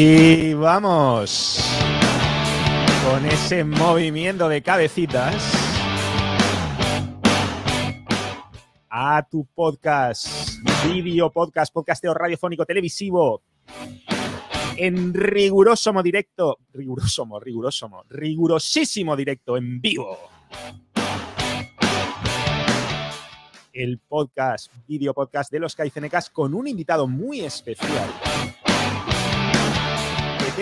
Y vamos con ese movimiento de cabecitas a tu podcast, video podcast, podcasteo radiofónico televisivo en riguroso directo, riguroso, riguroso, rigurosísimo directo en vivo. El podcast, video podcast de los Kaizenecas con un invitado muy especial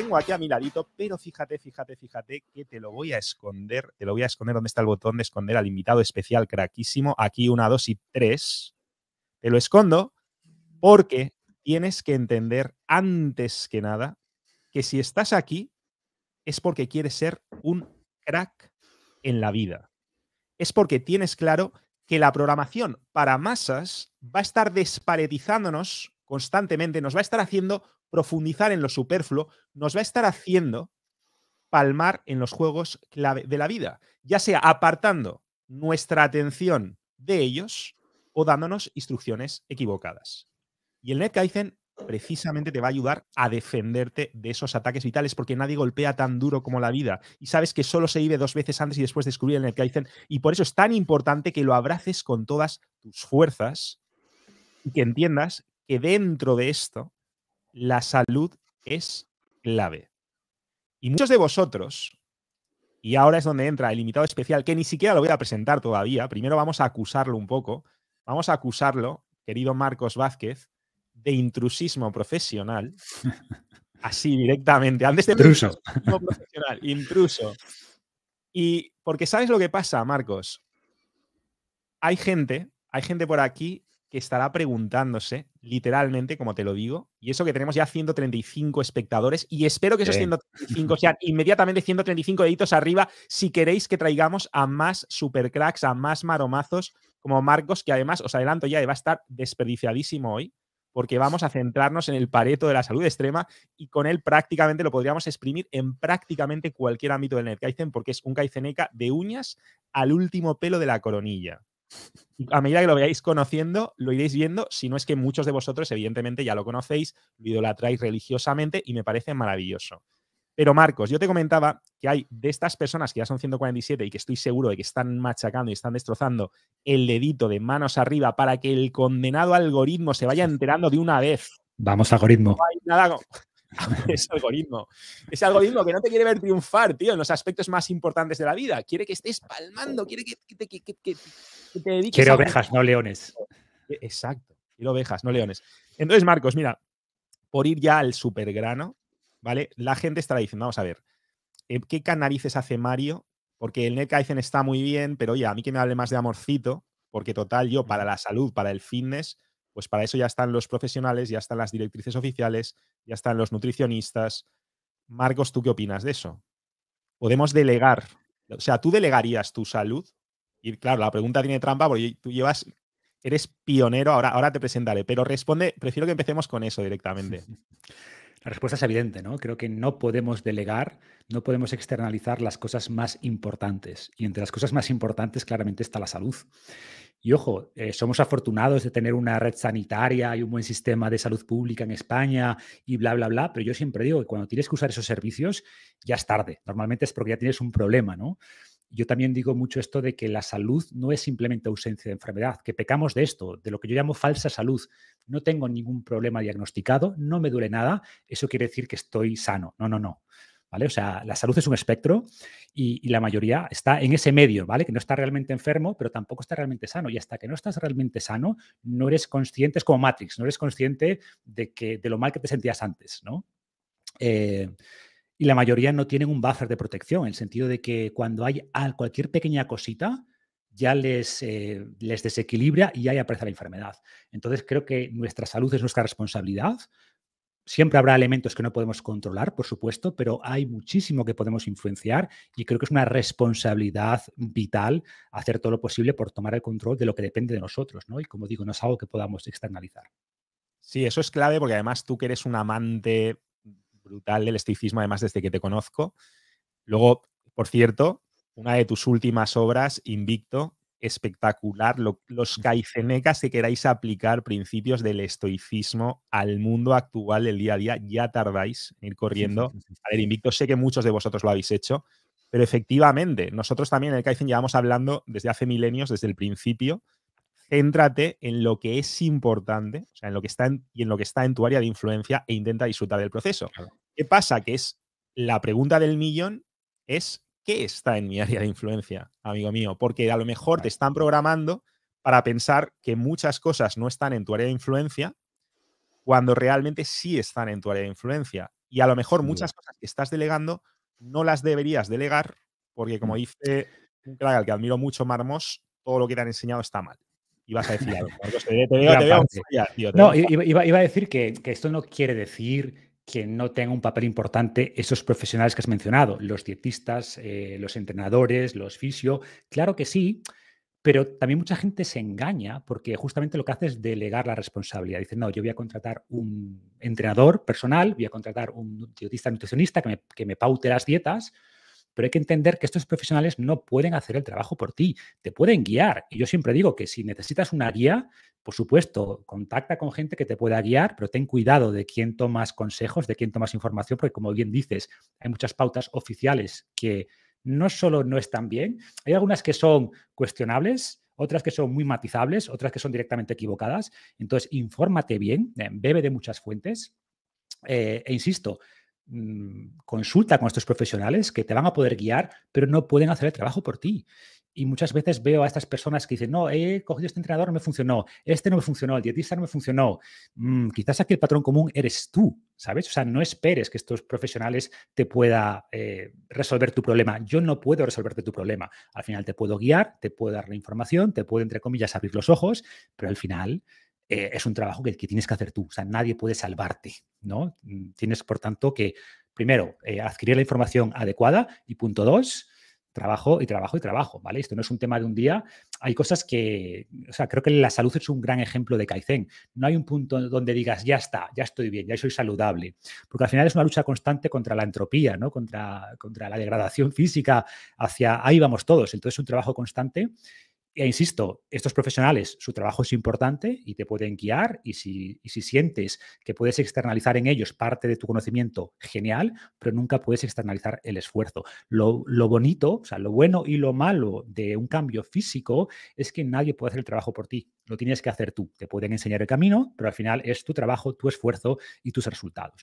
tengo aquí a mi ladito, pero fíjate, fíjate, fíjate que te lo voy a esconder, te lo voy a esconder donde está el botón de esconder al invitado especial craquísimo, aquí una, dos y tres. Te lo escondo porque tienes que entender antes que nada que si estás aquí es porque quieres ser un crack en la vida. Es porque tienes claro que la programación para masas va a estar desparetizándonos constantemente, nos va a estar haciendo profundizar en lo superfluo nos va a estar haciendo palmar en los juegos clave de la vida, ya sea apartando nuestra atención de ellos o dándonos instrucciones equivocadas. Y el NetKaizen precisamente te va a ayudar a defenderte de esos ataques vitales porque nadie golpea tan duro como la vida y sabes que solo se vive dos veces antes y después de descubrir el NetKaizen y por eso es tan importante que lo abraces con todas tus fuerzas y que entiendas que dentro de esto la salud es clave. Y muchos de vosotros, y ahora es donde entra el invitado especial, que ni siquiera lo voy a presentar todavía, primero vamos a acusarlo un poco, vamos a acusarlo, querido Marcos Vázquez, de intrusismo profesional, así directamente, antes de... Intruso. Profesional, intruso. Y porque sabes lo que pasa, Marcos, hay gente, hay gente por aquí que estará preguntándose literalmente, como te lo digo. Y eso que tenemos ya 135 espectadores. Y espero que esos 135 sean inmediatamente 135 deditos arriba si queréis que traigamos a más supercracks, a más maromazos como Marcos, que además os adelanto ya, va a estar desperdiciadísimo hoy porque vamos a centrarnos en el pareto de la salud extrema y con él prácticamente lo podríamos exprimir en prácticamente cualquier ámbito del NetKaizen porque es un Kaizeneca de uñas al último pelo de la coronilla a medida que lo veáis conociendo, lo iréis viendo, si no es que muchos de vosotros, evidentemente, ya lo conocéis, lo idolatráis religiosamente y me parece maravilloso. Pero Marcos, yo te comentaba que hay de estas personas que ya son 147 y que estoy seguro de que están machacando y están destrozando el dedito de manos arriba para que el condenado algoritmo se vaya enterando de una vez. Vamos, algoritmo. Es algoritmo. Ese algoritmo que no te quiere ver triunfar, tío, en los aspectos más importantes de la vida. Quiere que estés palmando, quiere que, que, que, que te dediques. ovejas, no leones. Eh, exacto. Quiero ovejas, no leones. Entonces, Marcos, mira, por ir ya al supergrano, ¿vale? La gente estará diciendo, vamos a ver, eh, ¿qué canarices hace Mario? Porque el NetKaizen está muy bien, pero ya, a mí que me hable más de amorcito, porque total, yo para la salud, para el fitness, pues para eso ya están los profesionales, ya están las directrices oficiales, ya están los nutricionistas. Marcos, ¿tú qué opinas de eso? Podemos delegar, o sea, tú delegarías tu salud. Y claro, la pregunta tiene trampa porque tú llevas, eres pionero, ahora, ahora te presentaré, pero responde, prefiero que empecemos con eso directamente. La respuesta es evidente, ¿no? Creo que no podemos delegar, no podemos externalizar las cosas más importantes. Y entre las cosas más importantes claramente está la salud. Y ojo, eh, somos afortunados de tener una red sanitaria y un buen sistema de salud pública en España y bla, bla, bla, pero yo siempre digo que cuando tienes que usar esos servicios ya es tarde. Normalmente es porque ya tienes un problema, ¿no? yo también digo mucho esto de que la salud no es simplemente ausencia de enfermedad, que pecamos de esto, de lo que yo llamo falsa salud. No tengo ningún problema diagnosticado, no me duele nada, eso quiere decir que estoy sano. No, no, no. ¿Vale? O sea, la salud es un espectro y, la mayoría está en ese medio, ¿vale? Que no está realmente enfermo, pero tampoco está realmente sano. Y hasta que no estás realmente sano, no eres consciente, es como Matrix, no eres consciente de, que, de lo mal que te sentías antes, ¿no? Eh, y la mayoría no tienen un buffer de protección, en el sentido de que cuando hay cualquier pequeña cosita, ya les, eh, les desequilibra y ahí aparece la enfermedad. Entonces creo que nuestra salud es nuestra responsabilidad. Siempre habrá elementos que no podemos controlar, por supuesto, pero hay muchísimo que podemos influenciar y creo que es una responsabilidad vital hacer todo lo posible por tomar el control de lo que depende de nosotros, ¿no? Y como digo, no es algo que podamos externalizar. Sí, eso es clave porque además tú que eres un amante brutal del estoicismo, además, desde que te conozco. Luego, por cierto, una de tus últimas obras, Invicto, espectacular. los caicenecas que queráis aplicar principios del estoicismo al mundo actual del día a día, ya tardáis en ir corriendo. A ver, Invicto, sé que muchos de vosotros lo habéis hecho, pero efectivamente, nosotros también en el Kaizen llevamos hablando desde hace milenios, desde el principio, céntrate en lo que es importante, o sea, en lo que está en, y en lo que está en tu área de influencia e intenta disfrutar del proceso. ¿Qué pasa? Que es la pregunta del millón es ¿qué está en mi área de influencia, amigo mío? Porque a lo mejor te están programando para pensar que muchas cosas no están en tu área de influencia cuando realmente sí están en tu área de influencia. Y a lo mejor muchas cosas que estás delegando no las deberías delegar porque mm. como dice un que admiro mucho, Marmos, todo lo que te han enseñado está mal y vas a decir no, iba, a decir que, esto no quiere decir que no tenga un papel importante esos profesionales que has mencionado, los dietistas, eh, los entrenadores, los fisio. Claro que sí, pero también mucha gente se engaña porque justamente lo que hace es delegar la responsabilidad. dice no, yo voy a contratar un entrenador personal, voy a contratar un dietista nutricionista que que me paute las dietas pero hay que entender que estos profesionales no pueden hacer el trabajo por ti, te pueden guiar. Y yo siempre digo que si necesitas una guía, por supuesto, contacta con gente que te pueda guiar, pero ten cuidado de quién tomas consejos, de quién tomas información, porque como bien dices, hay muchas pautas oficiales que no solo no están bien, hay algunas que son cuestionables, otras que son muy matizables, otras que son directamente equivocadas. Entonces, infórmate bien, eh, bebe de muchas fuentes. Eh, e insisto, Mm, consulta con estos profesionales que te van a poder guiar, pero no pueden hacer el trabajo por ti. Y muchas veces veo a estas personas que dicen, no, he cogido este entrenador, no me funcionó, este no me funcionó, el dietista no me funcionó. Mm, quizás aquí el patrón común eres tú, ¿sabes? O sea, no esperes que estos profesionales te pueda eh, resolver tu problema. Yo no puedo resolverte tu problema. Al final te puedo guiar, te puedo dar la información, te puedo, entre comillas, abrir los ojos, pero al final eh, es un trabajo que, que, tienes que hacer tú. O sea, nadie puede salvarte, ¿no? Mm, tienes, por tanto, que, primero, eh, adquirir la información adecuada y, punto dos, trabajo y trabajo y trabajo, ¿vale? Esto no es un tema de un día. Hay cosas que, o sea, creo que la salud es un gran ejemplo de Kaizen. No hay un punto donde digas, ya está, ya estoy bien, ya soy saludable. Porque al final es una lucha constante contra la entropía, ¿no? Contra, contra la degradación física hacia ahí vamos todos. Entonces es un trabajo constante e insisto, estos profesionales, su trabajo es importante y te pueden guiar y si, si, sientes que puedes externalizar en ellos parte de tu conocimiento, genial, pero nunca puedes externalizar el esfuerzo. Lo, bonito, o sea, lo bueno y lo malo de un cambio físico es que nadie puede hacer el trabajo por ti, lo tienes que hacer tú. Te pueden enseñar el camino, pero al final es tu trabajo, tu esfuerzo y tus resultados.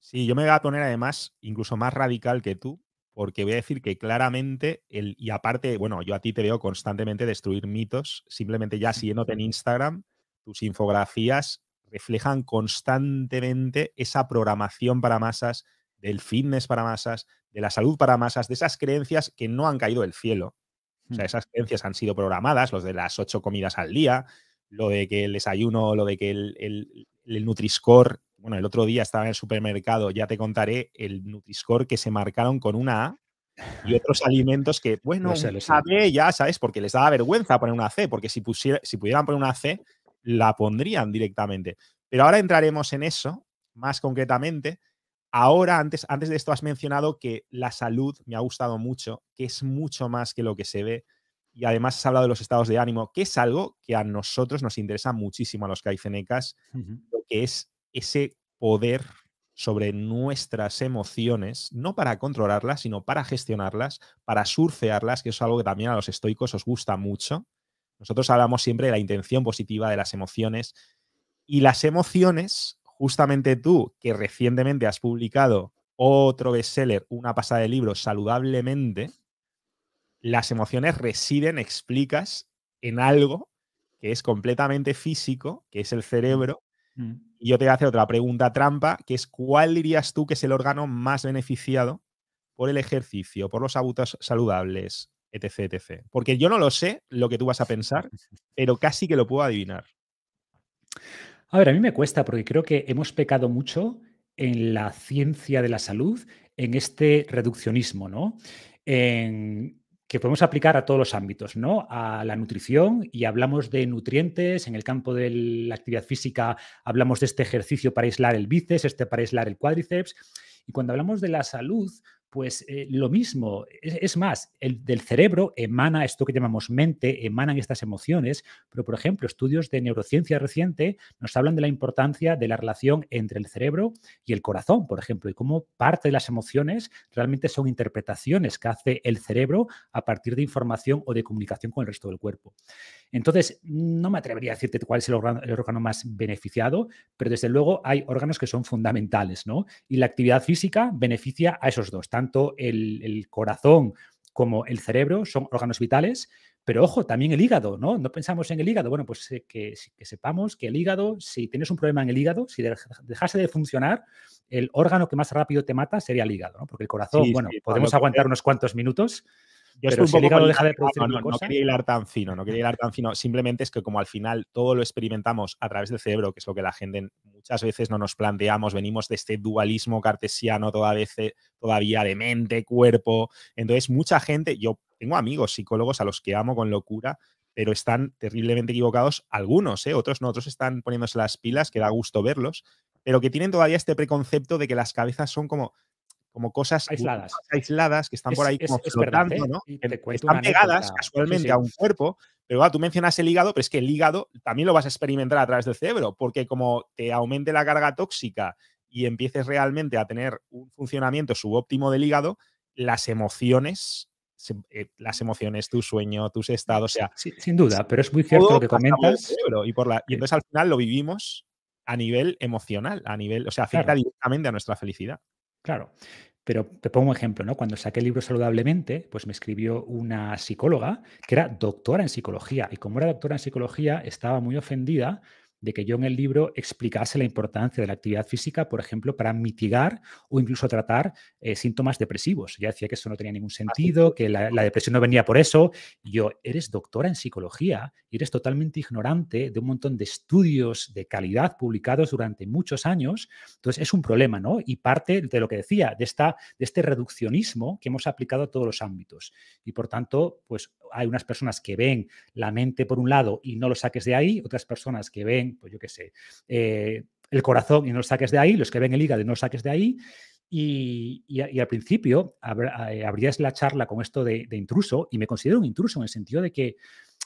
Sí, yo me voy a poner además incluso más radical que tú porque voy a decir que claramente, el, y aparte, bueno, yo a ti te veo constantemente destruir mitos, simplemente ya siguiéndote en Instagram, tus infografías reflejan constantemente esa programación para masas, del fitness para masas, de la salud para masas, de esas creencias que no han caído del cielo. O sea, hmm. esas creencias han sido programadas, los de las ocho comidas al día, lo de que el desayuno, lo de que el, el, el Nutriscore bueno, el otro día estaba en el supermercado, ya te contaré el Nutriscore que se marcaron con una A y otros alimentos que, bueno, no sé, B ya sabes, porque les daba vergüenza poner una C, porque si, si pudieran poner una C, la pondrían directamente. Pero ahora entraremos en eso más concretamente. Ahora, antes, antes de esto, has mencionado que la salud me ha gustado mucho, que es mucho más que lo que se ve. Y además has hablado de los estados de ánimo, que es algo que a nosotros nos interesa muchísimo, a los caifenecas, lo que es ese poder sobre nuestras emociones, no para controlarlas, sino para gestionarlas, para surfearlas, que es algo que también a los estoicos os gusta mucho. Nosotros hablamos siempre de la intención positiva de las emociones y las emociones, justamente tú, que recientemente has publicado otro bestseller, una pasada de libro, saludablemente, las emociones residen, explicas, en algo que es completamente físico, que es el mm. cerebro, Mm. Y yo te voy a hacer otra pregunta trampa, que es ¿cuál dirías tú que es el órgano más beneficiado por el ejercicio, por los hábitos saludables, etc, etc? Porque yo no lo sé lo que tú vas a pensar, pero casi que lo puedo adivinar. A ver, a mí me cuesta porque creo que hemos pecado mucho en la ciencia de la salud, en este reduccionismo, ¿no? En que podemos aplicar a todos los ámbitos, ¿no? A la nutrición y hablamos de nutrientes, en el campo de la actividad física hablamos de este ejercicio para aislar el bíceps, este para aislar el cuádriceps, y cuando hablamos de la salud, pues eh, lo mismo, es, más, el del cerebro emana esto que llamamos mente, emanan estas emociones, pero por ejemplo, estudios de neurociencia reciente nos hablan de la importancia de la relación entre el cerebro y el corazón, por ejemplo, y cómo parte de las emociones realmente son interpretaciones que hace el cerebro a partir de información o de comunicación con el resto del cuerpo. Entonces, no me atrevería a decirte cuál es el órgano, más beneficiado, pero desde luego hay órganos que son fundamentales, ¿no? Y la actividad física beneficia a esos dos, tanto el, corazón como el cerebro son órganos vitales pero ojo, también el hígado, ¿no? No pensamos en el hígado. Bueno, pues que, sepamos que el hígado, si tienes un problema en el hígado, si dejase de funcionar, el órgano que más rápido te mata sería el hígado, ¿no? Porque el corazón, bueno, podemos aguantar unos cuantos minutos. Yo el hígado de producir no, hilar tan fino, no quería hilar tan fino. Simplemente es que como al final todo lo experimentamos a través del cerebro, que es lo que la gente muchas veces no nos planteamos, venimos de este dualismo cartesiano todavía, eh, todavía de mente, cuerpo. Entonces, mucha gente, yo tengo amigos psicólogos a los que amo con locura, pero están terriblemente equivocados algunos, eh, otros no, otros están poniéndose las pilas, que da gusto verlos, pero que tienen todavía este preconcepto de que las cabezas son como como cosas aisladas, que están por ahí como ¿eh? ¿no? están pegadas casualmente a un cuerpo. Pero tú mencionas el hígado, pero es que el hígado también lo vas a experimentar a través del cerebro, porque como te aumente la carga tóxica y empieces realmente a tener un funcionamiento subóptimo del hígado, las emociones eh, las emociones, tu sueño, tus estados, o sea... sin duda, pero es muy cierto lo que comentas. y, por entonces al final lo vivimos a nivel emocional, a nivel, o sea, afecta directamente a nuestra felicidad. Claro. Pero te pongo un ejemplo, ¿no? Cuando saqué el libro Saludablemente, pues me escribió una psicóloga que era doctora en psicología y como era doctora en psicología estaba muy ofendida de que yo en el libro explicase la importancia de la actividad física, por ejemplo, para mitigar o incluso tratar eh, síntomas depresivos. Ya decía que eso no tenía ningún sentido, que la, depresión no venía por eso. Yo, eres doctora en psicología y eres totalmente ignorante de un montón de estudios de calidad publicados durante muchos años. Entonces, es un problema, ¿no? Y parte de lo que decía, de, esta, de este reduccionismo que hemos aplicado a todos los ámbitos. Y por tanto, pues hay unas personas que ven la mente por un lado y no lo saques de ahí, otras personas que ven pues yo qué sé, eh, el corazón y no lo saques de ahí, los que ven el hígado y no lo saques de ahí. Y, al principio habrías eh, la charla con esto de, intruso y me considero un intruso en el sentido de que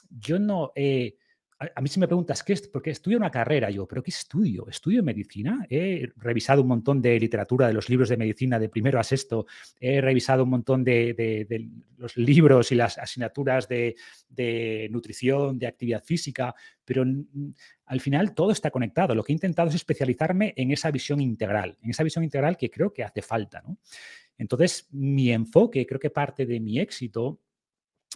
yo no... Eh, a, mí si me preguntas qué es, porque estudio una carrera yo, pero ¿qué estudio? ¿Estudio medicina? He revisado un montón de literatura de los libros de medicina de primero a sexto, he revisado un montón de, los libros y las asignaturas de, nutrición, de actividad física, pero al final todo está conectado. Lo que he intentado es especializarme en esa visión integral, en esa visión integral que creo que hace falta. Entonces, mi enfoque, creo que parte de mi éxito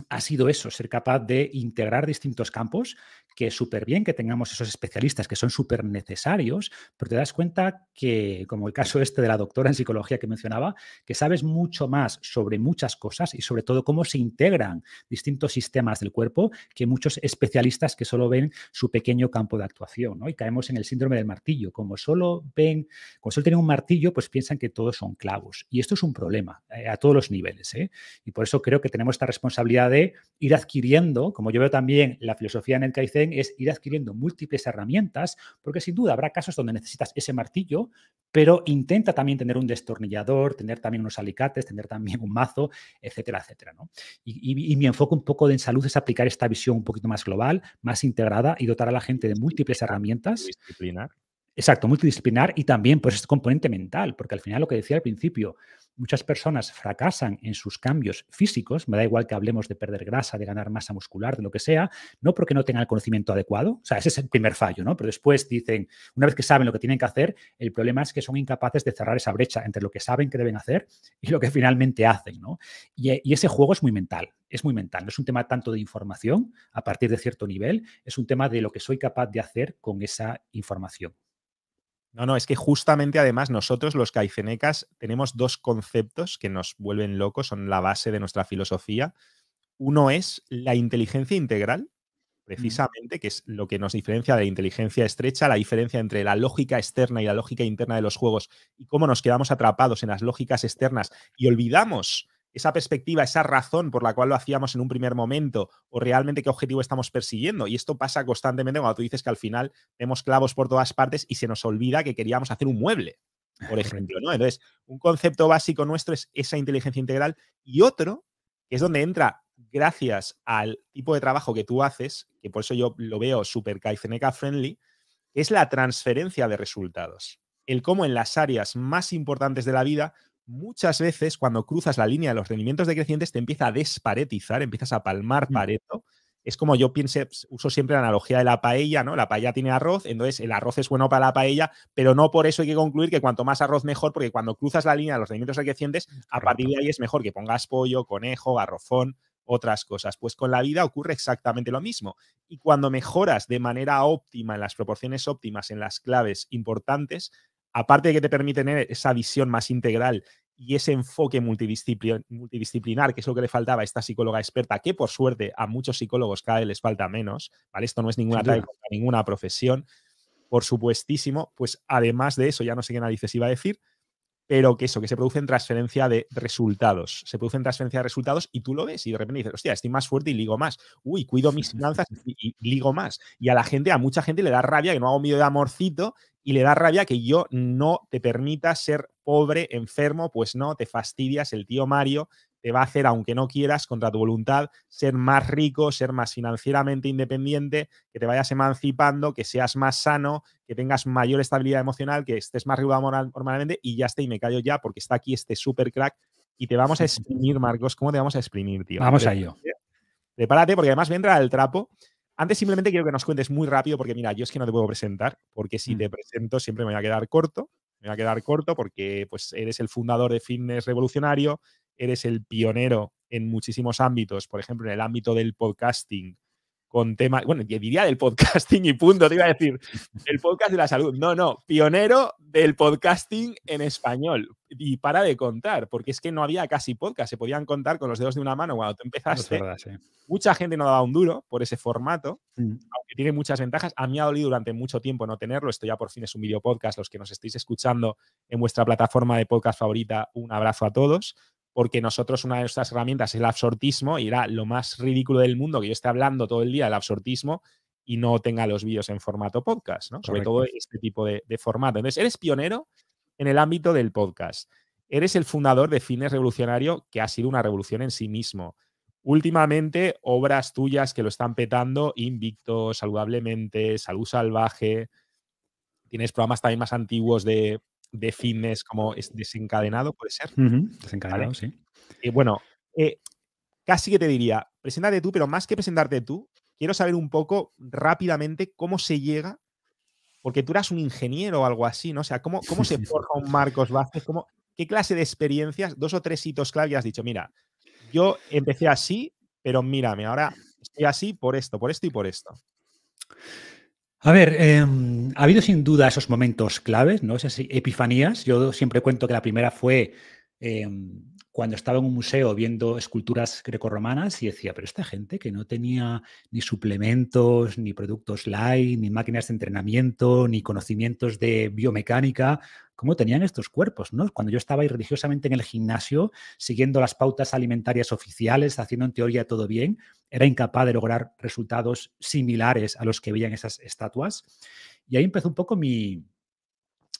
ha sido eso, ser capaz de integrar distintos campos que es súper bien que tengamos esos especialistas que son súper necesarios, pero te das cuenta que, como el caso este de la doctora en psicología que mencionaba, que sabes mucho más sobre muchas cosas y sobre todo cómo se integran distintos sistemas del cuerpo que muchos especialistas que solo ven su pequeño campo de actuación, ¿no? Y caemos en el síndrome del martillo. Como solo ven, como solo tienen un martillo, pues piensan que todos son clavos. Y esto es un problema eh, a todos los niveles, ¿eh? Y por eso creo que tenemos esta responsabilidad de ir adquiriendo, como yo veo también la filosofía en el que dice es ir adquiriendo múltiples herramientas, porque sin duda habrá casos donde necesitas ese martillo, pero intenta también tener un destornillador, tener también unos alicates, tener también un mazo, etcétera, etcétera. ¿no? Y, mi enfoque un poco de en salud es aplicar esta visión un poquito más global, más integrada y dotar a la gente de múltiples herramientas. Multidisciplinar. Exacto, multidisciplinar y también pues este componente mental, porque al final lo que decía al principio, Muchas personas fracasan en sus cambios físicos, me da igual que hablemos de perder grasa, de ganar masa muscular, de lo que sea, no porque no tengan el conocimiento adecuado, o sea, ese es el primer fallo, ¿no? Pero después dicen, una vez que saben lo que tienen que hacer, el problema es que son incapaces de cerrar esa brecha entre lo que saben que deben hacer y lo que finalmente hacen, ¿no? Eh, y, ese juego es muy mental, es muy mental, no es un tema tanto de información a partir de cierto nivel, es un tema de lo que soy capaz de hacer con esa información. No, no, es que justamente además nosotros los caicenecas tenemos dos conceptos que nos vuelven locos, son la base de nuestra filosofía. Uno es la inteligencia integral, mm. precisamente, que es lo que nos diferencia de la inteligencia estrecha, la diferencia entre la lógica externa y la lógica interna de los juegos y cómo nos quedamos atrapados en las lógicas externas y olvidamos esa perspectiva, esa razón por la cual lo hacíamos en un primer momento o realmente qué objetivo estamos persiguiendo. Y esto pasa constantemente cuando tú dices que al final tenemos clavos por todas partes y se nos olvida que queríamos hacer un mueble, por ejemplo. ¿no? Entonces, un concepto básico nuestro es esa inteligencia integral y otro, que es donde entra gracias al tipo de trabajo que tú haces, que por eso yo lo veo súper Kaizeneca friendly, es la transferencia de resultados. El cómo en las áreas más importantes de la vida muchas veces cuando cruzas la línea de los rendimientos decrecientes te empieza a desparetizar, empiezas a palmar mm. pareto. Es como yo pienso, pues, uso siempre la analogía de la paella, ¿no? La paella tiene arroz, entonces el arroz es bueno para la paella, pero no por eso hay que concluir que cuanto más arroz mejor, porque cuando cruzas la línea de los rendimientos decrecientes, a partir de ahí es mejor que pongas pollo, conejo, garrofón, otras cosas. Pues con la vida ocurre exactamente lo mismo. Y cuando mejoras de manera óptima, en las proporciones óptimas, en las claves importantes, aparte de que te permite tener esa visión más integral y ese enfoque multidisciplinar, que es lo que le faltaba a esta psicóloga experta, que por suerte a muchos psicólogos cada vez les falta menos, ¿vale? Esto no es ninguna ninguna profesión, por supuestísimo, pues además de eso, ya no sé qué narices iba a decir, pero que eso, que se produce en transferencia de resultados. Se produce en transferencia de resultados y tú lo ves y de repente dices, hostia, estoy más fuerte y ligo más. Uy, cuido mis finanzas y, ligo más. Y a la gente, a mucha gente le da rabia que no hago miedo de amorcito y le da rabia que yo no te permita ser pobre, enfermo, pues no, te fastidias el tío Mario te va a hacer, aunque no quieras, contra tu voluntad, ser más rico, ser más financieramente independiente, que te vayas emancipando, que seas más sano, que tengas mayor estabilidad emocional, que estés más regulado normalmente y ya está, y me callo ya porque está aquí este super crack y te vamos a exprimir, Marcos. ¿Cómo te vamos a exprimir, tío? Vamos a ello. Prepárate porque además vendrá el trapo. Antes simplemente quiero que nos cuentes muy rápido porque mira, yo es que no te puedo presentar porque si mm. te presento siempre me voy a quedar corto me va a quedar corto porque pues, eres el fundador de Fitness Revolucionario, eres el pionero en muchísimos ámbitos, por ejemplo, en el ámbito del podcasting, con temas, bueno, diría del podcasting y punto, te iba a decir, el podcast de la salud. No, no, pionero del podcasting en español. Y para de contar, porque es que no había casi podcast, se podían contar con los dedos de una mano cuando tú empezaste. Mucha gente no daba un duro por ese formato, mm. aunque tiene muchas ventajas. A mí ha dolido durante mucho tiempo no tenerlo, esto ya por fin es un video podcast, los que nos estéis escuchando en vuestra plataforma de podcast favorita, un abrazo a todos porque nosotros una de nuestras herramientas es el absortismo y era lo más ridículo del mundo que yo esté hablando todo el día del absortismo y no tenga los vídeos en formato podcast, ¿no? Sobre todo este tipo de, de, formato. Entonces, eres pionero en el ámbito del podcast. Eres el fundador de Fines Revolucionario, que ha sido una revolución en sí mismo. Últimamente, obras tuyas que lo están petando, Invicto, Saludablemente, Salud Salvaje. Tienes programas también más antiguos de de fitness como es desencadenado, puede ser. Desencadenado, sí. bueno, eh, casi que te diría, preséntate tú, pero más que presentarte tú, quiero saber un poco rápidamente cómo se llega, porque tú eras un ingeniero o algo así, ¿no? O sea, ¿cómo, cómo se forja un Marcos Vázquez? ¿Qué clase de experiencias, dos o tres hitos clave, has dicho, mira, yo empecé así, pero mírame, ahora estoy así por esto, por esto y por esto? A ver, em, ha habido sin duda esos momentos claves, ¿no? Esas epifanías. Yo siempre cuento que la primera fue em, cuando estaba en un museo viendo esculturas grecorromanas y decía, pero esta gente que no tenía ni suplementos, ni productos light, ni máquinas de entrenamiento, ni conocimientos de biomecánica, ¿cómo tenían estos cuerpos? ¿no? Cuando yo estaba irreligiosamente religiosamente en el gimnasio, siguiendo las pautas alimentarias oficiales, haciendo en teoría todo bien, era incapaz de lograr resultados similares a los que veían esas estatuas. Y ahí empezó un poco mi,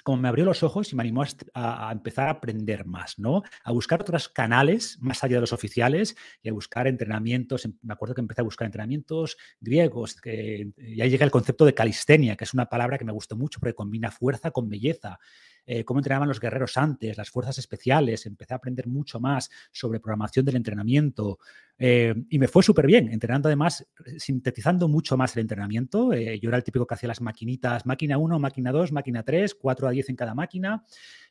como me abrió los ojos y me animó a, empezar a aprender más, ¿no? A buscar otros canales más allá de los oficiales y a buscar entrenamientos. Em, me acuerdo que empecé a buscar entrenamientos griegos eh, y ahí llega el concepto de calistenia, que es una palabra que me gustó mucho porque combina fuerza con belleza. Eh, cómo entrenaban los guerreros antes, las fuerzas especiales, empecé a aprender mucho más sobre programación del entrenamiento eh, y me fue súper bien, entrenando además, eh, sintetizando mucho más el entrenamiento. yo era el típico que hacía las maquinitas, máquina 1, máquina 2, máquina 3, 4 a 10 en cada máquina.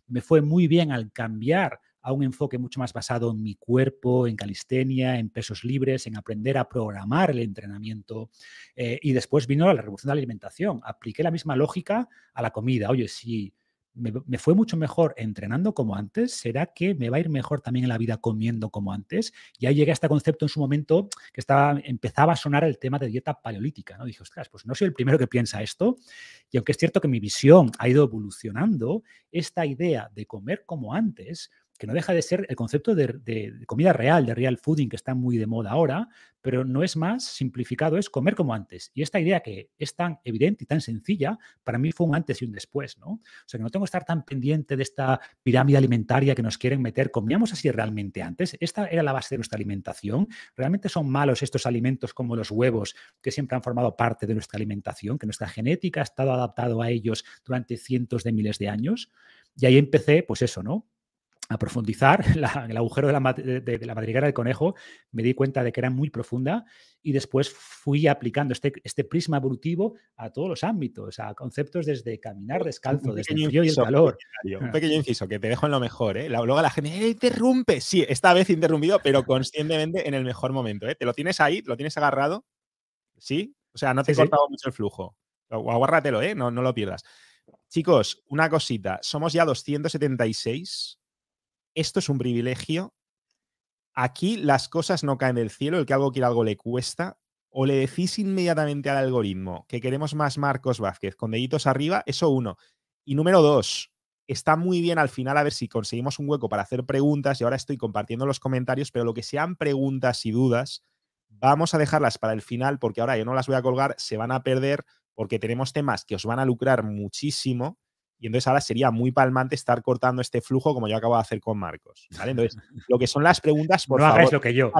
Me fue muy bien al cambiar a un enfoque mucho más basado en mi cuerpo, en calistenia, en pesos libres, en aprender a programar el entrenamiento. y después vino la revolución de la alimentación. Apliqué la misma lógica a la comida. Oye, si me, fue mucho mejor entrenando como antes, ¿será que me va a ir mejor también en la vida comiendo como antes? Y ahí llegué a este concepto en su momento que estaba, empezaba a sonar el tema de dieta paleolítica, ¿no? Dije, ostras, pues no soy el primero que piensa esto, y aunque es cierto que mi visión ha ido evolucionando, esta idea de comer como antes que no deja de ser el concepto de, comida real, de real fooding, que está muy de moda ahora, pero no es más simplificado, es comer como antes. Y esta idea que es tan evidente y tan sencilla, para mí fue un antes y un después, ¿no? O sea, que no tengo que estar tan pendiente de esta pirámide alimentaria que nos quieren meter, comíamos así realmente antes, esta era la base de nuestra alimentación, realmente son malos estos alimentos como los huevos, que siempre han formado parte de nuestra alimentación, que nuestra genética ha estado adaptado a ellos durante cientos de miles de años. Y ahí empecé, pues eso, ¿no? a profundizar el agujero de la, madriguera del conejo, me di cuenta de que era muy profunda y después fui aplicando este, este prisma evolutivo a todos los ámbitos, a conceptos desde caminar descalzo, desde el frío y el calor. Un ah. pequeño inciso que te dejo en lo mejor, ¿eh? Luego la gente eh, interrumpe, sí, esta vez interrumpido, pero conscientemente en el mejor momento, ¿eh? Te lo tienes ahí, lo tienes agarrado, ¿sí? O sea, no te sí, he mucho el flujo. Aguárratelo, no lo pierdas. Chicos, una cosita, somos ya 276 esto es un privilegio. Aquí las cosas no caen del cielo, el que algo quiere algo le cuesta. O le decís inmediatamente al algoritmo que queremos más Marcos Vázquez con deditos arriba, eso uno. Y número dos, está muy bien al final a ver si conseguimos un hueco para hacer preguntas y ahora estoy compartiendo los comentarios, pero lo que sean preguntas y dudas, vamos a dejarlas para el final porque ahora yo no las voy a colgar, se van a perder porque tenemos temas que os van a lucrar muchísimo y entonces ahora sería muy palmante estar cortando este flujo como yo acabo de hacer con Marcos. ¿vale? Entonces, lo que son las preguntas, por no favor, hagáis lo que yo.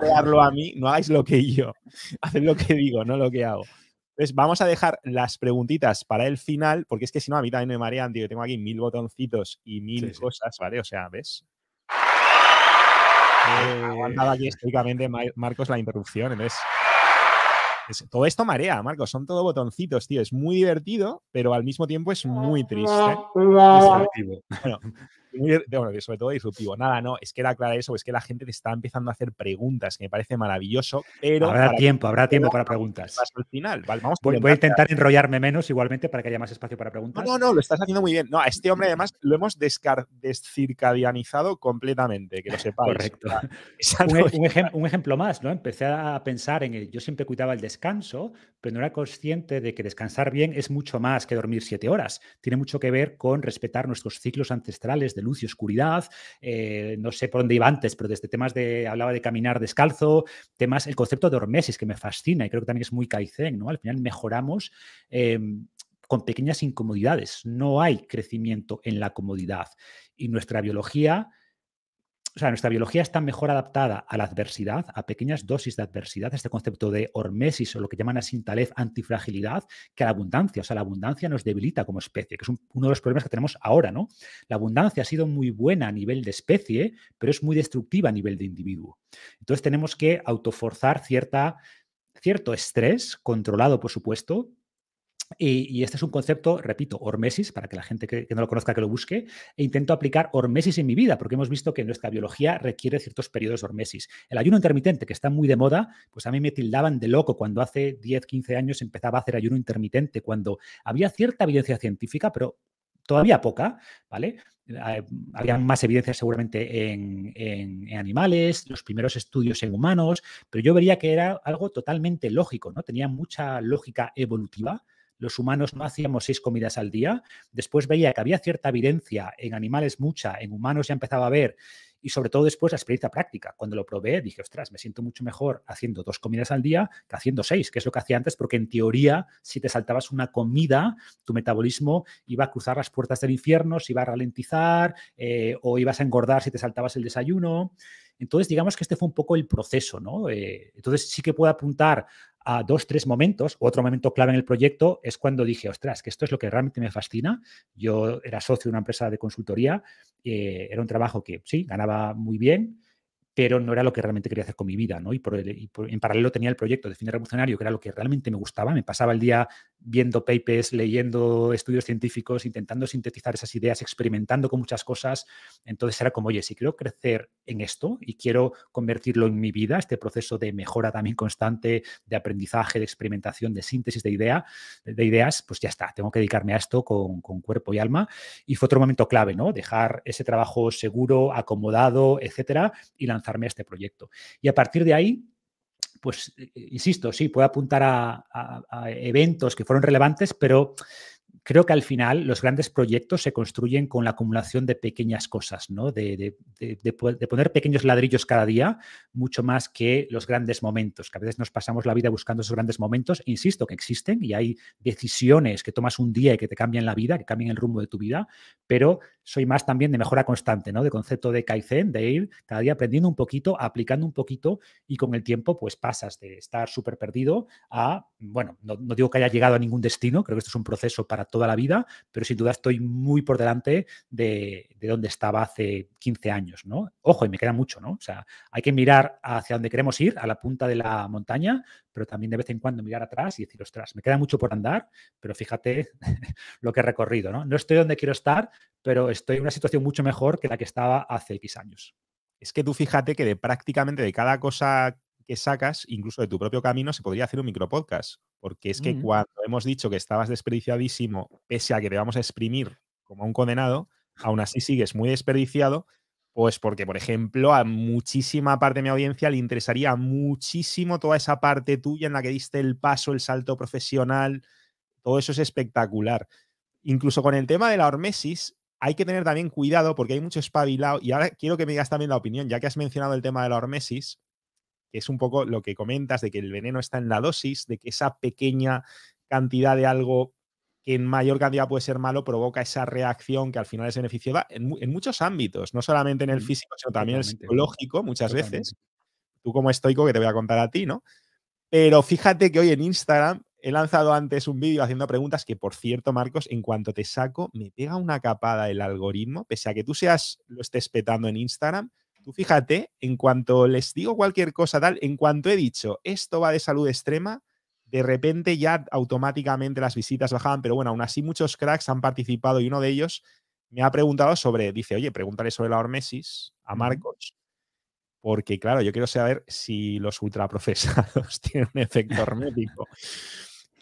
a mí, no hagáis lo que yo. Haced lo que digo, no lo que hago. Entonces, vamos a dejar las preguntitas para el final, porque es que si no, a mí también me marean, tío. Tengo aquí mil botoncitos y mil cosas, ¿vale? O sea, ¿ves? Eh, aguantado aquí históricamente, Marcos la interrupción, entonces todo esto marea, Marcos. Son todo botoncitos, tío. Es muy divertido, pero al mismo tiempo es muy triste. Disruptivo. Bueno, sobre todo disruptivo. Nada, no, es que era clara eso, es que la gente está empezando a hacer preguntas, que me parece maravilloso, pero... Habrá tiempo, habrá tiempo para preguntas. Al final, vamos voy, a intentar enrollarme menos igualmente para que haya más espacio para preguntas. No, no, lo estás haciendo muy bien. No, a este hombre además lo hemos descircadianizado completamente, que lo sepáis. Correcto. E, un, ejemplo más, ¿no? Empecé a pensar en el... Yo siempre cuidaba el descanso descanso, pero no era consciente de que descansar bien es mucho más que dormir siete horas. Tiene mucho que ver con respetar nuestros ciclos ancestrales de luz y oscuridad. Eh, no sé por dónde iba antes, pero desde temas de, hablaba de caminar descalzo, temas, el concepto de hormesis que me fascina y creo que también es muy kaizen, ¿no? Al final mejoramos. Em, con pequeñas incomodidades. No hay crecimiento en la comodidad. Y nuestra biología o sea, nuestra biología está mejor adaptada a la adversidad, a pequeñas dosis de adversidad, este concepto de hormesis o lo que llaman Sintalef antifragilidad, que a la abundancia. O sea, la abundancia nos debilita como especie, que es uno de los problemas que tenemos ahora, ¿no? La abundancia ha sido muy buena a nivel de especie, pero es muy destructiva a nivel de individuo. Entonces tenemos que autoforzar cierta, cierto estrés, controlado, por supuesto, y, este es un concepto, repito, hormesis, para que la gente que, no lo conozca que lo busque, e intento aplicar hormesis en mi vida, porque hemos visto que nuestra biología requiere ciertos periodos de hormesis. El ayuno intermitente, que está muy de moda, pues a mí me tildaban de loco cuando hace 10, 15 años empezaba a hacer ayuno intermitente, cuando había cierta evidencia científica, pero todavía poca, ¿vale? Había más evidencia seguramente en, en, animales, los primeros estudios en humanos, pero yo vería que era algo totalmente lógico, ¿no? Tenía mucha lógica evolutiva los humanos no hacíamos seis comidas al día. Después veía que había cierta evidencia, en animales mucha, en humanos ya empezaba a ver, y sobre todo después la experiencia práctica. Cuando lo probé dije, ostras, me siento mucho mejor haciendo dos comidas al día que haciendo seis, que es lo que hacía antes, porque en teoría si te saltabas una comida, tu metabolismo iba a cruzar las puertas del infierno, se iba a ralentizar eh, o ibas a engordar si te saltabas el desayuno. Entonces, digamos que este fue un poco el proceso, ¿no? Eh, entonces sí que puedo apuntar a dos, tres momentos. Otro momento clave en el proyecto es cuando dije, ostras, que esto es lo que realmente me fascina. Yo era socio de una empresa de consultoría, eh, era un trabajo que sí, ganaba muy bien, pero no era lo que realmente quería hacer con mi vida, ¿no? Y, por en paralelo tenía el proyecto de fin de revolucionario, que era lo que realmente me gustaba. Me pasaba el día viendo papers, leyendo estudios científicos, intentando sintetizar esas ideas, experimentando con muchas cosas. Entonces era como, oye, si quiero crecer en esto y quiero convertirlo en mi vida, este proceso de mejora también constante, de aprendizaje, de experimentación, de síntesis de, idea, de ideas, pues ya está, tengo que dedicarme a esto con, cuerpo y alma. Y fue otro momento clave, ¿no? Dejar ese trabajo seguro, acomodado, etcétera, y lanzar a este proyecto. Y a partir de ahí, pues, eh, eh, insisto, sí, puedo apuntar a, eventos que fueron relevantes, pero creo que al final los grandes proyectos se construyen con la acumulación de pequeñas cosas, ¿no? De, de, poner pequeños ladrillos cada día, mucho más que los grandes momentos, que a veces nos pasamos la vida buscando esos grandes momentos, insisto, que existen y hay decisiones que tomas un día y que te cambian la vida, que cambian el rumbo de tu vida, pero soy más también de mejora constante, ¿no? De concepto de Kaizen, de ir cada día aprendiendo un poquito, aplicando un poquito y con el tiempo pues pasas de estar súper perdido a, bueno, no, digo que haya llegado a ningún destino, creo que esto es un proceso para toda la vida, pero sin duda estoy muy por delante de, de donde estaba hace 15 años, ¿no? Ojo, y me queda mucho, ¿no? O sea, hay que mirar hacia donde queremos ir, a la punta de la montaña, pero también de vez en cuando mirar atrás y decir, ostras, me queda mucho por andar, pero fíjate lo que he recorrido, ¿no? No estoy donde quiero estar, pero estoy en una situación mucho mejor que la que estaba hace X años. Es que tú fíjate que de prácticamente de cada cosa que sacas, incluso de tu propio camino, se podría hacer un micropodcast. Porque es que mm. cuando hemos dicho que estabas desperdiciadísimo, pese a que te vamos a exprimir como un condenado, aún así sigues muy desperdiciado, pues porque, por ejemplo, a muchísima parte de mi audiencia le interesaría muchísimo toda esa parte tuya en la que diste el paso, el salto profesional, todo eso es espectacular. Incluso con el tema de la hormesis, hay que tener también cuidado porque hay mucho espabilado. Y ahora quiero que me digas también la opinión, ya que has mencionado el tema de la hormesis, que es un poco lo que comentas de que el veneno está en la dosis, de que esa pequeña cantidad de algo que en mayor cantidad puede ser malo provoca esa reacción que al final es beneficiosa en, muchos ámbitos, no solamente en el físico, sino también en el psicológico muchas veces. Tú como estoico que te voy a contar a ti, ¿no? Pero fíjate que hoy en Instagram He lanzado antes un vídeo haciendo preguntas que, por cierto, Marcos, en cuanto te saco, me pega una capada el algoritmo, pese a que tú seas, lo estés petando en Instagram. Tú fíjate, en cuanto les digo cualquier cosa tal, en cuanto he dicho esto va de salud extrema, de repente ya automáticamente las visitas bajaban, pero bueno, aún así muchos cracks han participado y uno de ellos me ha preguntado sobre, dice, oye, pregúntale sobre la hormesis a Marcos, porque claro, yo quiero saber si los ultraprocesados tienen un efecto hormético.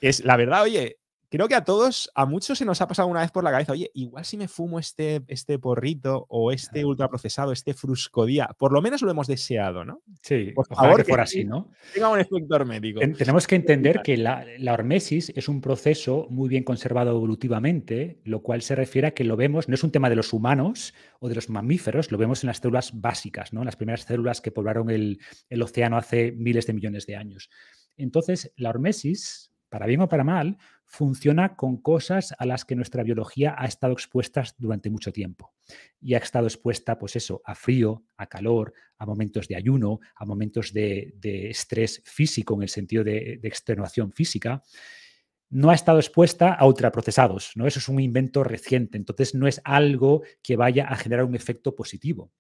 Es la verdad, oye, creo que a todos, a muchos se nos ha pasado una vez por la cabeza, oye, igual si me fumo este, este porrito o este ultraprocesado, este fruscodía, por lo menos lo hemos deseado, ¿no? Sí, por favor, que así, ¿no? Tenga un efecto hormético. tenemos que entender que la, la, hormesis es un proceso muy bien conservado evolutivamente, lo cual se refiere a que lo vemos, no es un tema de los humanos o de los mamíferos, lo vemos en las células básicas, ¿no? las primeras células que poblaron el, el océano hace miles de millones de años. Entonces, la hormesis, para bien o para mal, funciona con cosas a las que nuestra biología ha estado expuesta durante mucho tiempo. Y ha estado expuesta, pues eso, a frío, a calor, a momentos de ayuno, a momentos de, estrés físico en el sentido de, extenuación física. No ha estado expuesta a ultraprocesados, ¿no? Eso es un invento reciente, entonces no es algo que vaya a generar un efecto positivo.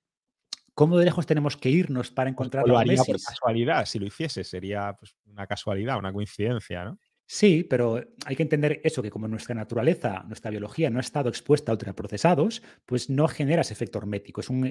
¿Cómo de lejos tenemos que irnos para pues encontrar lo haría por casualidad, si lo hiciese, sería pues, una casualidad, una coincidencia, ¿no? Sí, pero hay que entender eso, que como nuestra naturaleza, nuestra biología no ha estado expuesta a ultraprocesados, pues no generas ese efecto hormético. Es un,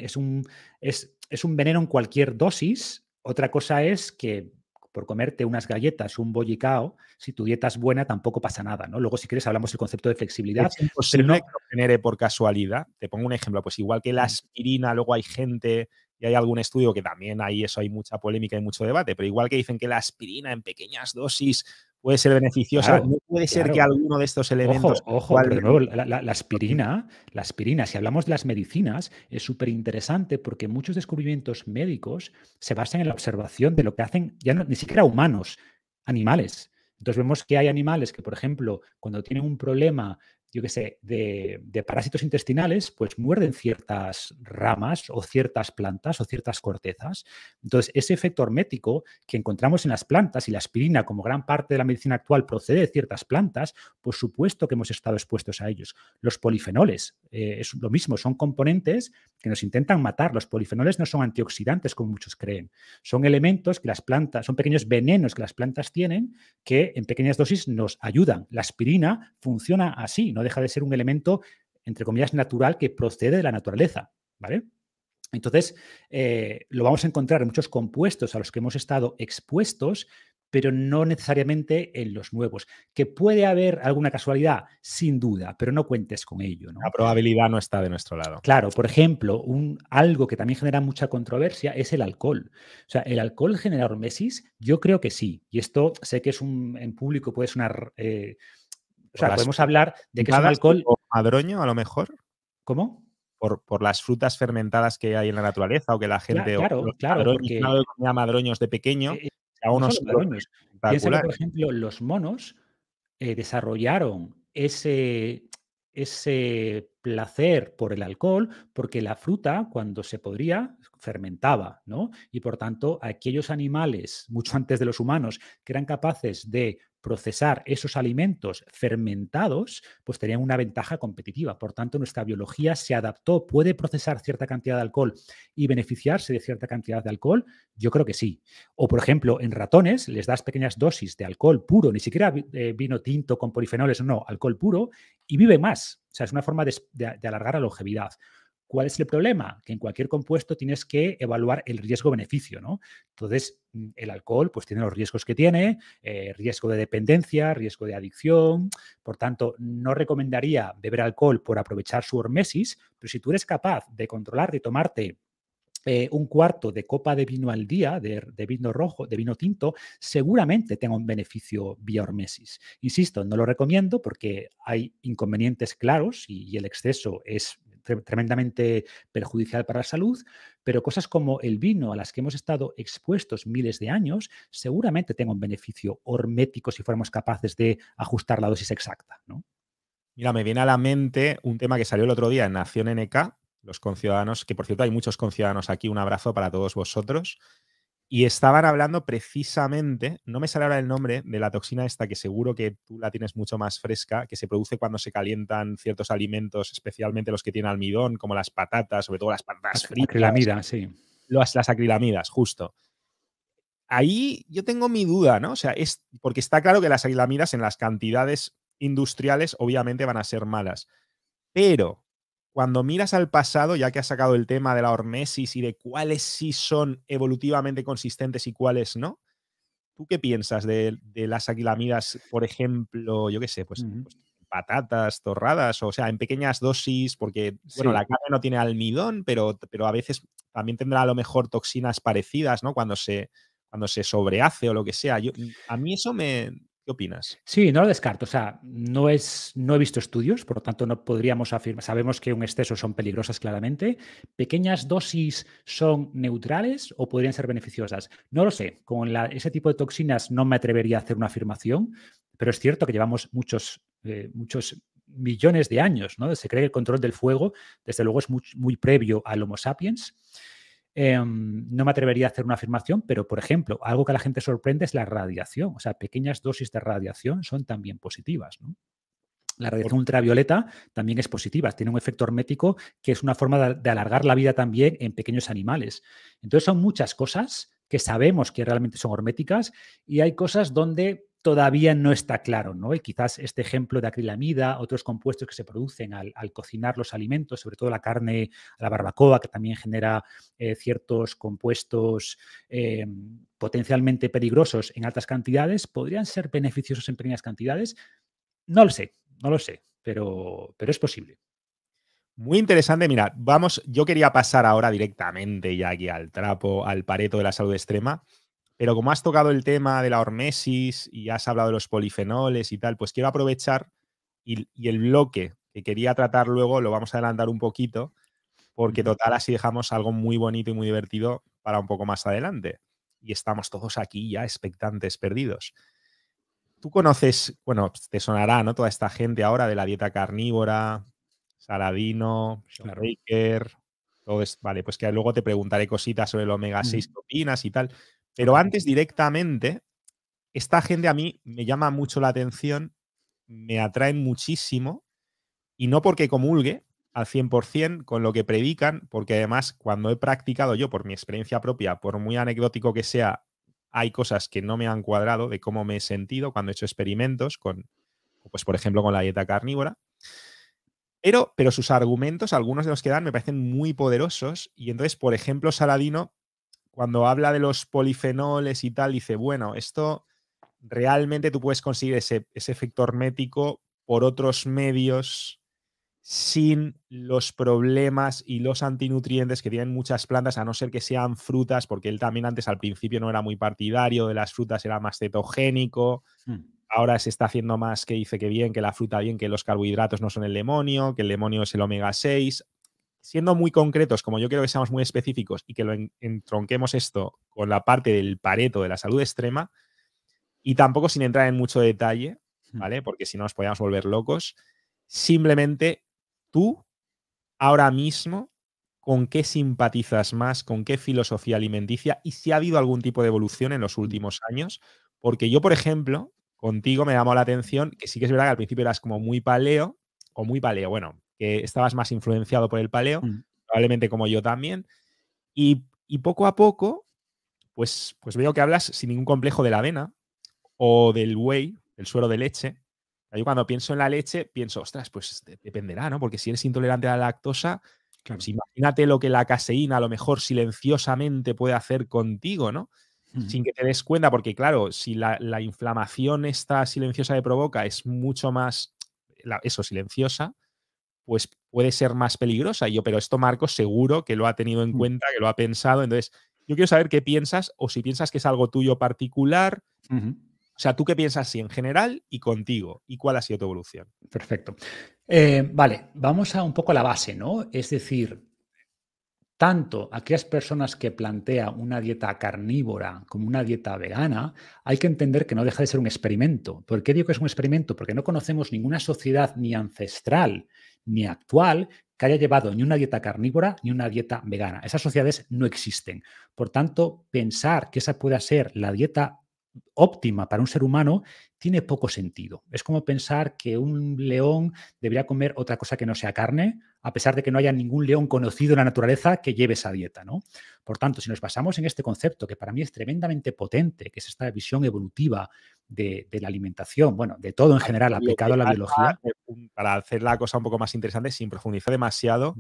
es un, veneno en cualquier dosis. Otra cosa es que por comerte unas galletas, un bollicao, si tu dieta es buena, tampoco pasa nada, ¿no? Luego, si quieres, hablamos del concepto de flexibilidad. Es imposible no... genere por casualidad. Te pongo un ejemplo, pues igual que la aspirina, luego hay gente y hay algún estudio que también hay eso hay mucha polémica y mucho debate, pero igual que dicen que la aspirina en pequeñas dosis puede ser beneficiosa, no puede ser que alguno de estos elementos... Ojo, ojo la, aspirina, la aspirina, si hablamos de las medicinas, es súper interesante porque muchos descubrimientos médicos se basan en la observación de lo que hacen ya no, ni siquiera humanos, animales. Entonces vemos que hay animales que, por ejemplo, cuando tienen un problema yo sé, de, parásitos intestinales, pues muerden ciertas ramas o ciertas plantas o ciertas cortezas. Entonces, ese efecto hermético que encontramos en las plantas y la aspirina, como gran parte de la medicina actual, procede de ciertas plantas, por supuesto que hemos estado expuestos a ellos. Los polifenoles, eh, es lo mismo, son componentes que nos intentan matar. Los polifenoles no son antioxidantes como muchos creen. Son elementos que las plantas, son pequeños venenos que las plantas tienen que en pequeñas dosis nos ayudan. La aspirina funciona así, no deja de ser un elemento, entre comillas, natural que procede de la naturaleza. ¿Vale? Entonces, eh, lo vamos a encontrar en muchos compuestos a los que hemos estado expuestos, pero no necesariamente en los nuevos. Que puede haber alguna casualidad, sin duda, pero no cuentes con ello. La probabilidad no está de nuestro lado. Claro, por ejemplo, un, algo que también genera mucha controversia es el alcohol. O sea, ¿el alcohol genera hormesis? Yo creo que sí. Y esto sé que es un, en público puede sonar... Eh, o sea, podemos hablar de que es un alcohol... O madroño, a lo mejor. ¿Cómo? Por, por, las frutas fermentadas que hay en la naturaleza o que la gente claro, claro. claro, claro madroños, madroños de pequeño. Eh, a unos por ejemplo, los monos eh, desarrollaron ese, ese placer por el alcohol, porque la fruta, cuando se podría, fermentaba, ¿no? Y por tanto, aquellos animales, mucho antes de los humanos, que eran capaces de procesar esos alimentos fermentados, pues tenían una ventaja competitiva. Por tanto, nuestra biología se adaptó. ¿Puede procesar cierta cantidad de alcohol y beneficiarse de cierta cantidad de alcohol? Yo creo que sí. O, por ejemplo, en ratones les das pequeñas dosis de alcohol puro, ni siquiera eh, vino tinto con polifenoles, no, alcohol puro, y vive más. O sea, es una forma de alargar la longevidad. ¿Cuál es el problema? Que en cualquier compuesto tienes que evaluar el riesgo-beneficio, ¿no? Entonces, mm, el alcohol, pues tiene los riesgos que tiene, eh, riesgo de dependencia, riesgo de adicción. Por tanto, no recomendaría beber alcohol por aprovechar su hormesis, pero si tú eres capaz de controlar, de tomarte eh, un cuarto de copa de vino al día, de, vino rojo, de vino tinto, seguramente tenga un beneficio vía hormesis. Insisto, no lo recomiendo porque hay inconvenientes claros y el exceso es tremendamente perjudicial para la salud, pero cosas como el vino a las que hemos estado expuestos miles de años seguramente tenga un beneficio hormético si fuéramos capaces de ajustar la dosis exacta. Mira, me viene a la mente un tema que salió el otro día en Nación NK, los conciudadanos, que por cierto hay muchos conciudadanos aquí, un abrazo para todos vosotros. Y estaban hablando precisamente, no me sale ahora el nombre, de la toxina esta que seguro que tú la tienes mucho más fresca, que se produce cuando se calientan ciertos alimentos, especialmente los que tienen almidón, como las patatas, sobre todo las patatas fritas. acrilamidas, sí. Las, las acrilamidas, justo. Ahí yo tengo mi duda, ¿no? O sea, es porque está claro que las acrilamidas en las cantidades industriales obviamente van a ser malas. Pero cuando miras al pasado, ya que has sacado el tema de la hormesis y de cuáles sí son evolutivamente consistentes y cuáles no, ¿tú qué piensas de, las aquilamidas, por ejemplo, yo qué sé, pues, pues, patatas torradas, o sea, en pequeñas dosis, porque bueno, la carne no tiene almidón, pero, pero a veces también tendrá a lo mejor toxinas parecidas, ¿no? Cuando se, cuando se sobrehace o lo que sea. Yo, mm, a mí eso me, ¿Qué opinas? Sí, no lo descarto. O sea, no, es, no he visto estudios, por lo tanto no podríamos afirmar. Sabemos que un exceso son peligrosas claramente. ¿Pequeñas dosis son neutrales o podrían ser beneficiosas? No lo sé. Con ese tipo de toxinas no me atrevería a hacer una afirmación, pero es cierto que llevamos muchos, eh, muchos millones de años. ¿no? Se cree que el control del fuego, desde luego, es muy previo al Homo sapiens. Em, no me atrevería a hacer una afirmación, pero por ejemplo, algo que a la gente sorprende es la radiación. O sea, pequeñas dosis de radiación son también positivas. La radiación ultravioleta también es positiva, tiene un efecto hermético que es una forma de, de alargar la vida también en pequeños animales. Entonces son muchas cosas que sabemos que realmente son herméticas y hay cosas donde todavía no está claro, ¿no? Y quizás este ejemplo de acrilamida, otros compuestos que se producen al, cocinar los alimentos, sobre todo la carne, la barbacoa, que también genera eh, ciertos compuestos eh, potencialmente peligrosos en altas cantidades, podrían ser beneficiosos en pequeñas cantidades. No lo sé, no lo sé, pero, pero es posible. Muy interesante, mira, vamos, yo quería pasar ahora directamente ya aquí al trapo, al pareto de la salud extrema, pero como has tocado el tema de la hormesis y has hablado de los polifenoles y tal, pues quiero aprovechar y, el bloque que quería tratar luego lo vamos a adelantar un poquito, porque total así dejamos algo muy bonito y muy divertido para un poco más adelante. Y estamos todos aquí ya expectantes, perdidos. Tú conoces, bueno, te sonará, ¿no? Toda esta gente ahora de la dieta carnívora, Saladino, todo es, vale, pues que luego te preguntaré cositas sobre el omega 6 que opinas y tal, pero antes directamente, esta gente a mí me llama mucho la atención, me atraen muchísimo, y no porque comulgue al 100% con lo que predican, porque además cuando he practicado yo por mi experiencia propia, por muy anecdótico que sea, hay cosas que no me han cuadrado de cómo me he sentido cuando he hecho experimentos con, pues por ejemplo, con la dieta carnívora. Pero, pero, sus argumentos, algunos de los que dan, me parecen muy poderosos. Y entonces, por ejemplo, Saladino cuando habla de los polifenoles y tal, dice, bueno, esto realmente tú puedes conseguir ese, efecto hermético por otros medios sin los problemas y los antinutrientes que tienen muchas plantas, a no ser que sean frutas, porque él también antes al principio no era muy partidario de las frutas, era más cetogénico. Hmm. Ahora se está haciendo más que dice que bien, que la fruta bien, que los carbohidratos no son el demonio, que el demonio es el omega 6 siendo muy concretos, como yo quiero que seamos muy específicos y que lo entronquemos esto con la parte del pareto de la salud extrema, y tampoco sin entrar en mucho detalle, hmm. ¿vale? Porque si no nos podíamos volver locos. Simplemente tú, ahora mismo, con qué simpatizas más, con qué filosofía alimenticia y si ha habido algún tipo de evolución en los hmm. últimos años. Porque yo, por ejemplo, contigo me llamó la atención que sí que es verdad que al principio eras como muy paleo, o muy paleo, bueno, que estabas más influenciado por el paleo, mm. probablemente como yo también. Y, poco a poco, pues, pues veo que hablas sin ningún complejo de la avena o del whey, el suero de leche. Yo cuando pienso en la leche, pienso, ostras, pues dependerá, ¿no? Porque si eres intolerante a la lactosa, pues imagínate lo que la caseína a lo mejor silenciosamente puede hacer contigo, ¿no? Sin que te des cuenta, porque claro, si la, inflamación esta silenciosa que provoca es mucho más, eso, silenciosa, pues puede ser más peligrosa. yo, pero esto marco seguro que lo ha tenido en mm. cuenta, que lo ha pensado. Entonces, yo quiero saber qué piensas o si piensas que es algo tuyo particular. O sea, tú qué piensas si en general y contigo y cuál ha sido tu evolución. Perfecto. Eh, vale, vamos a un poco a la base, ¿no? Es decir, tanto aquellas personas que plantean una dieta carnívora como una dieta vegana, hay que entender que no deja de ser un experimento. ¿Por qué digo que es un experimento? Porque no conocemos ninguna sociedad ni ancestral ni actual que haya llevado ni una dieta carnívora ni una dieta vegana. Esas sociedades no existen. Por tanto, pensar que esa pueda ser la dieta óptima para un ser humano tiene poco sentido. Es como pensar que un león debería comer otra cosa que no sea carne, a pesar de que no haya ningún león conocido en la naturaleza que lleve esa dieta, ¿no? Por tanto, si nos basamos en este concepto, que para mí es tremendamente potente, que es esta visión evolutiva de, la alimentación, bueno, de todo en general, aplicado a la biología. Para hacer la cosa un poco más interesante, sin profundizar demasiado,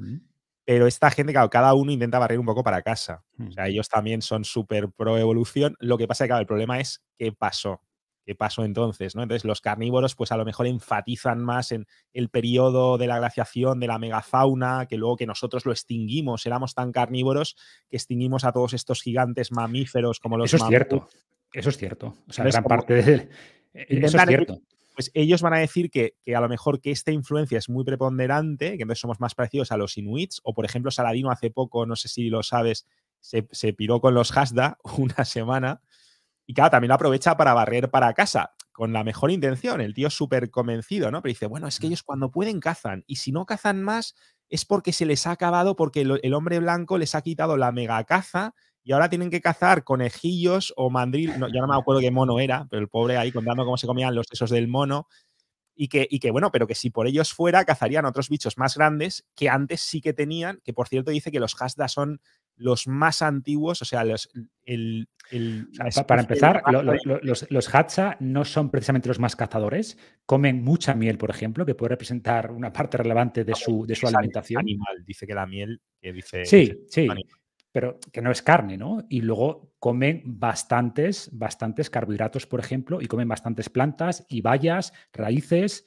pero esta gente, claro, cada uno intenta barrer un poco para casa. O sea, ellos también son súper pro evolución. Lo que pasa es que, el problema es qué pasó. ¿Qué pasó entonces? ¿no? Entonces, los carnívoros, pues a lo mejor enfatizan más en el periodo de la glaciación, de la megafauna, que luego que nosotros lo extinguimos. Éramos tan carnívoros que extinguimos a todos estos gigantes mamíferos como los. Eso es cierto. Eso es cierto. O sea, gran parte de... E, eso es cierto pues ellos van a decir que, a lo mejor que esta influencia es muy preponderante, que entonces somos más parecidos a los inuits, o por ejemplo Saladino hace poco, no sé si lo sabes, se, piró con los Hasda una semana, y claro, también lo aprovecha para barrer para casa, con la mejor intención, el tío súper convencido, ¿no? Pero dice, bueno, es que mm. ellos cuando pueden cazan, y si no cazan más es porque se les ha acabado, porque el, el hombre blanco les ha quitado la mega caza y ahora tienen que cazar conejillos o mandril, no, yo no me acuerdo qué mono era, pero el pobre ahí contando cómo se comían los quesos del mono. Y que, y bueno, pero que si por ellos fuera, cazarían otros bichos más grandes que antes sí que tenían, que por cierto dice que los Hasda son los más antiguos, o sea, los, el, para empezar, los, los Hatcha no son precisamente los más cazadores, comen mucha miel, por ejemplo, que puede representar una parte relevante de su, de su alimentación. Animal, dice que la miel, que dice... Sí, sí pero que no es carne, ¿no? Y luego comen bastantes, bastantes carbohidratos, por ejemplo, y comen bastantes plantas y bayas, raíces,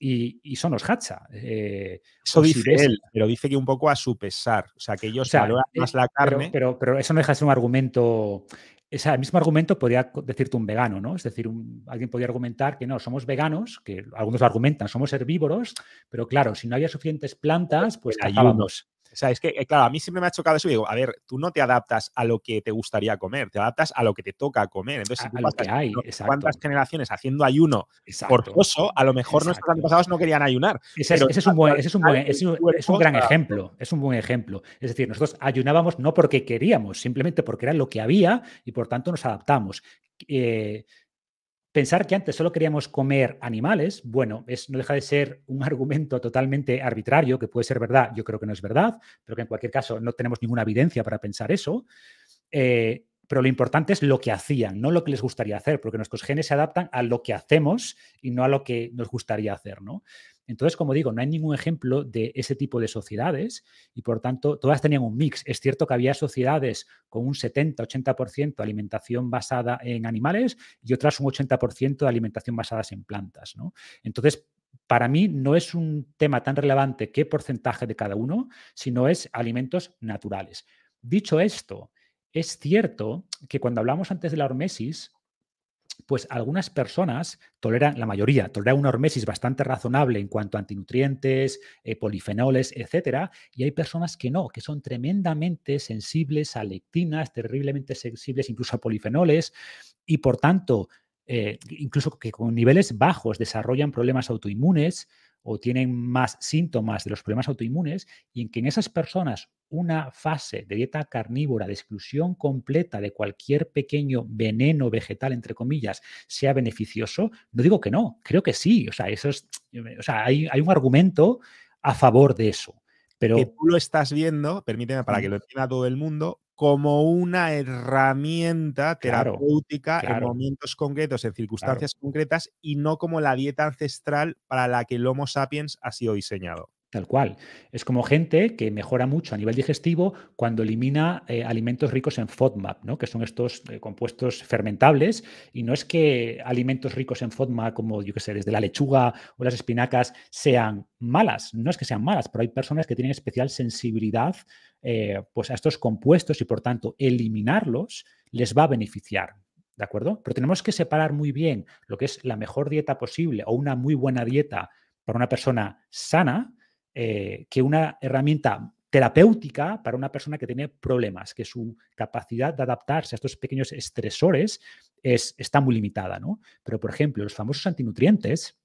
y, son los hacha. Eh, eso dice él, pero dice que un poco a su pesar, o sea, que ellos valoran eh, más la carne. Pero, eso no deja de ser un argumento. O sea, el mismo argumento podría decirte un vegano, ¿no? Es decir, alguien podría argumentar que no, somos veganos, que algunos argumentan, somos herbívoros, pero claro, si no había suficientes plantas, pues ayunos o sea, es que, eh, claro, a mí siempre me ha chocado eso y digo, a ver, tú no te adaptas a lo que te gustaría comer, te adaptas a lo que te toca comer. Entonces, si cuántas generaciones haciendo ayuno por eso a lo mejor nuestros antepasados no querían ayunar. Ese, es, un buen, gran ejemplo, es un buen ejemplo. Es decir, nosotros ayunábamos no porque queríamos, simplemente porque era lo que había y por tanto nos adaptamos. Eh, Pensar que antes solo queríamos comer animales, bueno, es, no deja de ser un argumento totalmente arbitrario, que puede ser verdad, yo creo que no es verdad, pero que en cualquier caso no tenemos ninguna evidencia para pensar eso. Eh, pero lo importante es lo que hacían, no lo que les gustaría hacer, porque nuestros genes se adaptan a lo que hacemos y no a lo que nos gustaría hacer, ¿no? Entonces, como digo, no hay ningún ejemplo de ese tipo de sociedades y por tanto todas tenían un mix. Es cierto que había sociedades con un 70-80% alimentación basada en animales y otras un 80% de alimentación basadas en plantas. Entonces, para mí no es un tema tan relevante qué porcentaje de cada uno, sino es alimentos naturales. Dicho esto, es cierto que cuando hablamos antes de la hormesis, pues algunas personas toleran, la mayoría, toleran una hormesis bastante razonable en cuanto a antinutrientes, eh, polifenoles, etcétera, y hay personas que no, que son tremendamente sensibles a lectinas, terriblemente sensibles incluso a polifenoles, y por tanto, eh, incluso que con niveles bajos desarrollan problemas autoinmunes, o tienen más síntomas de los problemas autoinmunes y en que en esas personas una fase de dieta carnívora, de exclusión completa de cualquier pequeño veneno vegetal, entre comillas, sea beneficioso, no digo que no, creo que sí. O sea, eso es, o sea hay, un argumento a favor de eso. Pero... Que tú lo estás viendo, permíteme, para que lo entienda todo el mundo, como una herramienta terapéutica en momentos concretos, en circunstancias concretas, y no como la dieta ancestral para la que el Homo sapiens ha sido diseñado. Tal cual. Es como gente que mejora mucho a nivel digestivo cuando elimina eh, alimentos ricos en FODMAP, ¿no? que son estos eh, compuestos fermentables. Y no es que alimentos ricos en FODMAP, como yo que sé, desde la lechuga o las espinacas, sean malas. No es que sean malas, pero hay personas que tienen especial sensibilidad eh, pues a estos compuestos y por tanto eliminarlos les va a beneficiar. ¿De acuerdo? Pero tenemos que separar muy bien lo que es la mejor dieta posible o una muy buena dieta para una persona sana eh, que una herramienta terapéutica para una persona que tiene problemas, que su capacidad de adaptarse a estos pequeños estresores es, está muy limitada, ¿no? Pero, por ejemplo, los famosos antinutrientes,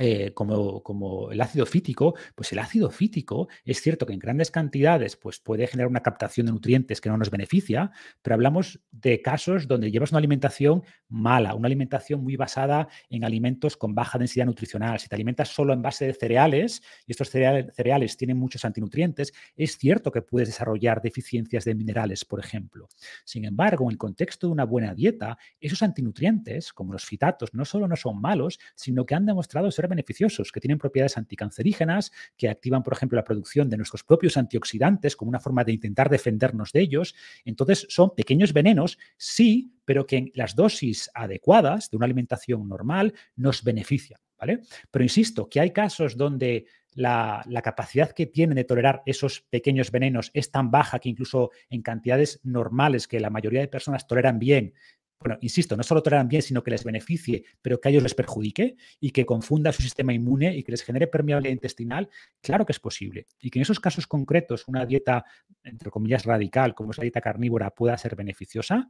eh, como, como, el ácido fítico, pues el ácido fítico es cierto que en grandes cantidades pues puede generar una captación de nutrientes que no nos beneficia, pero hablamos de casos donde llevas una alimentación mala, una alimentación muy basada en alimentos con baja densidad nutricional. Si te alimentas solo en base de cereales y estos cereales, cereales tienen muchos antinutrientes, es cierto que puedes desarrollar deficiencias de minerales, por ejemplo. Sin embargo, en el contexto de una buena dieta, esos antinutrientes, como los fitatos, no solo no son malos, sino que han demostrado ser beneficiosos, que tienen propiedades anticancerígenas, que activan, por ejemplo, la producción de nuestros propios antioxidantes como una forma de intentar defendernos de ellos. Entonces, son pequeños venenos, sí, pero que en las dosis adecuadas de una alimentación normal nos benefician. ¿Vale? Pero insisto, que hay casos donde la, la, capacidad que tienen de tolerar esos pequeños venenos es tan baja que incluso en cantidades normales que la mayoría de personas toleran bien, bueno, insisto, no solo toleran bien, sino que les beneficie, pero que a ellos les perjudique y que confunda su sistema inmune y que les genere permeabilidad intestinal, claro que es posible. Y que en esos casos concretos una dieta, entre comillas, radical, como es la dieta carnívora, pueda ser beneficiosa,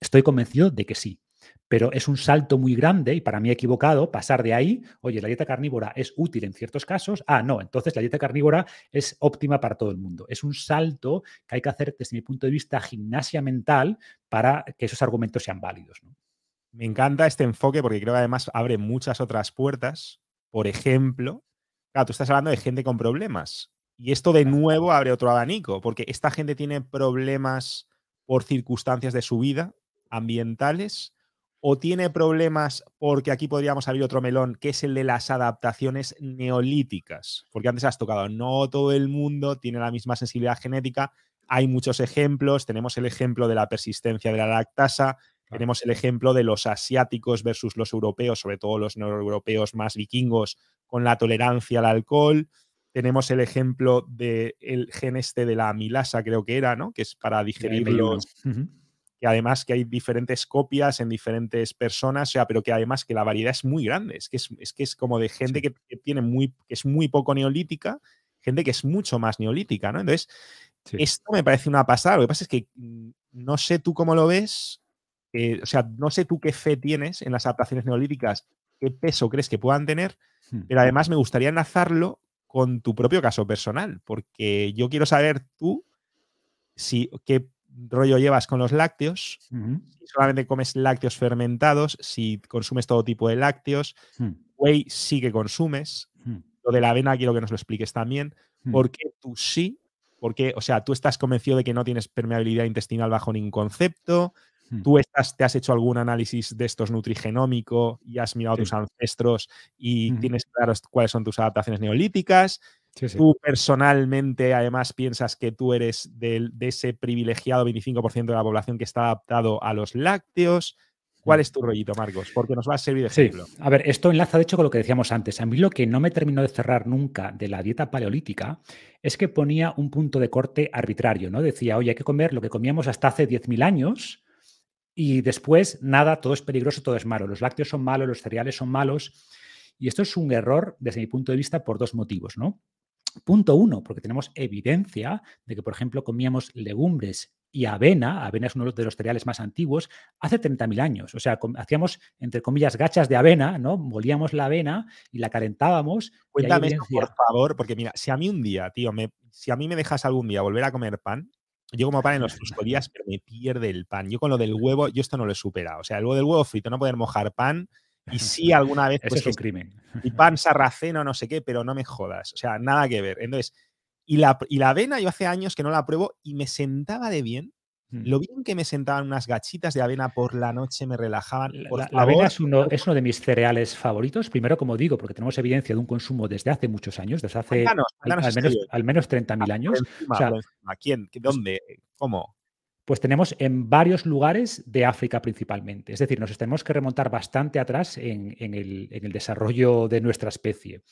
estoy convencido de que sí. Pero es un salto muy grande y para mí equivocado pasar de ahí, oye, la dieta carnívora es útil en ciertos casos, ah, no, entonces la dieta carnívora es óptima para todo el mundo. Es un salto que hay que hacer desde mi punto de vista gimnasia mental para que esos argumentos sean válidos. Me encanta este enfoque porque creo que además abre muchas otras puertas. Por ejemplo, claro, tú estás hablando de gente con problemas y esto de nuevo abre otro abanico porque esta gente tiene problemas por circunstancias de su vida ambientales o tiene problemas porque aquí podríamos abrir otro melón, que es el de las adaptaciones neolíticas, porque antes has tocado, no todo el mundo tiene la misma sensibilidad genética, hay muchos ejemplos, tenemos el ejemplo de la persistencia de la lactasa, Tenemos el ejemplo de los asiáticos versus los europeos, sobre todo los europeos más vikingos, con la tolerancia al alcohol. Tenemos el ejemplo del gen este de la milasa, creo que era, ¿no? Que es para digerir los, que además que hay diferentes copias en diferentes personas, sea, pero que además que la variedad es muy grande, es que es, que es como de gente que, tiene muy, que es muy poco neolítica, gente que es mucho más neolítica, ¿no? Entonces, esto me parece una pasada, lo que pasa es que mm, no sé tú cómo lo ves, eh, o sea, no sé tú qué fe tienes en las adaptaciones neolíticas, qué peso crees que puedan tener, hmm. pero además me gustaría enlazarlo con tu propio caso personal, porque yo quiero saber tú si qué rollo llevas con los lácteos, si solamente comes lácteos fermentados, si consumes todo tipo de lácteos, güey hmm. sí que consumes, hmm. lo de la avena quiero que nos lo expliques también, hmm. ¿por qué tú sí? Porque, o sea, tú estás convencido de que no tienes permeabilidad intestinal bajo ningún concepto, Tú estás, te has hecho algún análisis de estos nutrigenómico y has mirado a tus ancestros y tienes claros cuáles son tus adaptaciones neolíticas. Tú personalmente, además, piensas que tú eres de, ese privilegiado 25% de la población que está adaptado a los lácteos. ¿Cuál mm. es tu rollito, Marcos? Porque nos va a servir de ejemplo. A ver, esto enlaza de hecho con lo que decíamos antes. A mí lo que no me terminó de cerrar nunca de la dieta paleolítica es que ponía un punto de corte arbitrario, ¿no? Decía, oye, hay que comer lo que comíamos hasta hace 10.000 años y después nada, todo es peligroso, todo es malo. Los lácteos son malos, los cereales son malos. Y esto es un error desde mi punto de vista por dos motivos, ¿no? Punto uno, porque tenemos evidencia de que, por ejemplo, comíamos legumbres y avena, avena es uno de los cereales más antiguos, hace 30.000 años. O sea, hacíamos, entre comillas, gachas de avena, ¿no? Molíamos la avena y la calentábamos. Cuéntame, por favor, porque mira, si a mí un día, tío, me, si a mí me dejas algún día volver a comer pan, yo como pan en los días, pero me pierde el pan. Yo con lo del huevo, yo esto no lo he superado. O sea, luego del huevo frito, no poder mojar pan, y sí, alguna vez. Pues, es un crimen. Y pan sarraceno, no sé qué, pero no me jodas. O sea, nada que ver. Entonces, y la, avena, yo hace años que no la pruebo y me sentaba de bien. Hmm. Lo bien que me sentaban unas gachitas de avena por la noche, me relajaban. la, avena es uno, es uno, de mis cereales favoritos. Primero, como digo, porque tenemos evidencia de un consumo desde hace muchos años, desde hace al, menos, al menos 30.000 años. o sea, ¿A quién? ¿Dónde? ¿Cómo? pues tenemos en varios lugares de África principalmente. Es decir, nos tenemos que remontar bastante atrás en, el, desarrollo de nuestra especie.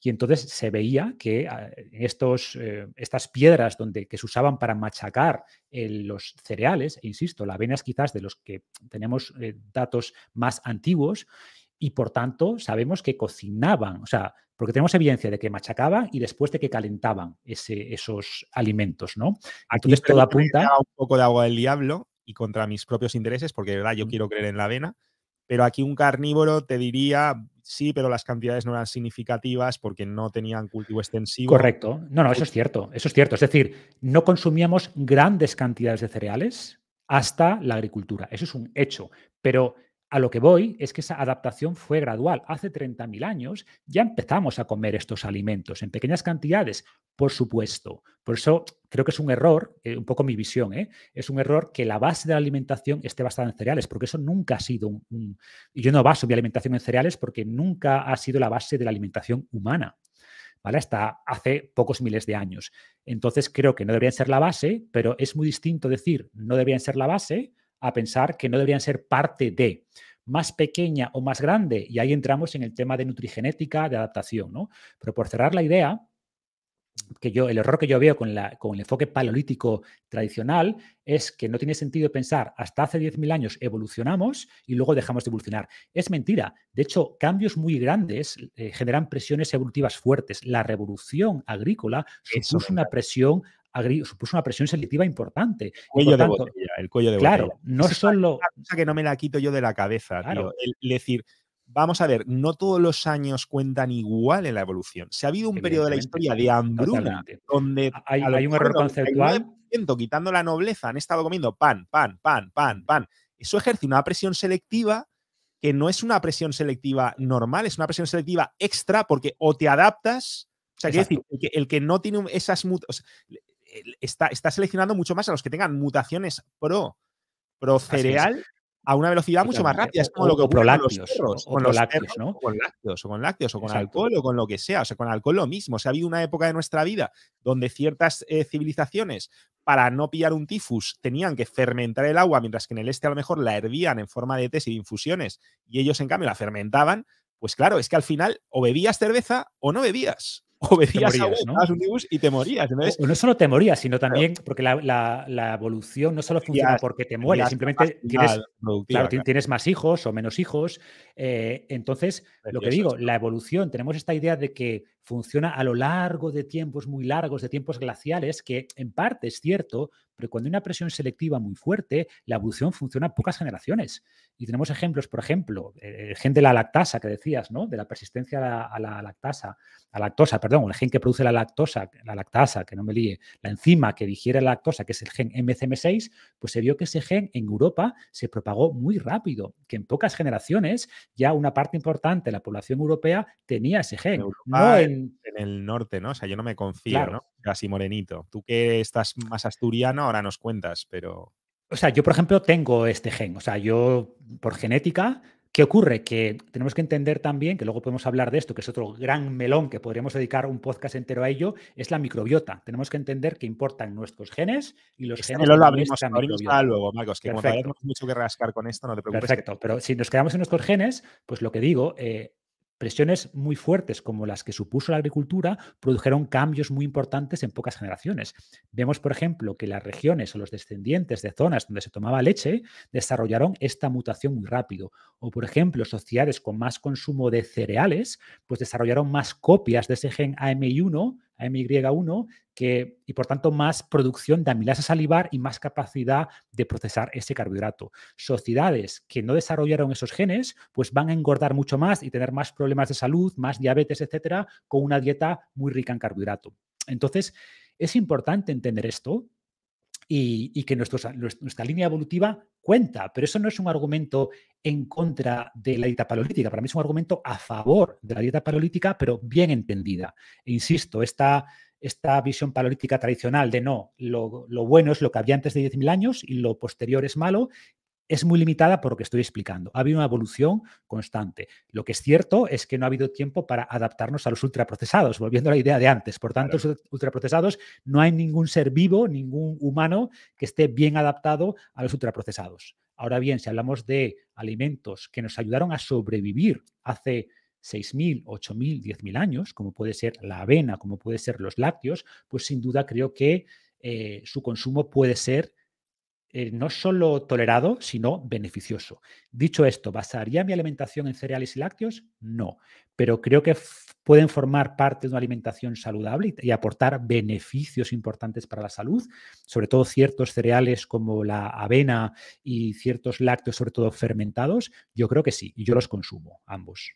Y entonces se veía que ah, estos, eh, estas piedras donde, que se usaban para machacar eh, los cereales, e insisto, la avena es quizás de los que tenemos eh, datos más antiguos, y por tanto sabemos que cocinaban, o sea, porque tenemos evidencia de que machacaban y después de que calentaban ese, esos alimentos, ¿no? es todo apunta... Un poco de agua del diablo y contra mis propios intereses, porque de verdad yo quiero creer en la avena, pero aquí un carnívoro te diría, sí, pero las cantidades no eran significativas porque no tenían cultivo extensivo. Correcto. No, no, eso es cierto, eso es cierto. Es decir, no consumíamos grandes cantidades de cereales hasta la agricultura. Eso es un hecho, pero a lo que voy es que esa adaptación fue gradual. Hace 30.000 años ya empezamos a comer estos alimentos en pequeñas cantidades, por supuesto. Por eso creo que es un error, eh, un poco mi visión, ¿eh? es un error que la base de la alimentación esté basada en cereales, porque eso nunca ha sido un, Yo no baso mi alimentación en cereales porque nunca ha sido la base de la alimentación humana. ¿Vale? Hasta hace pocos miles de años. Entonces creo que no deberían ser la base, pero es muy distinto decir no deberían ser la base a pensar que no deberían ser parte de más pequeña o más grande. Y ahí entramos en el tema de nutrigenética, de adaptación. ¿no? Pero por cerrar la idea, que yo, el error que yo veo con, la, con, el enfoque paleolítico tradicional es que no tiene sentido pensar hasta hace 10.000 años evolucionamos y luego dejamos de evolucionar. Es mentira. De hecho, cambios muy grandes eh, generan presiones evolutivas fuertes. La revolución agrícola supuso una presión supuso una presión selectiva importante. el cuello de botella. Claro, no solo. una cosa que no me la quito yo de la cabeza, claro. decir, vamos a ver, no todos los años cuentan igual en la evolución. Se ha habido un periodo de la historia de hambruna donde hay, un error conceptual. Quitando la nobleza, han estado comiendo pan, pan, pan, pan, pan. Eso ejerce una presión selectiva que no es una presión selectiva normal, es una presión selectiva extra porque o te adaptas, o sea, quiero decir, el que, no tiene esas... O está, seleccionando mucho más a los que tengan mutaciones pro, pro cereal a una velocidad mucho más rápida. Es como lo que ocurre con los perros, con lácteos, ¿no? con lácteos, o con lácteos, o con alcohol, o con lo que sea. O sea, con alcohol lo mismo. se ha habido una época de nuestra vida donde ciertas eh, civilizaciones, para no pillar un tifus, tenían que fermentar el agua, mientras que en el este a lo mejor la hervían en forma de tés y de infusiones, y ellos en cambio la fermentaban. Pues claro, es que al final o bebías cerveza o no bebías. obedías ¿no? y te morías. ¿no? solo te morías, sino también porque la, evolución no solo funciona porque te mueres, simplemente tienes, más hijos o menos hijos. Eh, entonces, lo que digo, la evolución, tenemos esta idea de que funciona a lo largo de tiempos muy largos, de tiempos glaciales, que en parte es cierto, pero cuando hay una presión selectiva muy fuerte, la evolución funciona en pocas generaciones. Y tenemos ejemplos, por ejemplo, eh, el gen de la lactasa que decías, ¿no? De la persistencia a la, lactasa, a la lactosa, perdón, el gen que produce la lactosa, la lactasa, que no me líe, la enzima que digiere la lactosa, que es el gen MCM6, pues se vio que ese gen en Europa se propagó muy rápido, que en pocas generaciones ya una parte importante de la población europea tenía ese gen. en en, el norte, ¿no? O sea, yo no me confío, ¿no? Casi morenito. Tú que estás más asturiano, ahora nos cuentas, pero... O sea, yo, por ejemplo, tengo este gen. O sea, yo, por genética, ¿Qué ocurre? Que tenemos que entender también, que luego podemos hablar de esto, que es otro gran melón que podríamos dedicar un podcast entero a ello, es la microbiota. Tenemos que entender que importan nuestros genes y los genes genes. No lo abrimos, microbiota. luego, Marcos, que tenemos mucho que rascar con esto, no te preocupes. Perfecto, pero si nos quedamos en nuestros genes, pues lo que digo, eh, Presiones muy fuertes como las que supuso la agricultura produjeron cambios muy importantes en pocas generaciones. Vemos, por ejemplo, que las regiones o los descendientes de zonas donde se tomaba leche desarrollaron esta mutación muy rápido. O, por ejemplo, sociedades con más consumo de cereales, pues desarrollaron más copias de ese gen AMI1 AMY1, que, y por tanto más producción de amilasa salivar y más capacidad de procesar ese carbohidrato. Sociedades que no desarrollaron esos genes, pues van a engordar mucho más y tener más problemas de salud, más diabetes, etcétera, con una dieta muy rica en carbohidrato. Entonces, es importante entender esto y, que nuestra línea evolutiva cuenta, pero eso no es un argumento en contra de la dieta paleolítica, para mí es un argumento a favor de la dieta paleolítica, pero bien entendida. E insisto, esta, esta visión paleolítica tradicional de no, lo, lo, bueno es lo que había antes de 10.000 años y lo posterior es malo, es muy limitada por lo que estoy explicando. Ha habido una evolución constante. Lo que es cierto es que no ha habido tiempo para adaptarnos a los ultraprocesados, volviendo a la idea de antes. Por tanto, los ultraprocesados, no hay ningún ser vivo, ningún humano que esté bien adaptado a los ultraprocesados. Ahora bien, si hablamos de alimentos que nos ayudaron a sobrevivir hace 6.000, 8.000, 10.000 años, como puede ser la avena, como puede ser los lácteos, pues sin duda creo que eh, su consumo puede ser eh, no solo tolerado, sino beneficioso. Dicho esto, ¿basaría mi alimentación en cereales y lácteos? No, pero creo que pueden formar parte de una alimentación saludable y, aportar beneficios importantes para la salud, sobre todo ciertos cereales como la avena y ciertos lácteos, sobre todo fermentados. Yo creo que sí, y yo los consumo ambos.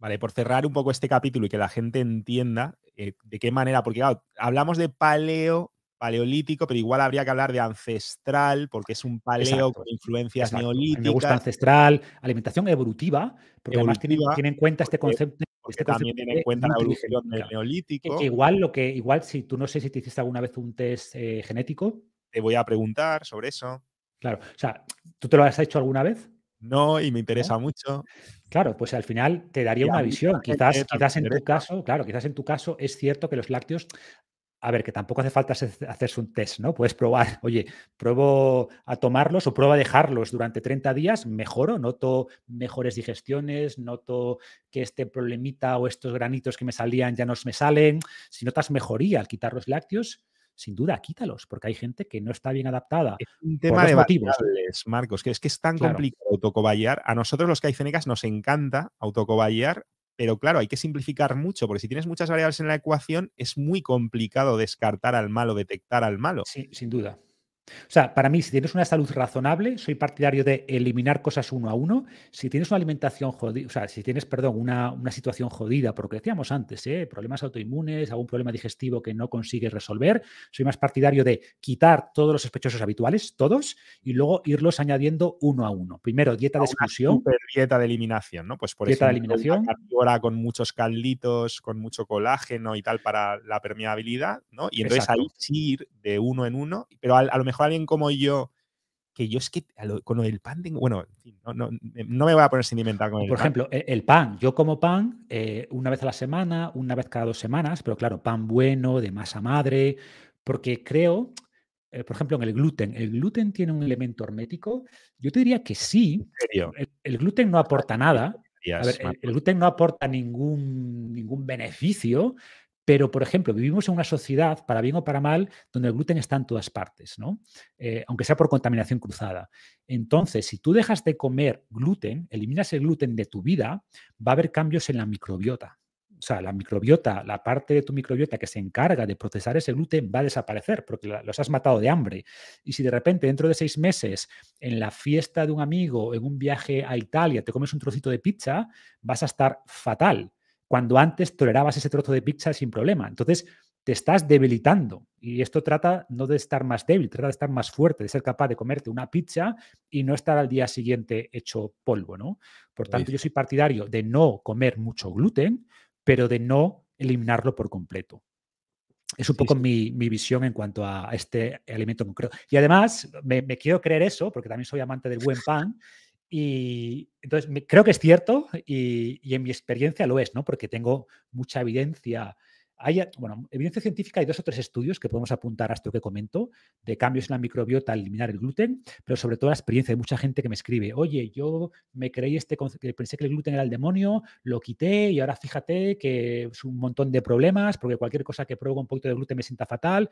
Vale, por cerrar un poco este capítulo y que la gente entienda eh, de qué manera, porque hablamos de paleo paleolítico, pero igual habría que hablar de ancestral, porque es un paleo con influencias neolíticas. me gusta ancestral, alimentación evolutiva, porque además tiene en cuenta este, este concepto. también tiene en cuenta la evolución del neolítico. igual lo que, igual si tú no sé si te hiciste alguna vez un test eh, genético. Te voy a preguntar sobre eso. Claro, o sea, ¿tú te lo has hecho alguna vez? No, y me interesa mucho. Claro, pues al final te daría una visión. Quizás, quizás en tu caso, claro, quizás en tu caso es cierto que los lácteos a ver, que tampoco hace falta hacerse un test, ¿no? Puedes probar, oye, pruebo a tomarlos o pruebo a dejarlos durante 30 días, mejoro, noto mejores digestiones, noto que este problemita o estos granitos que me salían ya no me salen. Si notas mejoría al quitar los lácteos, sin duda, quítalos, porque hay gente que no está bien adaptada. Es un tema de Marcos, que es que es tan complicado autocoballar. A nosotros los que hay cénicas nos encanta autocoballar. Pero claro, hay que simplificar mucho, porque si tienes muchas variables en la ecuación, es muy complicado descartar al malo, detectar al malo. Sí, sin duda. O sea, para mí, si tienes una salud razonable, soy partidario de eliminar cosas uno a uno. Si tienes una alimentación jodida, o sea, si tienes, perdón, una, una situación jodida, porque decíamos antes, ¿eh? problemas autoinmunes, algún problema digestivo que no consigues resolver, soy más partidario de quitar todos los sospechosos habituales, todos, y luego irlos añadiendo uno a uno. Primero, dieta de exclusión. Dieta de eliminación, ¿no? Pues por dieta ejemplo, de eliminación. Ahora con muchos calditos, con mucho colágeno y tal para la permeabilidad, ¿no? Y entonces ahí de uno en uno, pero a, a lo mejor alguien como yo, que yo es que lo, con el pan tengo, bueno, no, me voy a poner sentimental con el Por ejemplo, e-, el, pan. Yo como pan eh, una vez a la semana, una vez cada dos semanas, pero claro, pan bueno, de masa madre, porque creo, eh, por ejemplo, en el gluten. ¿El gluten tiene un elemento hermético? Yo te diría que sí. El, gluten no aporta nada. el, gluten no aporta ningún, ningún beneficio, pero, por ejemplo, vivimos en una sociedad, para bien o para mal, donde el gluten está en todas partes, ¿no? Eh, aunque sea por contaminación cruzada. Entonces, si tú dejas de comer gluten, eliminas el gluten de tu vida, va a haber cambios en la microbiota. O sea, la microbiota, la parte de tu microbiota que se encarga de procesar ese gluten va a desaparecer porque los has matado de hambre. Y si de repente dentro de seis meses, en la fiesta de un amigo, en un viaje a Italia, te comes un trocito de pizza, vas a estar fatal cuando antes tolerabas ese trozo de pizza sin problema. Entonces, te estás debilitando y esto trata no de estar más débil, trata de estar más fuerte, de ser capaz de comerte una pizza y no estar al día siguiente hecho polvo, ¿no? Por tanto, yo soy partidario de no comer mucho gluten, pero de no eliminarlo por completo. Es un poco Mi, visión en cuanto a este alimento concreto. Y además, me, quiero creer eso, porque también soy amante del buen pan, y entonces creo que es cierto y, en mi experiencia lo es, ¿no? Porque tengo mucha evidencia. Hay, bueno, evidencia científica, hay dos o tres estudios que podemos apuntar a esto que comento, de cambios en la microbiota al eliminar el gluten, pero sobre todo la experiencia de mucha gente que me escribe, oye, yo me creí este pensé que el gluten era el demonio, lo quité y ahora fíjate que es un montón de problemas, porque cualquier cosa que pruebo un poquito de gluten me sienta fatal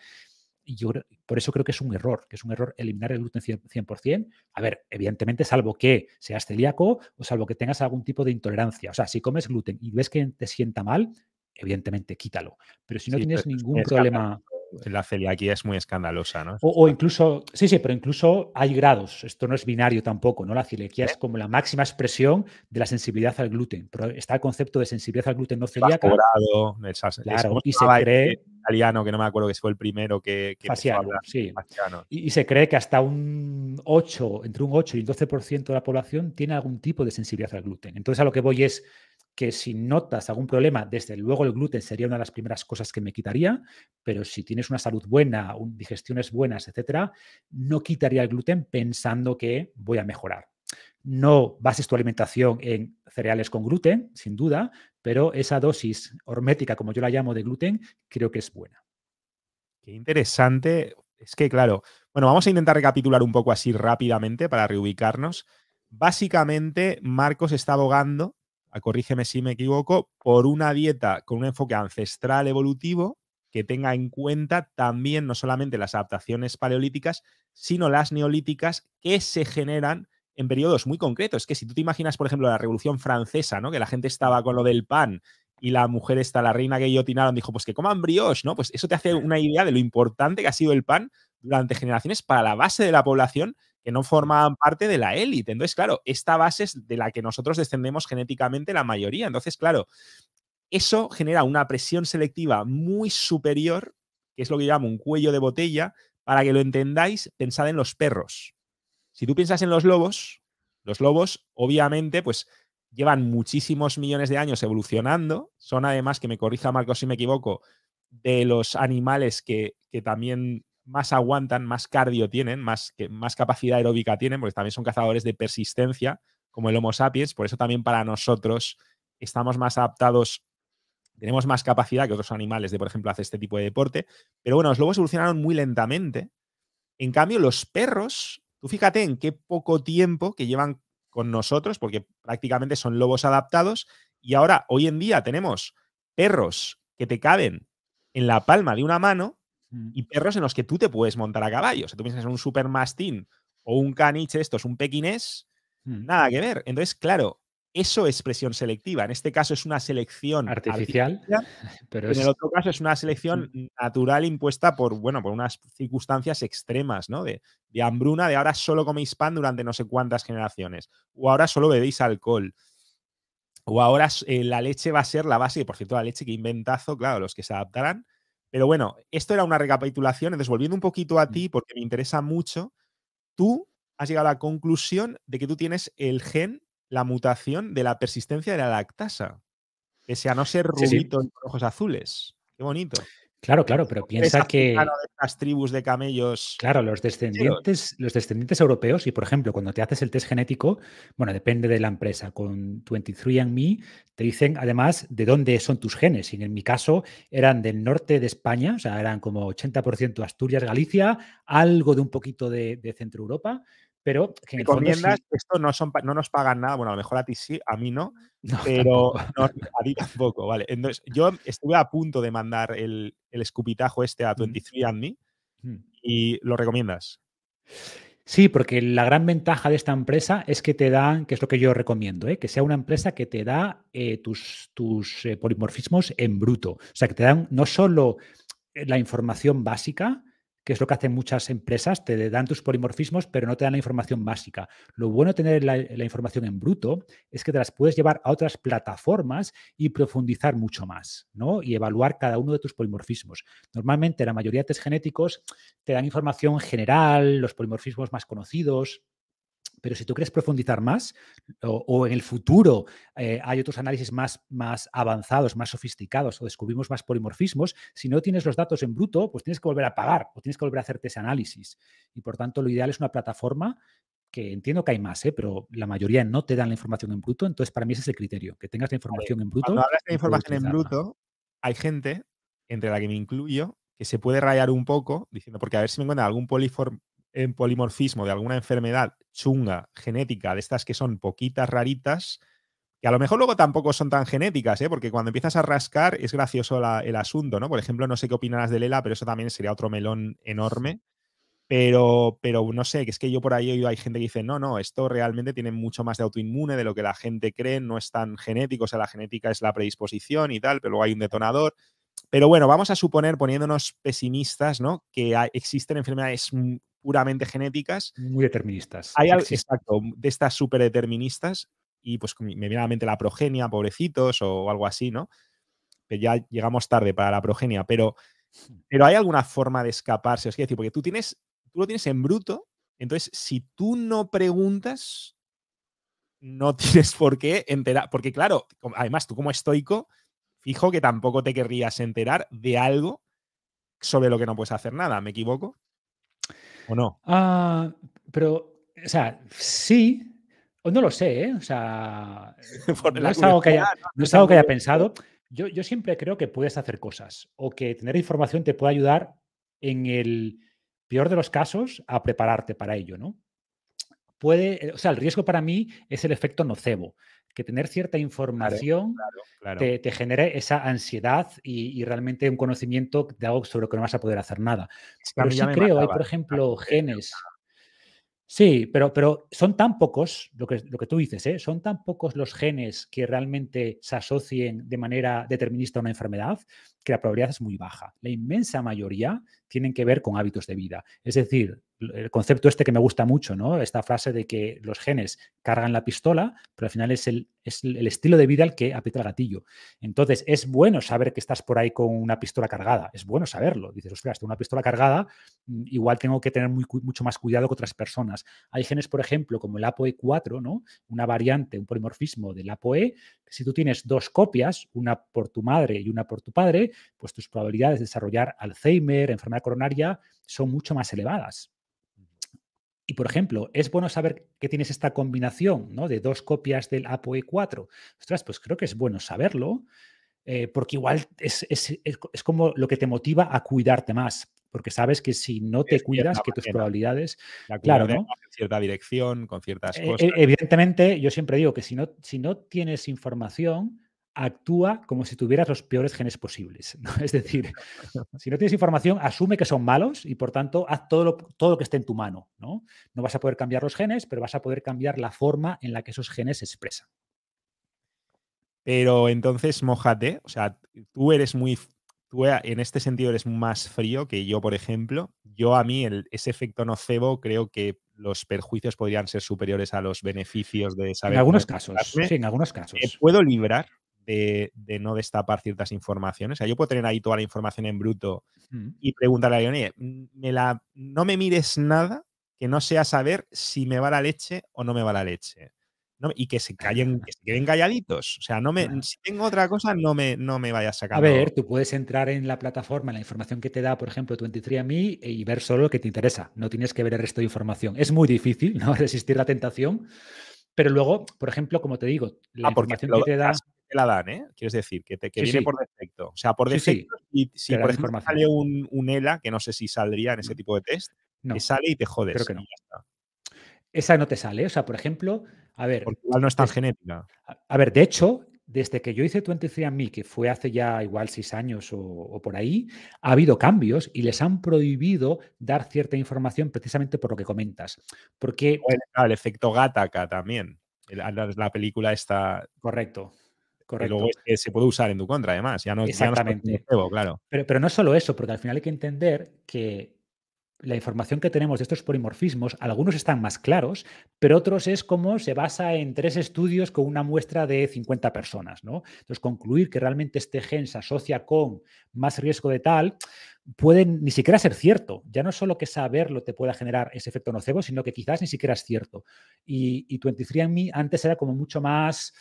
y yo por eso creo que es un error, que es un error eliminar el gluten 100%. A ver, evidentemente, salvo que seas celíaco o salvo que tengas algún tipo de intolerancia. O sea, si comes gluten y ves que te sienta mal, evidentemente quítalo. Pero si no tienes ningún problema la celiaquía es muy escandalosa, ¿no? O, incluso, sí, sí, pero incluso hay grados, esto no es binario tampoco, ¿no? La celiaquía es ¿Eh? como la máxima expresión de la sensibilidad al gluten, pero está el concepto de sensibilidad al gluten no celíaca. claro, se cree... Italiano, que no me acuerdo que fue el primero que... sí. Y, y, se cree que hasta un 8, entre un 8 y un 12% de la población tiene algún tipo de sensibilidad al gluten. Entonces a lo que voy es que si notas algún problema, desde luego el gluten sería una de las primeras cosas que me quitaría, pero si tienes una salud buena, digestiones buenas, etcétera, no quitaría el gluten pensando que voy a mejorar. No bases tu alimentación en cereales con gluten, sin duda, pero esa dosis hormética, como yo la llamo, de gluten, creo que es buena. Qué interesante. Es que, claro, bueno, vamos a intentar recapitular un poco así rápidamente para reubicarnos. Básicamente, Marcos está abogando corrígeme si me equivoco, por una dieta con un enfoque ancestral evolutivo que tenga en cuenta también no solamente las adaptaciones paleolíticas, sino las neolíticas que se generan en periodos muy concretos. Es que si tú te imaginas, por ejemplo, la Revolución Francesa, ¿no? Que la gente estaba con lo del pan y la mujer está, la reina que guillotinaron, dijo, pues que coman brioche, ¿no? Pues eso te hace una idea de lo importante que ha sido el pan durante generaciones para la base de la población que no formaban parte de la élite. Entonces, claro, esta base es de la que nosotros descendemos genéticamente la mayoría. Entonces, claro, eso genera una presión selectiva muy superior, que es lo que llamo un cuello de botella. Para que lo entendáis, pensad en los perros. Si tú piensas en los lobos, los lobos, obviamente, pues llevan muchísimos millones de años evolucionando. Son además, que me corrija Marcos si me equivoco, de los animales que, que también más aguantan, más cardio tienen, más, que, más capacidad aeróbica tienen, porque también son cazadores de persistencia, como el Homo sapiens. Por eso también para nosotros estamos más adaptados, tenemos más capacidad que otros animales de, por ejemplo, hacer este tipo de deporte. Pero bueno, los lobos evolucionaron muy lentamente. En cambio, los perros, tú fíjate en qué poco tiempo que llevan con nosotros, porque prácticamente son lobos adaptados. Y ahora, hoy en día, tenemos perros que te caben en la palma de una mano y perros en los que tú te puedes montar a caballo. O sea, tú piensas en un supermastín o un caniche, esto es un pequinés, hmm. nada que ver. Entonces, claro, eso es presión selectiva. En este caso es una selección artificial, pero en el otro caso es una selección hmm. natural impuesta por, bueno, por unas circunstancias extremas, ¿no? De, hambruna, de ahora solo coméis pan durante no sé cuántas generaciones, o ahora solo bebéis alcohol, o ahora eh, la leche va a ser la base, y por cierto, la leche que inventazo, claro, los que se adaptarán, pero bueno, esto era una recapitulación. Entonces, volviendo un poquito a mm. ti, porque me interesa mucho, tú has llegado a la conclusión de que tú tienes el gen, la mutación de la persistencia de la lactasa, pese a no ser rubito en ojos azules. Qué bonito. Claro, claro, pero piensa que. Claro, las tribus de camellos. Claro, los descendientes, los descendientes europeos, y por ejemplo, cuando te haces el test genético, bueno, depende de la empresa. Con 23andMe te dicen además de dónde son tus genes. Y en mi caso eran del norte de España, o sea, eran como 80% Asturias, Galicia, algo de un poquito de, de Centro Europa pero que recomiendas esto no, son, no nos pagan nada, bueno, a lo mejor a ti sí, a mí no, pero a ti tampoco, vale. Entonces, yo estuve a punto de mandar el, escupitajo este a 23andMe mm. y lo recomiendas. Sí, porque la gran ventaja de esta empresa es que te dan, que es lo que yo recomiendo, ¿eh? que sea una empresa que te da eh, tus, tus eh, polimorfismos en bruto. O sea, que te dan no solo la información básica, que es lo que hacen muchas empresas, te dan tus polimorfismos, pero no te dan la información básica. Lo bueno de tener la, información en bruto es que te las puedes llevar a otras plataformas y profundizar mucho más, ¿no? Y evaluar cada uno de tus polimorfismos. Normalmente la mayoría de test genéticos te dan información general, los polimorfismos más conocidos, pero si tú quieres profundizar más o, en el futuro eh, hay otros análisis más, más avanzados, más sofisticados o descubrimos más polimorfismos, si no tienes los datos en bruto, pues tienes que volver a pagar o tienes que volver a hacerte ese análisis. Y por tanto, lo ideal es una plataforma que entiendo que hay más, ¿eh? pero la mayoría no te dan la información en bruto, entonces para mí ese es el criterio, que tengas la información en bruto. Cuando hablas de información en bruto, hay gente, entre la que me incluyo, que se puede rayar un poco, diciendo, porque a ver si me encuentran algún poliform, en polimorfismo de alguna enfermedad chunga, genética, de estas que son poquitas raritas, que a lo mejor luego tampoco son tan genéticas, ¿eh? porque cuando empiezas a rascar es gracioso el asunto, ¿no? Por ejemplo, no sé qué opinarás de Lela, pero eso también sería otro melón enorme. Pero, pero no sé, que es que yo por ahí he hay gente que dice, no, no, esto realmente tiene mucho más de autoinmune de lo que la gente cree, no es tan genético, o sea, la genética es la predisposición y tal, pero luego hay un detonador. Pero bueno, vamos a suponer, poniéndonos pesimistas, ¿no? Que existen enfermedades puramente genéticas. Muy deterministas. Hay exacto, de estas súper deterministas y pues me viene a la mente la progenia, pobrecitos o algo así, ¿no? ya llegamos tarde para la progenia, pero, pero hay alguna forma de escaparse, quiero decir, porque tú tienes, tú lo tienes en bruto, entonces si tú no preguntas, no tienes por qué enterar, porque claro, además tú como estoico, fijo que tampoco te querrías enterar de algo sobre lo que no puedes hacer nada, ¿me equivoco? ¿O no? Ah, pero, o sea, sí, o no lo sé, ¿eh? O sea, no es, algo que haya, pensado. Yo, yo, siempre creo que puedes hacer cosas o que tener información te puede ayudar en el peor de los casos a prepararte para ello, ¿no? puede, o sea, el riesgo para mí es el efecto nocebo, que tener cierta información Te, genere esa ansiedad y, realmente un conocimiento de algo sobre lo que no vas a poder hacer nada. Pero sí creo, hay por ejemplo genes. Sí, pero, pero son tan pocos, lo que, lo que tú dices, ¿eh? son tan pocos los genes que realmente se asocien de manera determinista a una enfermedad que la probabilidad es muy baja. La inmensa mayoría tienen que ver con hábitos de vida. Es decir, el concepto este que me gusta mucho, ¿no? Esta frase de que los genes cargan la pistola, pero al final es el, estilo de vida el que aprieta el gatillo. Entonces, es bueno saber que estás por ahí con una pistola cargada. Es bueno saberlo. Dices, ostras, tengo una pistola cargada, mm, igual tengo que tener mucho más cuidado que otras personas. Hay genes, por ejemplo, como el APOE4, ¿no? Una variante, un polimorfismo del APOE, si tú tienes dos copias, una por tu madre y una por tu padre, pues tus probabilidades de desarrollar Alzheimer, enfermedad coronaria, son mucho más elevadas. Y, por ejemplo, es bueno saber que tienes esta combinación ¿no? de dos copias del ApoE4. Ostras, pues creo que es bueno saberlo, eh, porque igual es, como lo que te motiva a cuidarte más, porque sabes que si no te cuidas, que tus probabilidades... Claro, ¿no? En cierta dirección, con ciertas eh, cosas. Evidentemente, yo siempre digo que si no tienes información, actúa como si tuvieras los peores genes posibles. Es decir, si no tienes información, asume que son malos y por tanto haz todo lo, todo que esté en tu mano. ¿no? no vas a poder cambiar los genes, pero vas a poder cambiar la forma en la que esos genes se expresan. Pero entonces, mojate, o sea, tú eres muy, tú e, en este sentido eres más frío que yo, por ejemplo. Yo a mí el, ese efecto nocebo creo que los perjuicios podrían ser superiores a los beneficios de saber. En algunos casos, sí, en algunos casos. puedo librar? de, no destapar ciertas informaciones. O sea, yo puedo tener ahí toda la información en bruto y preguntarle a Leonie, mm, me la, no me mires nada que no sea saber si me va la leche o no me va la leche. y que se, callen, que se queden calladitos. O sea, no me, si tengo otra cosa, no me, no me vayas a sacar. A ver, tú puedes entrar en la plataforma, en la información que te da, por ejemplo, 23 a mí y ver solo lo que te interesa. No tienes que ver el resto de información. Es muy difícil, ¿no? Resistir la tentación. Pero luego, por ejemplo, como te digo, la ah, información que te da la dan, ¿eh? Quieres decir, que, te, viene por defecto. O sea, por defecto, si por ejemplo sale un, un, ELA, que no sé si saldría en ese mm. tipo de test, te sale y te jodes. Esa no te sale. O sea, por ejemplo, a ver. no es tan genética. A, ver, de hecho, desde que yo hice 23 mí que fue hace ya igual seis años o, por ahí, ha habido cambios y les han prohibido dar cierta información precisamente por lo que comentas. Porque... el, efecto Gataca también. la, ah, la, película está... Correcto. Y luego se puede usar en tu contra, además. Ya no, Exactamente. claro. Pero, pero no solo eso, porque al final hay que entender que la información que tenemos de estos polimorfismos, algunos están más claros, pero otros es como se basa en tres estudios con una muestra de 50 personas, ¿no? Entonces, concluir que realmente este gen se asocia con más riesgo de tal puede ni siquiera ser cierto. Ya no solo que saberlo te pueda generar ese efecto nocebo, sino que quizás ni siquiera es cierto. Y, y 23 mí antes era como mucho más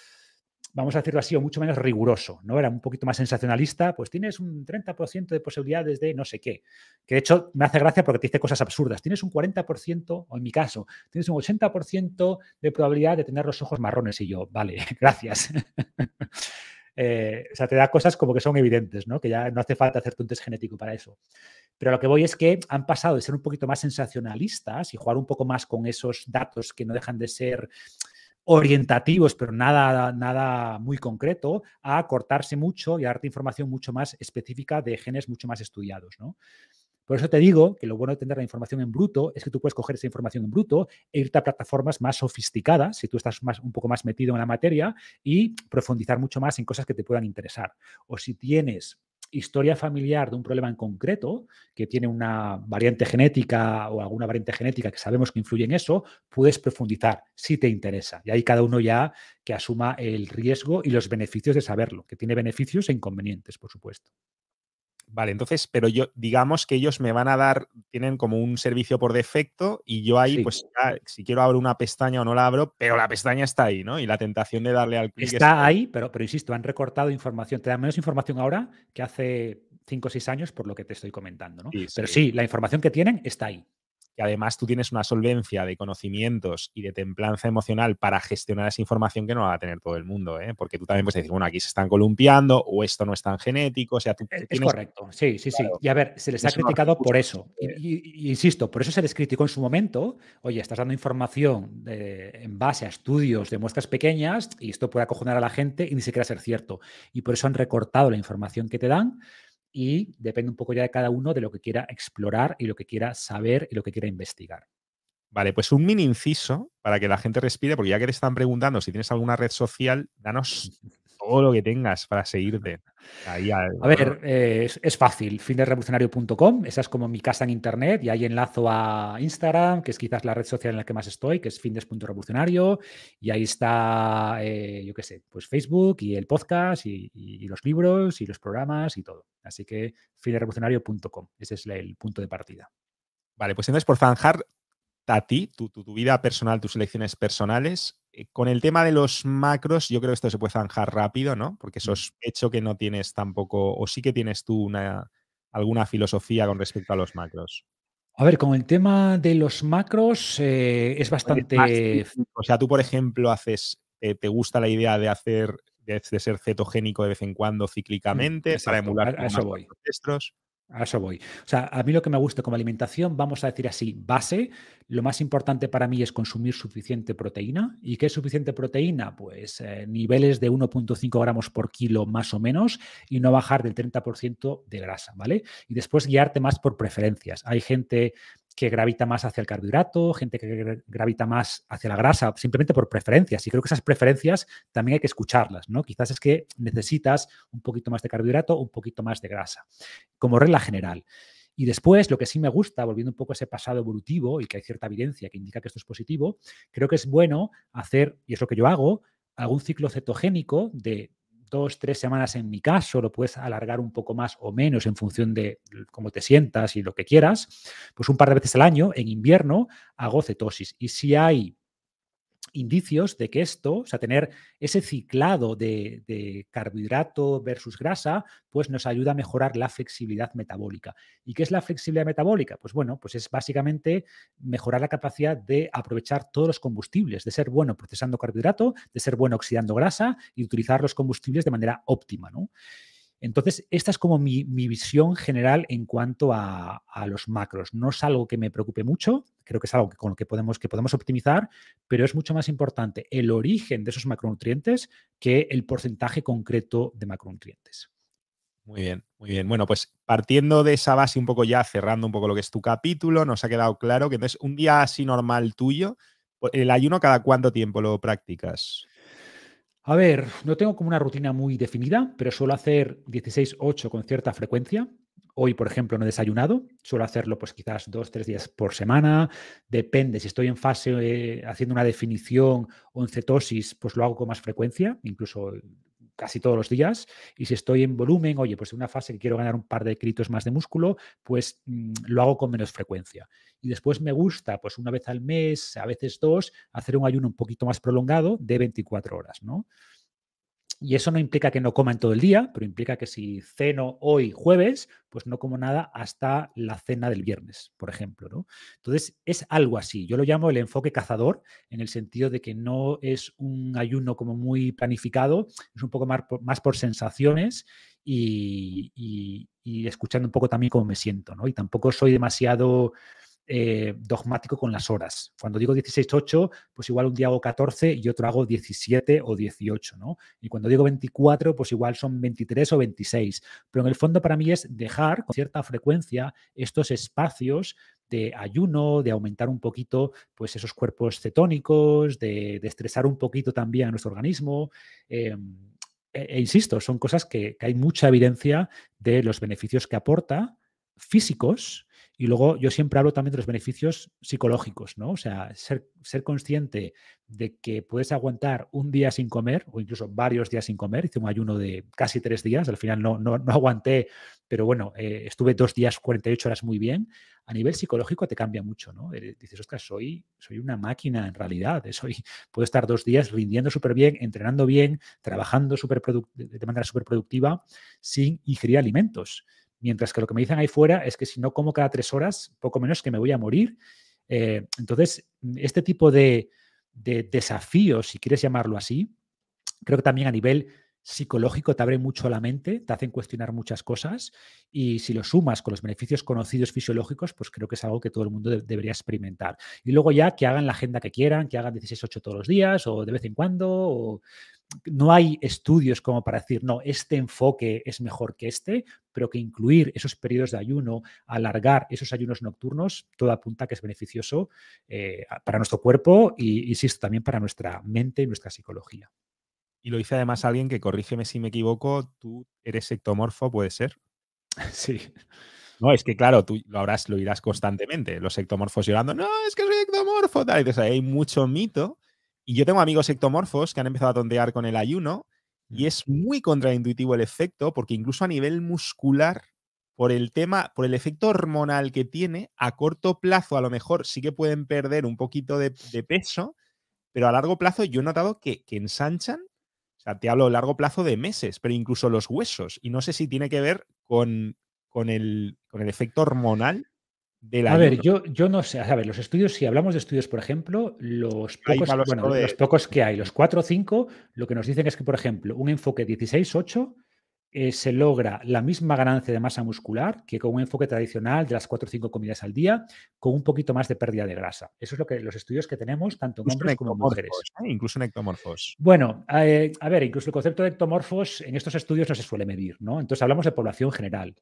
vamos a decirlo así, o mucho menos riguroso, ¿no? Era un poquito más sensacionalista, pues tienes un 30% de posibilidades de no sé qué, que de hecho me hace gracia porque te dice cosas absurdas, tienes un 40%, o en mi caso, tienes un 80% de probabilidad de tener los ojos marrones y yo, vale, gracias. Eh, o sea, te da cosas como que son evidentes, ¿no? Que ya no hace falta hacerte un test genético para eso. Pero lo que voy es que han pasado de ser un poquito más sensacionalistas y jugar un poco más con esos datos que no dejan de ser orientativos, pero nada, nada muy concreto, a cortarse mucho y a darte información mucho más específica de genes mucho más estudiados. Por eso te digo que lo bueno de tener la información en bruto es que tú puedes coger esa información en bruto e irte a plataformas más sofisticadas, si tú estás más, un poco más metido en la materia, y profundizar mucho más en cosas que te puedan interesar. O si tienes historia familiar de un problema en concreto, que tiene una variante genética o alguna variante genética que sabemos que influye en eso, puedes profundizar si te interesa. Y ahí cada uno ya que asuma el riesgo y los beneficios de saberlo, que tiene beneficios e inconvenientes, por supuesto. Vale, entonces, pero yo, digamos que ellos me van a dar, tienen como un servicio por defecto y yo ahí, pues, si quiero abro una pestaña o no la abro, pero la pestaña está ahí, ¿no? Y la tentación de darle al clic. Está, ahí, pero, pero insisto, han recortado información. Te dan menos información ahora que hace 5 o 6 años por lo que te estoy comentando, ¿no? pero sí, la información que tienen está ahí que además tú tienes una solvencia de conocimientos y de templanza emocional para gestionar esa información que no la va a tener todo el mundo, ¿eh? porque tú también puedes decir, bueno, aquí se están columpiando o esto no es tan genético, o sea, tú... Es, correcto, sí, sí, sí. Y a ver, se les ha criticado por eso. Y, insisto, por eso se les criticó en su momento, oye, estás dando información en base a estudios de muestras pequeñas y esto puede acojonar a la gente y ni siquiera ser cierto. Y por eso han recortado la información que te dan y depende un poco ya de cada uno de lo que quiera explorar y lo que quiera saber y lo que quiera investigar. Vale, pues un mini inciso para que la gente respire, porque ya que te están preguntando si tienes alguna red social, danos todo lo que tengas para seguirte. A ver, eh, es, fácil, finderrevolucionario.com, esa es como mi casa en internet y ahí enlazo a Instagram, que es quizás la red social en la que más estoy, que es findes.revolucionario y ahí está, eh, yo qué sé, pues Facebook y el podcast y, los libros y los programas y todo. Así que finderrevolucionario.com, ese es el punto de partida. Vale, pues entonces por zanjar a ti, tu vida personal, tus elecciones personales, eh, con el tema de los macros, yo creo que esto se puede zanjar rápido, ¿no? Porque sospecho mm. que no tienes tampoco, o sí que tienes tú una, alguna filosofía con respecto a los macros. A ver, con el tema de los macros eh, es bastante... O sea, tú, por ejemplo, haces, eh, te gusta la idea de hacer, de, ser cetogénico de vez en cuando mm, cíclicamente, para emular a, ancestros. A eso voy. O sea, a mí lo que me gusta como alimentación, vamos a decir así, base, lo más importante para mí es consumir suficiente proteína. ¿Y qué es suficiente proteína? Pues eh, niveles de 1.5 gramos por kilo más o menos y no bajar del 30% de grasa, ¿vale? Y después guiarte más por preferencias. Hay gente que gravita más hacia el carbohidrato, gente que gravita más hacia la grasa, simplemente por preferencias. Y creo que esas preferencias también hay que escucharlas, ¿no? Quizás es que necesitas un poquito más de carbohidrato, un poquito más de grasa, como regla general. Y después, lo que sí me gusta, volviendo un poco a ese pasado evolutivo y que hay cierta evidencia que indica que esto es positivo, creo que es bueno hacer, y es lo que yo hago, algún ciclo cetogénico de dos, tres semanas en mi caso, lo puedes alargar un poco más o menos en función de cómo te sientas y lo que quieras, pues un par de veces al año, en invierno, hago cetosis. Y si hay indicios de que esto, o sea, tener ese ciclado de, carbohidrato versus grasa, pues nos ayuda a mejorar la flexibilidad metabólica. ¿Y qué es la flexibilidad metabólica? Pues bueno, pues es básicamente mejorar la capacidad de aprovechar todos los combustibles, de ser bueno procesando carbohidrato, de ser bueno oxidando grasa y utilizar los combustibles de manera óptima, ¿no? Entonces, esta es como mi, visión general en cuanto a, los macros. No es algo que me preocupe mucho, creo que es algo con lo que podemos, que podemos optimizar, pero es mucho más importante el origen de esos macronutrientes que el porcentaje concreto de macronutrientes. Muy bien, muy bien. Bueno, pues partiendo de esa base un poco ya, cerrando un poco lo que es tu capítulo, nos ha quedado claro que entonces un día así normal tuyo, ¿el ayuno cada cuánto tiempo lo practicas? A ver, no tengo como una rutina muy definida, pero suelo hacer 16-8 con cierta frecuencia. Hoy, por ejemplo, no he desayunado. Suelo hacerlo pues quizás dos, tres días por semana. Depende, si estoy en fase eh, haciendo una definición o en cetosis, pues lo hago con más frecuencia, incluso casi todos los días. Y si estoy en volumen, oye, pues en una fase que quiero ganar un par de gritos más de músculo, pues mm, lo hago con menos frecuencia. Y después me gusta, pues una vez al mes, a veces dos, hacer un ayuno un poquito más prolongado de 24 horas, ¿no? Y eso no implica que no en todo el día, pero implica que si ceno hoy jueves, pues no como nada hasta la cena del viernes, por ejemplo. ¿no? Entonces, es algo así. Yo lo llamo el enfoque cazador, en el sentido de que no es un ayuno como muy planificado, es un poco más por, sensaciones y, escuchando un poco también cómo me siento. Y tampoco soy demasiado eh, dogmático con las horas. Cuando digo 16-8, pues igual un día hago 14 y otro hago 17 o 18, ¿no? Y cuando digo 24, pues igual son 23 o 26. Pero en el fondo para mí es dejar con cierta frecuencia estos espacios de ayuno, de aumentar un poquito pues esos cuerpos cetónicos, de, estresar un poquito también a nuestro organismo. Eh, e, e, insisto, son cosas que, hay mucha evidencia de los beneficios que aporta físicos, y luego yo siempre hablo también de los beneficios psicológicos, ¿no? O sea, ser, ser consciente de que puedes aguantar un día sin comer o incluso varios días sin comer. Hice un ayuno de casi tres días, al final no, no, no aguanté, pero bueno, eh, estuve dos días, 48 horas muy bien. A nivel psicológico te cambia mucho, ¿no? Eh, dices, ostras, soy, soy una máquina en realidad, eh, soy, puedo estar dos días rindiendo súper bien, entrenando bien, trabajando super de manera súper productiva sin ingerir alimentos. Mientras que lo que me dicen ahí fuera es que si no como cada tres horas, poco menos que me voy a morir. Eh, entonces, este tipo de, de desafíos, si quieres llamarlo así, creo que también a nivel psicológico te abre mucho la mente, te hacen cuestionar muchas cosas y si lo sumas con los beneficios conocidos fisiológicos, pues creo que es algo que todo el mundo debería experimentar. Y luego ya que hagan la agenda que quieran, que hagan 16-8 todos los días o de vez en cuando, no hay estudios como para decir, no, este enfoque es mejor que este, pero que incluir esos periodos de ayuno, alargar esos ayunos nocturnos, todo apunta que es beneficioso eh, para nuestro cuerpo y, insisto, también para nuestra mente y nuestra psicología. Y lo dice además alguien que, corrígeme si me equivoco, tú eres ectomorfo, ¿puede ser? Sí. No, es que claro, tú lo habrás, lo irás constantemente, los ectomorfos llorando, no, es que soy ectomorfo, hay mucho mito. Y yo tengo amigos ectomorfos que han empezado a tontear con el ayuno y mm. es muy contraintuitivo el efecto porque incluso a nivel muscular, por el tema, por el efecto hormonal que tiene, a corto plazo a lo mejor sí que pueden perder un poquito de, peso, pero a largo plazo yo he notado que ensanchan o sea, te hablo a largo plazo de meses, pero incluso los huesos. Y no sé si tiene que ver con, con, el, con el efecto hormonal de la a ver, yo, yo no sé, a ver, los estudios, si hablamos de estudios, por ejemplo, los pocos, los pocos que hay, los 4 o 5, lo que nos dicen es que, por ejemplo, un enfoque 16-8 eh, se logra la misma ganancia de masa muscular que con un enfoque tradicional de las 4 o 5 comidas al día, con un poquito más de pérdida de grasa. Eso es lo que los estudios que tenemos, tanto en hombres como mujeres. ¿eh? Incluso en ectomorfos. Bueno, eh, a ver, incluso el concepto de ectomorfos en estos estudios no se suele medir, ¿no? Entonces hablamos de población general.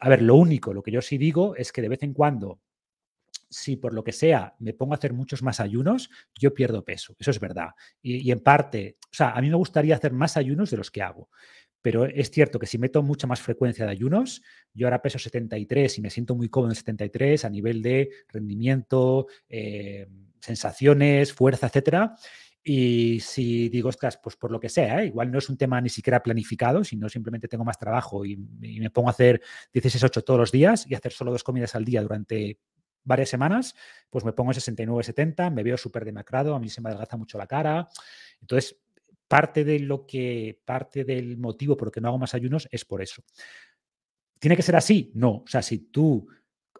A ver, lo único, lo que yo sí digo es que de vez en cuando si por lo que sea me pongo a hacer muchos más ayunos, yo pierdo peso. Eso es verdad. Y, y, en parte, o sea, a mí me gustaría hacer más ayunos de los que hago. Pero es cierto que si meto mucha más frecuencia de ayunos, yo ahora peso 73 y me siento muy cómodo en 73 a nivel de rendimiento, eh, sensaciones, fuerza, etcétera. Y si digo, ostras, pues por lo que sea, ¿eh? igual no es un tema ni siquiera planificado, sino simplemente tengo más trabajo y, y me pongo a hacer 16-8 todos los días y hacer solo dos comidas al día durante varias semanas, pues me pongo en 69-70, me veo súper demacrado, a mí se me adelgaza mucho la cara. Entonces, Parte de lo que, parte del motivo por el que no hago más ayunos es por eso. ¿Tiene que ser así? No. O sea, si tú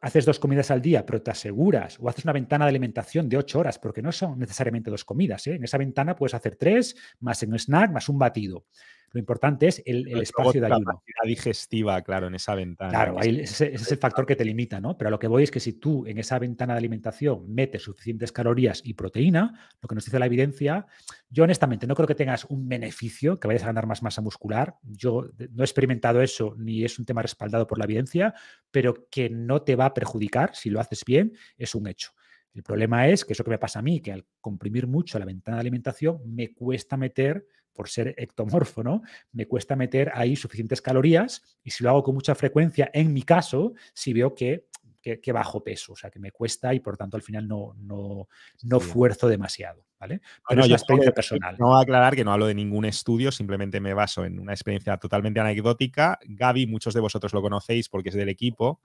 haces dos comidas al día, pero te aseguras, o haces una ventana de alimentación de ocho horas, porque no son necesariamente dos comidas. ¿eh? En esa ventana puedes hacer tres, más en un snack, más un batido. Lo importante es el, espacio de La digestiva, claro, en esa ventana. Claro, ese, es el factor que te limita, ¿no? Pero a lo que voy es que si tú en esa ventana de alimentación metes suficientes calorías y proteína, lo que nos dice la evidencia, yo honestamente no creo que tengas un beneficio, que vayas a ganar más masa muscular. Yo no he experimentado eso ni es un tema respaldado por la evidencia, pero que no te va a perjudicar si lo haces bien, es un hecho. El problema es que eso que me pasa a mí, que al comprimir mucho la ventana de alimentación, me cuesta meter por ser ectomorfo, ¿no? Me cuesta meter ahí suficientes calorías y si lo hago con mucha frecuencia, en mi caso, si veo que, que, bajo peso, o sea, que me cuesta y por tanto al final no, no, no fuerzo demasiado, ¿vale? Pero es experiencia personal. No voy a aclarar que no hablo de ningún estudio, simplemente me baso en una experiencia totalmente anecdótica. Gaby, muchos de vosotros lo conocéis porque es del equipo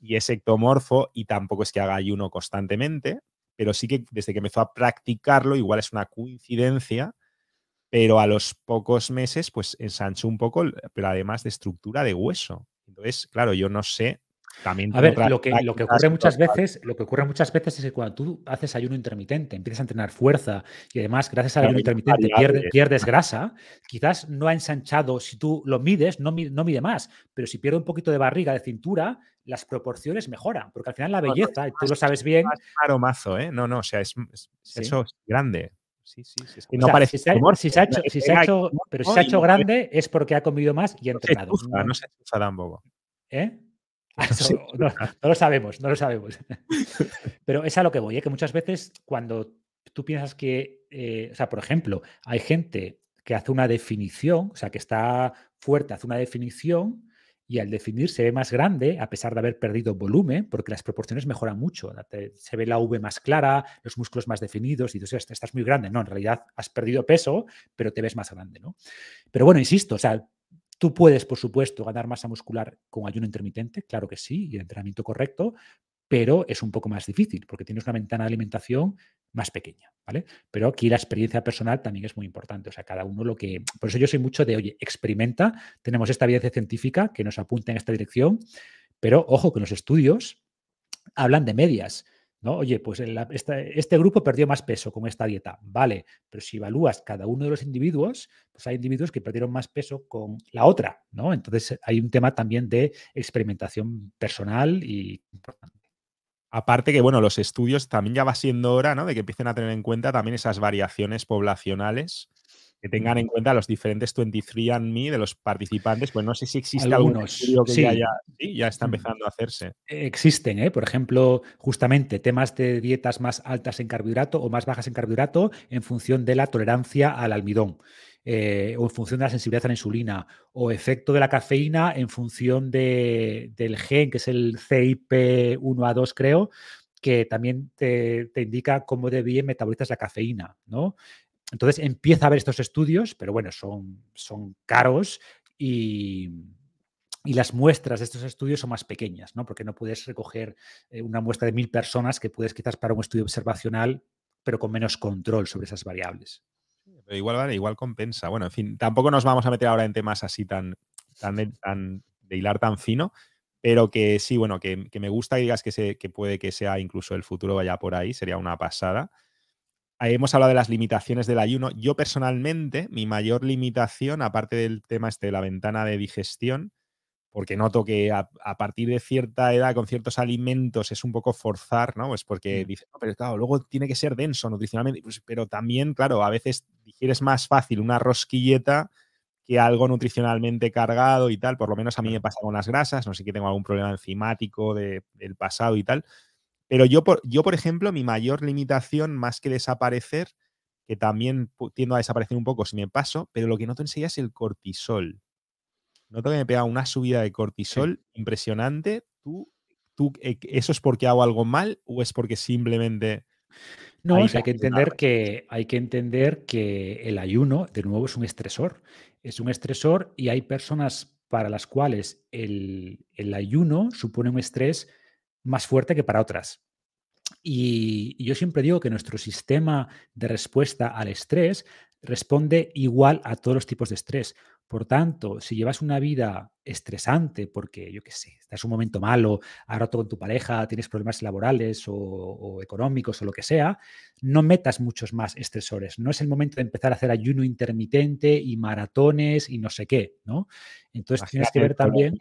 y es ectomorfo y tampoco es que haga ayuno constantemente, pero sí que desde que empezó a practicarlo, igual es una coincidencia, pero a los pocos meses, pues ensanchó un poco, pero además de estructura de hueso. Entonces, claro, yo no sé. También a ver, lo que, ocurre muchas veces, lo que ocurre muchas veces es que cuando tú haces ayuno intermitente, empiezas a entrenar fuerza y además, gracias al ayuno intermitente, pierdes, grasa, quizás no ha ensanchado, si tú lo mides, no, mide más, pero si pierde un poquito de barriga, de cintura, las proporciones mejoran, porque al final la belleza, tú lo sabes bien. Aromazo, ¿eh? No, no, o sea, es, eso es grande. Sí, no parece si, ha hecho, pero si se ha hecho grande es porque ha comido más y ha entrenado. No se ha no ¿Eh? ah, no, lo sabemos, no lo sabemos. Pero es a lo que voy, es ¿eh? que muchas veces cuando tú piensas que, eh, o sea, por ejemplo, hay gente que hace una definición, o sea, que está fuerte, hace una definición y al definir se ve más grande a pesar de haber perdido volumen porque las proporciones mejoran mucho. Se ve la V más clara, los músculos más definidos y tú estás muy grande. No, en realidad has perdido peso, pero te ves más grande, ¿no? Pero bueno, insisto, o sea, tú puedes, por supuesto, ganar masa muscular con ayuno intermitente, claro que sí, y el entrenamiento correcto, pero es un poco más difícil porque tienes una ventana de alimentación más pequeña, ¿vale? Pero aquí la experiencia personal también es muy importante, o sea, cada uno lo que... Por eso yo soy mucho de, oye, experimenta, tenemos esta evidencia científica que nos apunta en esta dirección, pero ojo que los estudios hablan de medias, ¿no? Oye, pues este grupo perdió más peso con esta dieta, vale, pero si evalúas cada uno de los individuos, pues hay individuos que perdieron más peso con la otra, ¿no? Entonces hay un tema también de experimentación personal y importante. Aparte que, bueno, los estudios también ya va siendo hora, ¿no? De que empiecen a tener en cuenta también esas variaciones poblacionales, que tengan en mm. cuenta los diferentes 23andMe de los participantes. Pues no sé si existe Algunos, sí. ya, sí, ya, está mm. empezando a hacerse. Existen, ¿eh? Por ejemplo, justamente temas de dietas más altas en carbohidrato o más bajas en carbohidrato en función de la tolerancia al almidón. Eh, o en función de la sensibilidad a la insulina, o efecto de la cafeína en función del gen, que es el CIP1A2, creo, que también te, indica cómo de bien metabolizas la cafeína, ¿no? Entonces empieza a haber estos estudios, pero bueno, son, caros y, y las muestras de estos estudios son más pequeñas, ¿no? Porque no puedes recoger eh, una muestra de mil personas que puedes quizás para un estudio observacional, pero con menos control sobre esas variables. Pero igual vale, igual compensa. Bueno, en fin, tampoco nos vamos a meter ahora en temas así tan, tan, de, hilar tan fino, pero que sí, bueno, que, me gusta que digas que, se, que puede que sea incluso el futuro vaya por ahí, sería una pasada. Eh, hemos hablado de las limitaciones del ayuno. Yo personalmente, mi mayor limitación, aparte del tema este de la ventana de digestión, porque noto que a, partir de cierta edad, con ciertos alimentos, es un poco forzar, ¿no? Es porque dice no, pero claro, luego tiene que ser denso nutricionalmente, pues, pero también, claro, a veces digieres más fácil una rosquilleta que algo nutricionalmente cargado y tal, por lo menos a mí me pasa con las grasas, no sé que tengo algún problema enzimático del pasado y tal, pero yo por, yo, por ejemplo, mi mayor limitación, más que desaparecer, que también tiendo a desaparecer un poco si me paso, pero lo que noto enseguida es el cortisol. Noto que me pega una subida de cortisol impresionante. ¿Tú, tú, eh, ¿Eso es porque hago algo mal o es porque simplemente... No, hay, que entender que, hay que entender que el ayuno, de nuevo, es un estresor. Es un estresor y hay personas para las cuales el, ayuno supone un estrés más fuerte que para otras. y yo siempre digo que nuestro sistema de respuesta al estrés responde igual a todos los tipos de estrés. Por tanto, si llevas una vida estresante porque, yo qué sé, estás un momento malo, has roto con tu pareja, tienes problemas laborales o, económicos o lo que sea, no metas muchos más estresores. No es el momento de empezar a hacer ayuno intermitente y maratones y no sé qué, ¿no? Entonces tienes que ver también...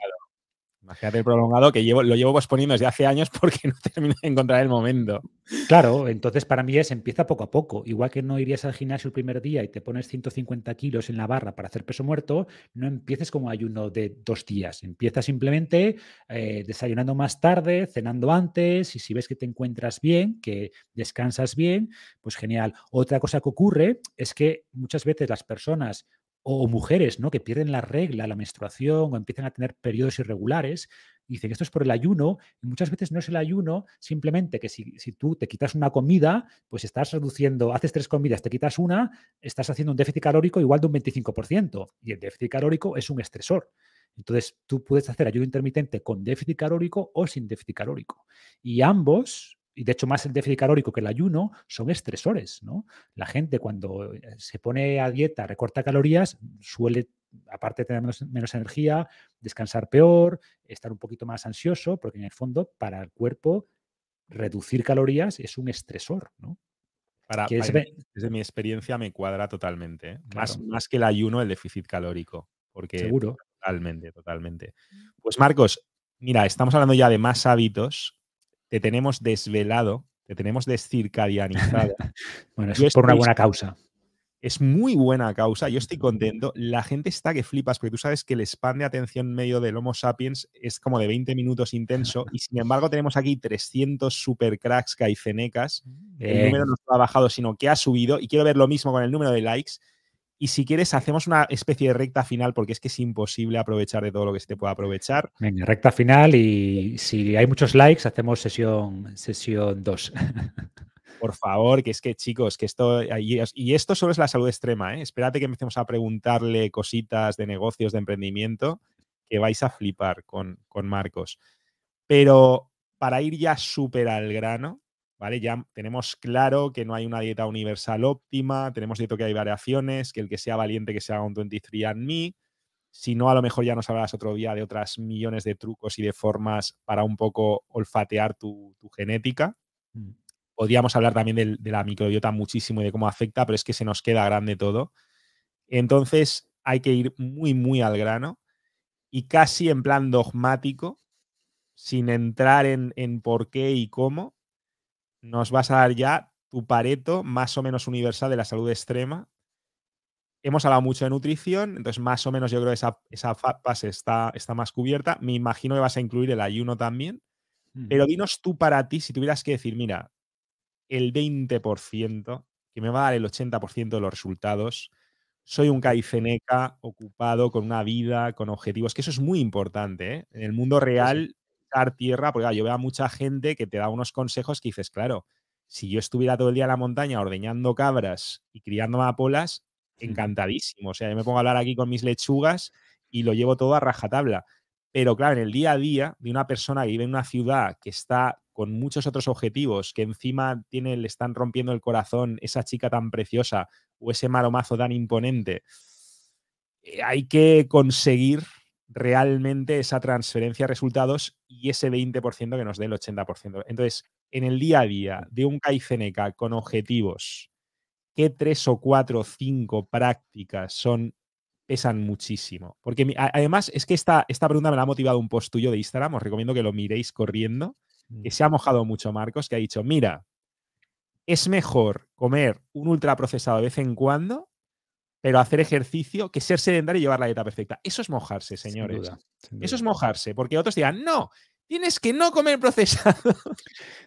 Imagínate el prolongado que lo llevo posponiendo desde hace años porque no termino de encontrar el momento. Claro, entonces para mí es empieza poco a poco. Igual que no irías al gimnasio el primer día y te pones 150 kilos en la barra para hacer peso muerto, no empieces como ayuno de dos días. Empieza simplemente eh, desayunando más tarde, cenando antes y si ves que te encuentras bien, que descansas bien, pues genial. Otra cosa que ocurre es que muchas veces las personas o mujeres ¿no? que pierden la regla, la menstruación o empiezan a tener periodos irregulares. Dicen dicen, esto es por el ayuno, y muchas veces no es el ayuno, simplemente que si, si, tú te quitas una comida, pues estás reduciendo, haces tres comidas, te quitas una, estás haciendo un déficit calórico igual de un 25%, y el déficit calórico es un estresor. Entonces, tú puedes hacer ayuno intermitente con déficit calórico o sin déficit calórico. Y ambos y de hecho más el déficit calórico que el ayuno, son estresores, ¿no? La gente cuando eh, se pone a dieta, recorta calorías, suele, aparte de tener menos, energía, descansar peor, estar un poquito más ansioso, porque en el fondo, para el cuerpo, reducir calorías es un estresor, ¿no? desde mi experiencia me cuadra totalmente. ¿eh? Más, más que el ayuno, el déficit calórico. Porque Seguro. Totalmente, totalmente. Mm. Pues Marcos, mira, estamos hablando ya de más hábitos te tenemos desvelado, te tenemos descircadianizado. bueno, es por una buena causa. Es muy buena causa, yo estoy mm. contento. La gente está que flipas, porque tú sabes que el spam de atención medio del Homo sapiens es como de 20 minutos intenso, y sin embargo tenemos aquí 300 supercracks caifenecas. Mm, el número no ha bajado, sino que ha subido, y quiero ver lo mismo con el número de likes. Y si quieres, hacemos una especie de recta final, porque es que es imposible aprovechar de todo lo que se te pueda aprovechar. Venga, recta final y si hay muchos likes, hacemos sesión 2. Por favor, que es que chicos, que esto. Y esto solo es la salud extrema, ¿eh? Espérate que empecemos a preguntarle cositas de negocios, de emprendimiento, que vais a flipar con, con Marcos. Pero para ir ya súper al grano, ¿vale? Ya tenemos claro que no hay una dieta universal óptima, tenemos cierto que hay variaciones, que el que sea valiente que se haga un 23andMe, si no, a lo mejor ya nos hablarás otro día de otras millones de trucos y de formas para un poco olfatear tu, genética. Mm. Podríamos hablar también de, la microbiota muchísimo y de cómo afecta, pero es que se nos queda grande todo. Entonces, hay que ir muy, muy al grano y casi en plan dogmático, sin entrar en, en por qué y cómo, nos vas a dar ya tu pareto más o menos universal de la salud extrema. Hemos hablado mucho de nutrición, entonces más o menos yo creo que esa, fase está, está más cubierta. Me imagino que vas a incluir el ayuno también. Pero dinos tú para ti, si tuvieras que decir, mira, el 20%, que me va a dar el 80% de los resultados, soy un caiceneca ocupado con una vida, con objetivos, que eso es muy importante. ¿eh? En el mundo real tierra, porque yo veo a mucha gente que te da unos consejos que dices, claro, si yo estuviera todo el día en la montaña ordeñando cabras y criando mapolas encantadísimo. O sea, yo me pongo a hablar aquí con mis lechugas y lo llevo todo a rajatabla. Pero claro, en el día a día de una persona que vive en una ciudad que está con muchos otros objetivos, que encima tiene, le están rompiendo el corazón esa chica tan preciosa o ese maromazo tan imponente, eh, hay que conseguir realmente esa transferencia de resultados y ese 20% que nos dé el 80%. Entonces, en el día a día de un Kaizenka con objetivos, ¿qué tres o cuatro o cinco prácticas son pesan muchísimo? Porque además es que esta, esta pregunta me la ha motivado un post tuyo de Instagram, os recomiendo que lo miréis corriendo, que se ha mojado mucho Marcos, que ha dicho, mira, es mejor comer un ultraprocesado de vez en cuando pero hacer ejercicio que ser sedentario y llevar la dieta perfecta. Eso es mojarse, señores. Eso es mojarse, porque otros dirán, no, tienes que no comer procesado.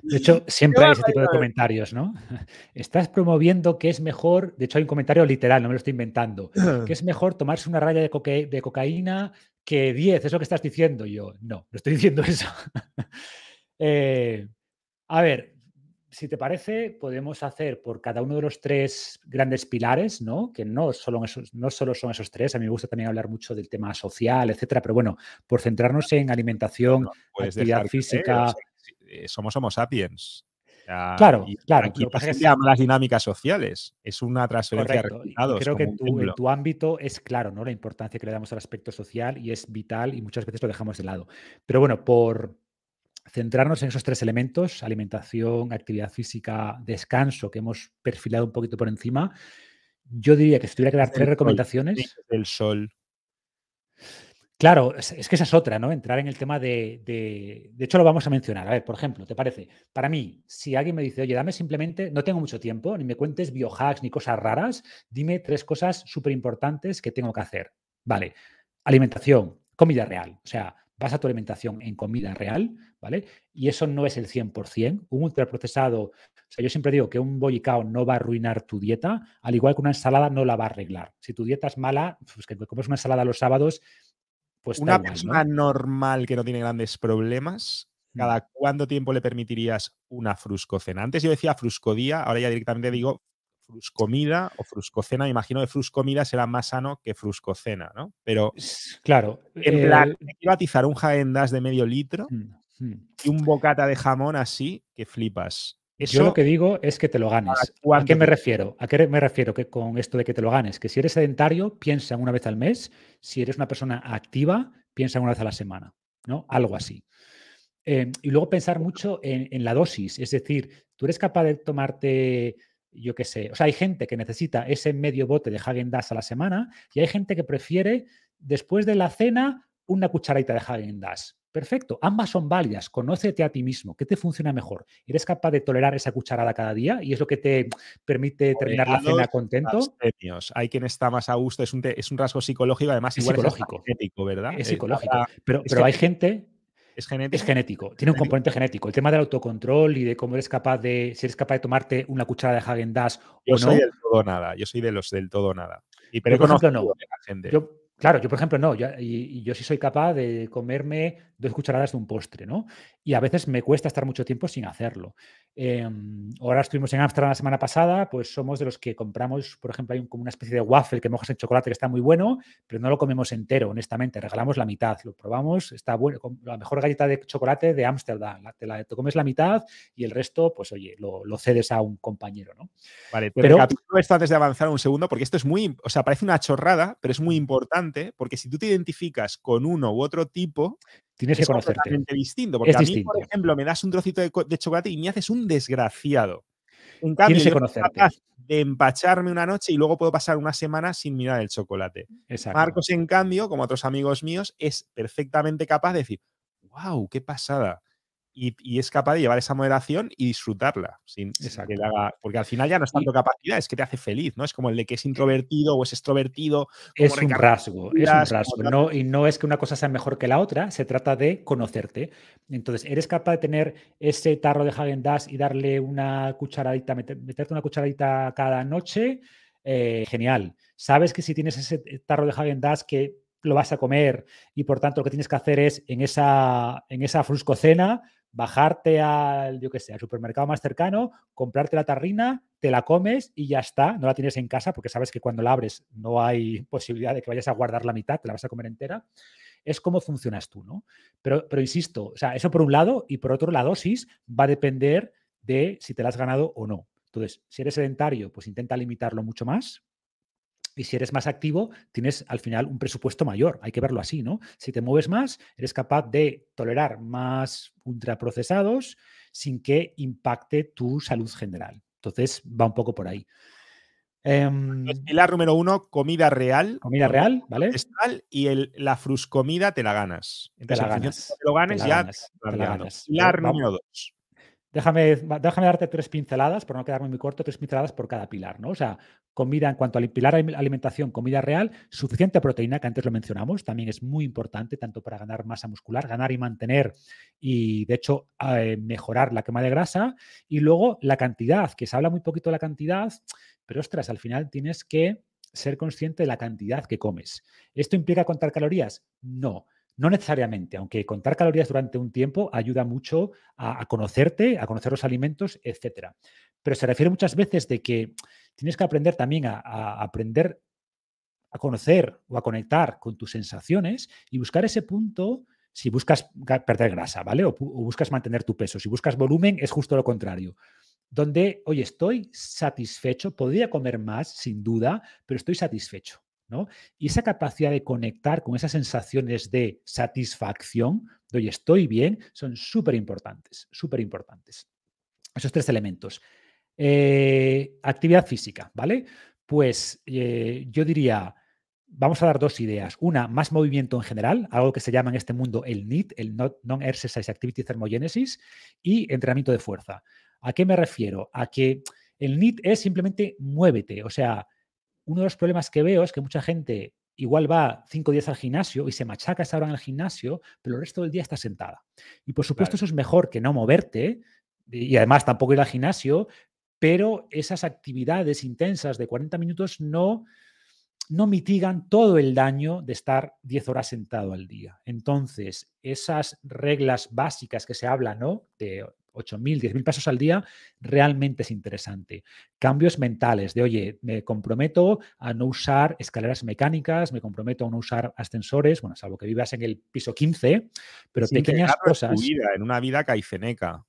De hecho, siempre hay ese tipo de comentarios, ¿no? Estás promoviendo que es mejor, de hecho hay un comentario literal, no me lo estoy inventando, que es mejor tomarse una raya de, cocaína que 10, Eso que estás diciendo. yo, no, no estoy diciendo eso. Eh, a ver, si te parece, podemos hacer por cada uno de los tres grandes pilares, ¿no? Que no solo, no solo son esos tres, a mí me gusta también hablar mucho del tema social, etcétera, pero bueno, por centrarnos en alimentación, actividad física. Eh, somos homo sapiens. claro, claro. Aquí las dinámicas sociales. Es una transferencia de creo que en tu ámbito es claro, ¿no? La importancia que le damos al aspecto social y es vital y muchas veces lo dejamos de lado. Pero bueno, por, centrarnos en esos tres elementos, alimentación, actividad física, descanso, que hemos perfilado un poquito por encima, yo diría que si tuviera que dar tres recomendaciones... El sol. Claro, es, que esa es otra, ¿no? Entrar en el tema de, de, de... hecho, lo vamos a mencionar. A ver, por ejemplo, ¿te parece? Para mí, si alguien me dice, oye, dame simplemente... No tengo mucho tiempo, ni me cuentes biohacks ni cosas raras. Dime tres cosas súper importantes que tengo que hacer. Vale. Alimentación, comida real. O sea, a tu alimentación en comida real, ¿vale? Y eso no es el 100%. Un ultraprocesado, o sea, yo siempre digo que un bollicao no va a arruinar tu dieta, al igual que una ensalada no la va a arreglar. Si tu dieta es mala, pues que comes una ensalada los sábados, pues... Una persona normal que no tiene grandes problemas, mm. ¿cada cuánto tiempo le permitirías una fruscocena? Antes yo decía fruscodía, ahora ya directamente digo Fruscomida o Fruscocena. Me imagino que Fruscomida será más sano que Fruscocena, ¿no? Pero. Claro. En eh, la. un jaendas de medio litro mm, mm. y un bocata de jamón así que flipas. Eso, yo lo que digo es que te lo ganes. ¿A qué me refiero? ¿A qué me refiero que con esto de que te lo ganes? Que si eres sedentario, piensa una vez al mes. Si eres una persona activa, piensa una vez a la semana. ¿no? Algo así. Eh, y luego pensar mucho en, la dosis. Es decir, tú eres capaz de tomarte yo qué sé, o sea, hay gente que necesita ese medio bote de Hagen dash a la semana y hay gente que prefiere después de la cena una cucharadita de Hagen dash Perfecto, ambas son válidas. Conócete a ti mismo. ¿Qué te funciona mejor? ¿Eres capaz de tolerar esa cucharada cada día y es lo que te permite terminar la cena contento? Hay quien está más a gusto, es un, rasgo psicológico, además es ético, ¿verdad? Es eh, psicológico. Pero, pero hay gente ¿Es genético? Es genético, tiene un componente genético. El tema del autocontrol y de cómo eres capaz de, si eres capaz de tomarte una cuchara de Hagen Dash o no. Yo soy del todo nada, yo soy de los del todo nada. Y pero yo, por ejemplo, no. claro, yo por ejemplo no, y, yo sí soy capaz de comerme dos cucharadas de un postre, ¿no? Y a veces me cuesta estar mucho tiempo sin hacerlo. Em, ahora estuvimos en Ámsterdam la semana pasada, pues somos de los que compramos, por ejemplo, hay como una especie de waffle que mojas en chocolate que está muy bueno, pero no lo comemos entero, honestamente, regalamos la mitad, lo probamos, está bueno, la mejor galleta de chocolate de Ámsterdam, te, la, comes la mitad y el resto, pues oye, lo, cedes a un compañero, ¿no? Vale, pues pero, pero esto antes de avanzar un segundo, porque esto es muy, o sea, parece una chorrada, pero es muy importante, porque si tú te identificas con uno u otro tipo, Tienes que conocerte. distinto, porque a mí, por ejemplo, me das un trocito de, chocolate y me haces un desgraciado. En cambio, Tienes que conocerte. Capaz de empacharme una noche y luego puedo pasar una semana sin mirar el chocolate. Marcos, en cambio, como otros amigos míos, es perfectamente capaz de decir, wow, qué pasada y, es capaz de llevar esa moderación y disfrutarla. Sin esa haga, porque al final ya no es tanto capacidad, es que te hace feliz, ¿no? Es como el de que es eh introvertido o es extrovertido. Es un rasgo, es un rasgo. No, y no es que una cosa sea mejor que la otra, se trata de conocerte. Entonces, ¿eres capaz de tener ese tarro de Hagen Dash y darle una cucharadita, meterte una cucharadita cada noche? Eh, genial. Sabes que si tienes ese tarro de Hagen Dash que lo vas a comer y por tanto lo que tienes que hacer es en esa, en esa fruscocena bajarte al, yo qué sé, al supermercado más cercano, comprarte la tarrina, te la comes y ya está, no la tienes en casa porque sabes que cuando la abres no hay posibilidad de que vayas a guardar la mitad, te la vas a comer entera. Es cómo funcionas tú, ¿no? Pero, pero insisto, o sea, eso por un lado y por otro la dosis va a depender de si te la has ganado o no. Entonces, si eres sedentario, pues intenta limitarlo mucho más, y si eres más activo, tienes al final un presupuesto mayor. Hay que verlo así, ¿no? Si te mueves más, eres capaz de tolerar más ultraprocesados sin que impacte tu salud general. Entonces, va un poco por ahí. Eh, Pilar número uno, comida real. Comida real, ¿vale? y el, la fruscomida te la ganas. Entonces, te ganas. lo ganas, ya Pilar número dos. Déjame, déjame darte tres pinceladas, por no quedarme muy corto, tres pinceladas por cada pilar, ¿no? O sea, comida, en cuanto al pilar alimentación, comida real, suficiente proteína, que antes lo mencionamos, también es muy importante, tanto para ganar masa muscular, ganar y mantener, y de hecho eh, mejorar la quema de grasa, y luego la cantidad, que se habla muy poquito de la cantidad, pero ostras, al final tienes que ser consciente de la cantidad que comes. ¿Esto implica contar calorías? No, no necesariamente, aunque contar calorías durante un tiempo ayuda mucho a, conocerte, a conocer los alimentos, etc. Pero se refiere muchas veces de que tienes que aprender también a, aprender a conocer o a conectar con tus sensaciones y buscar ese punto si buscas perder grasa, ¿vale? O, o, buscas mantener tu peso. Si buscas volumen, es justo lo contrario. Donde, oye, estoy satisfecho, podría comer más, sin duda, pero estoy satisfecho. Y esa capacidad de conectar con esas sensaciones de satisfacción, de hoy estoy bien, son súper importantes, súper importantes. Esos tres elementos. Eh, actividad física, ¿vale? Pues eh, yo diría, vamos a dar dos ideas. Una, más movimiento en general, algo que se llama en este mundo el NEAT, el Non-Exercise Activity Thermogenesis, y entrenamiento de fuerza. ¿A qué me refiero? A que el NEAT es simplemente muévete, o sea, uno de los problemas que veo es que mucha gente igual va cinco días al gimnasio y se machaca esa hora en el gimnasio, pero el resto del día está sentada. Y por supuesto eso es mejor que no moverte y además tampoco ir al gimnasio, pero esas actividades intensas de 40 minutos no, no mitigan todo el daño de estar 10 horas sentado al día. Entonces, esas reglas básicas que se hablan, ¿no? De 8.000, 10.000 pasos al día, realmente es interesante. Cambios mentales de, oye, me comprometo a no usar escaleras mecánicas, me comprometo a no usar ascensores, bueno, salvo que vivas en el piso 15, pero pequeñas cosas. En, vida, en una vida caifeneca.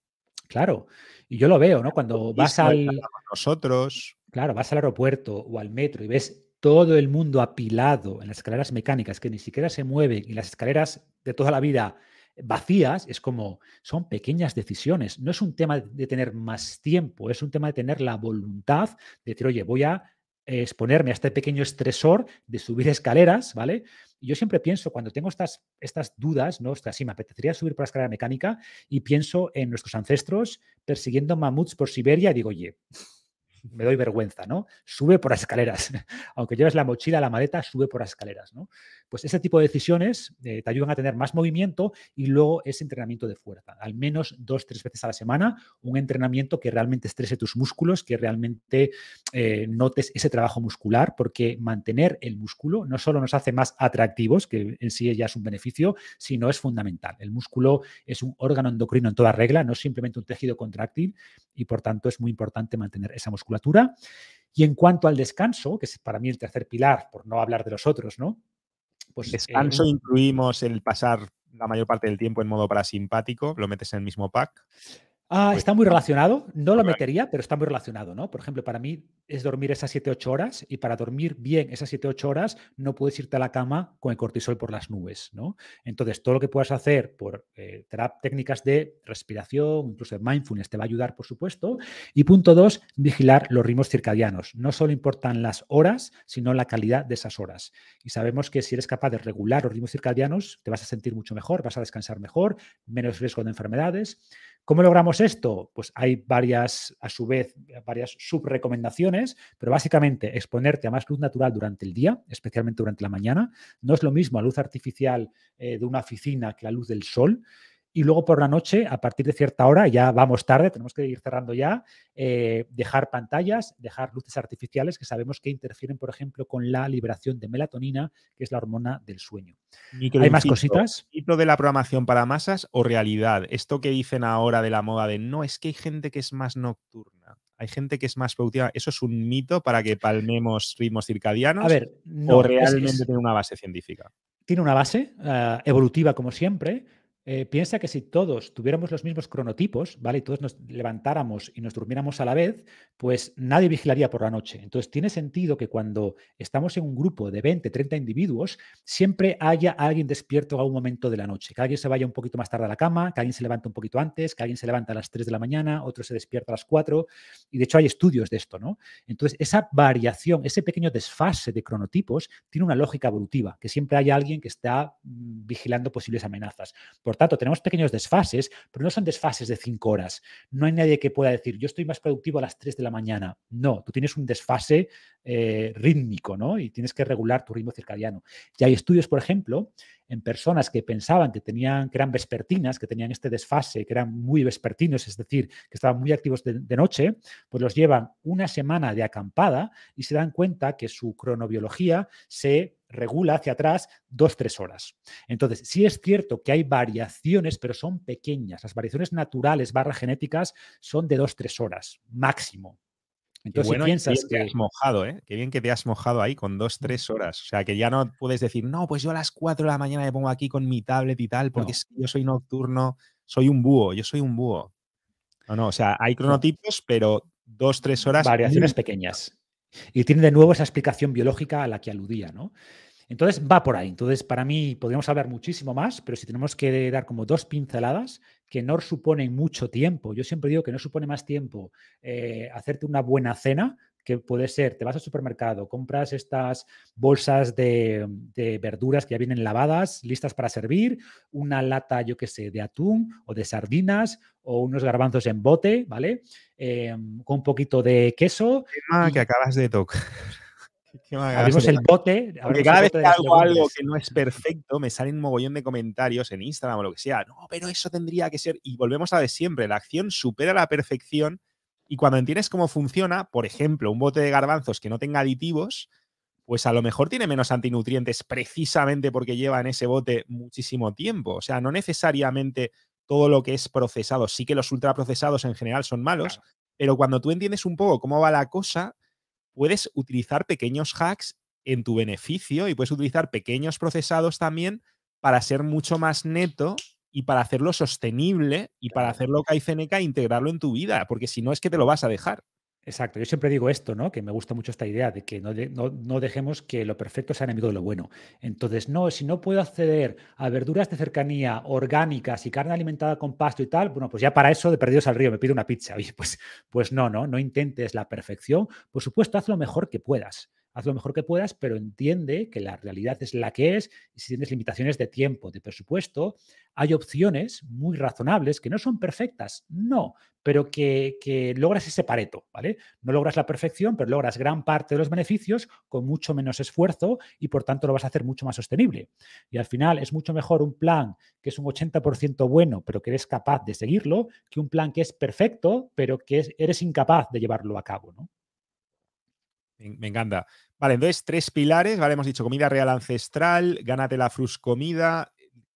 Claro, y yo lo veo, ¿no? Cuando vas al... Nosotros. Claro, vas al aeropuerto o al metro y ves todo el mundo apilado en las escaleras mecánicas que ni siquiera se mueven y las escaleras de toda la vida vacías, es como, son pequeñas decisiones. No es un tema de tener más tiempo, es un tema de tener la voluntad de decir, oye, voy a exponerme a este pequeño estresor de subir escaleras, ¿vale? yo siempre pienso, cuando tengo estas, estas dudas, ¿no? sea, sí, me apetecería subir por la escalera mecánica y pienso en nuestros ancestros persiguiendo mamuts por Siberia y digo, oye, me doy vergüenza, ¿no? Sube por las escaleras. Aunque lleves la mochila, la maleta, sube por las escaleras, ¿no? Pues ese tipo de decisiones eh, te ayudan a tener más movimiento y luego ese entrenamiento de fuerza. Al menos dos, tres veces a la semana, un entrenamiento que realmente estrese tus músculos, que realmente eh, notes ese trabajo muscular, porque mantener el músculo no solo nos hace más atractivos, que en sí ya es un beneficio, sino es fundamental. El músculo es un órgano endocrino en toda regla, no es simplemente un tejido contractil y por tanto es muy importante mantener esa musculatura. Y en cuanto al descanso, que es para mí el tercer pilar, por no hablar de los otros, ¿no? Pues, descanso eh, incluimos el pasar la mayor parte del tiempo en modo parasimpático, lo metes en el mismo pack. Ah, pues está muy relacionado. No lo metería, pero está muy relacionado, ¿no? Por ejemplo, para mí es dormir esas 7-8 horas y para dormir bien esas 7-8 horas no puedes irte a la cama con el cortisol por las nubes, ¿no? Entonces, todo lo que puedas hacer por eh, técnicas de respiración, incluso de mindfulness, te va a ayudar, por supuesto. Y punto dos, vigilar los ritmos circadianos. No solo importan las horas, sino la calidad de esas horas. Y sabemos que si eres capaz de regular los ritmos circadianos, te vas a sentir mucho mejor, vas a descansar mejor, menos riesgo de enfermedades. ¿Cómo logramos esto? Pues hay varias, a su vez, varias subrecomendaciones, pero básicamente exponerte a más luz natural durante el día, especialmente durante la mañana. No es lo mismo la luz artificial eh, de una oficina que la luz del sol y luego por la noche, a partir de cierta hora, ya vamos tarde, tenemos que ir cerrando ya, eh, dejar pantallas, dejar luces artificiales que sabemos que interfieren, por ejemplo, con la liberación de melatonina, que es la hormona del sueño. ¿Hay más cositas? lo de la programación para masas o realidad? Esto que dicen ahora de la moda de no, es que hay gente que es más nocturna. Hay gente que es más productiva. ¿Eso es un mito para que palmemos ritmos circadianos? A ver, no, ¿O realmente tiene una base científica? Tiene una base eh, evolutiva, como siempre, eh, piensa que si todos tuviéramos los mismos cronotipos, ¿vale? Y todos nos levantáramos y nos durmiéramos a la vez, pues nadie vigilaría por la noche. Entonces, tiene sentido que cuando estamos en un grupo de 20, 30 individuos, siempre haya alguien despierto a un momento de la noche. Que alguien se vaya un poquito más tarde a la cama, que alguien se levante un poquito antes, que alguien se levanta a las 3 de la mañana, otro se despierta a las 4. Y de hecho, hay estudios de esto, ¿no? Entonces, esa variación, ese pequeño desfase de cronotipos tiene una lógica evolutiva, que siempre hay alguien que está mm, vigilando posibles amenazas. Por por tanto, tenemos pequeños desfases, pero no son desfases de cinco horas. No hay nadie que pueda decir, yo estoy más productivo a las 3 de la mañana. No, tú tienes un desfase eh, rítmico, ¿no? Y tienes que regular tu ritmo circadiano. Y hay estudios, por ejemplo, en personas que pensaban que tenían, que eran vespertinas, que tenían este desfase, que eran muy vespertinos, es decir, que estaban muy activos de, de noche, pues los llevan una semana de acampada y se dan cuenta que su cronobiología se regula hacia atrás dos, tres horas. Entonces, sí es cierto que hay variaciones, pero son pequeñas. Las variaciones naturales barra genéticas son de dos, tres horas máximo. Entonces, piensas que, Has mojado, ¿eh? Qué bien que te has mojado ahí con dos, mm. tres horas. O sea, que ya no puedes decir, no, pues yo a las cuatro de la mañana me pongo aquí con mi tablet y tal, porque yo soy nocturno, soy un búho, yo soy un búho. No, no, o sea, hay cronotipos, pero dos, tres horas. Variaciones pequeñas. Y tiene de nuevo esa explicación biológica a la que aludía, ¿no? Entonces va por ahí. Entonces, para mí podríamos hablar muchísimo más, pero si tenemos que dar como dos pinceladas que no suponen mucho tiempo. Yo siempre digo que no supone más tiempo eh, hacerte una buena cena que puede ser, te vas al supermercado, compras estas bolsas mm, de, verduras que ya vienen lavadas, listas para servir, una lata, yo qué sé, de atún o de sardinas o unos garbanzos en bote, ¿vale? Em, con un poquito de queso. que acabas de tocar. Abrimos el bote. cada vez que hago algo que no es perfecto, me salen un mogollón de comentarios en Instagram o lo que sea. No, pero eso tendría que ser. Y volvemos a de siempre. La acción supera la perfección y cuando entiendes cómo funciona, por ejemplo, un bote de garbanzos que no tenga aditivos, pues a lo mejor tiene menos antinutrientes precisamente porque lleva en ese bote muchísimo tiempo. O sea, no necesariamente todo lo que es procesado. Sí que los ultraprocesados en general son malos, pero cuando tú entiendes un poco cómo va la cosa, puedes utilizar pequeños hacks en tu beneficio y puedes utilizar pequeños procesados también para ser mucho más neto y para hacerlo sostenible y para hacerlo e integrarlo en tu vida, porque si no es que te lo vas a dejar. Exacto, yo siempre digo esto, ¿no? Que me gusta mucho esta idea de que no, dejemos que lo perfecto sea enemigo de lo bueno. Entonces, no, si no puedo acceder a verduras de cercanía, orgánicas y carne alimentada con pasto y tal, bueno, pues ya para eso de perdidos al río me pido una pizza. pues, pues no, no, no intentes la perfección. Por supuesto, haz lo mejor que puedas haz lo mejor que puedas, pero entiende que la realidad es la que es y si tienes limitaciones de tiempo, de presupuesto, hay opciones muy razonables que no son perfectas, no, pero que, logras ese pareto, ¿vale? No logras la perfección, pero logras gran parte de los beneficios con mucho menos esfuerzo y por tanto lo vas a hacer mucho más sostenible. Y al final es mucho mejor un plan que es un 80% bueno, pero que eres capaz de seguirlo, que un plan que es perfecto, pero que eres incapaz de llevarlo a cabo, ¿no? Me encanta. Vale, entonces tres pilares, ¿vale? Hemos dicho comida real ancestral, gánate la fruscomida,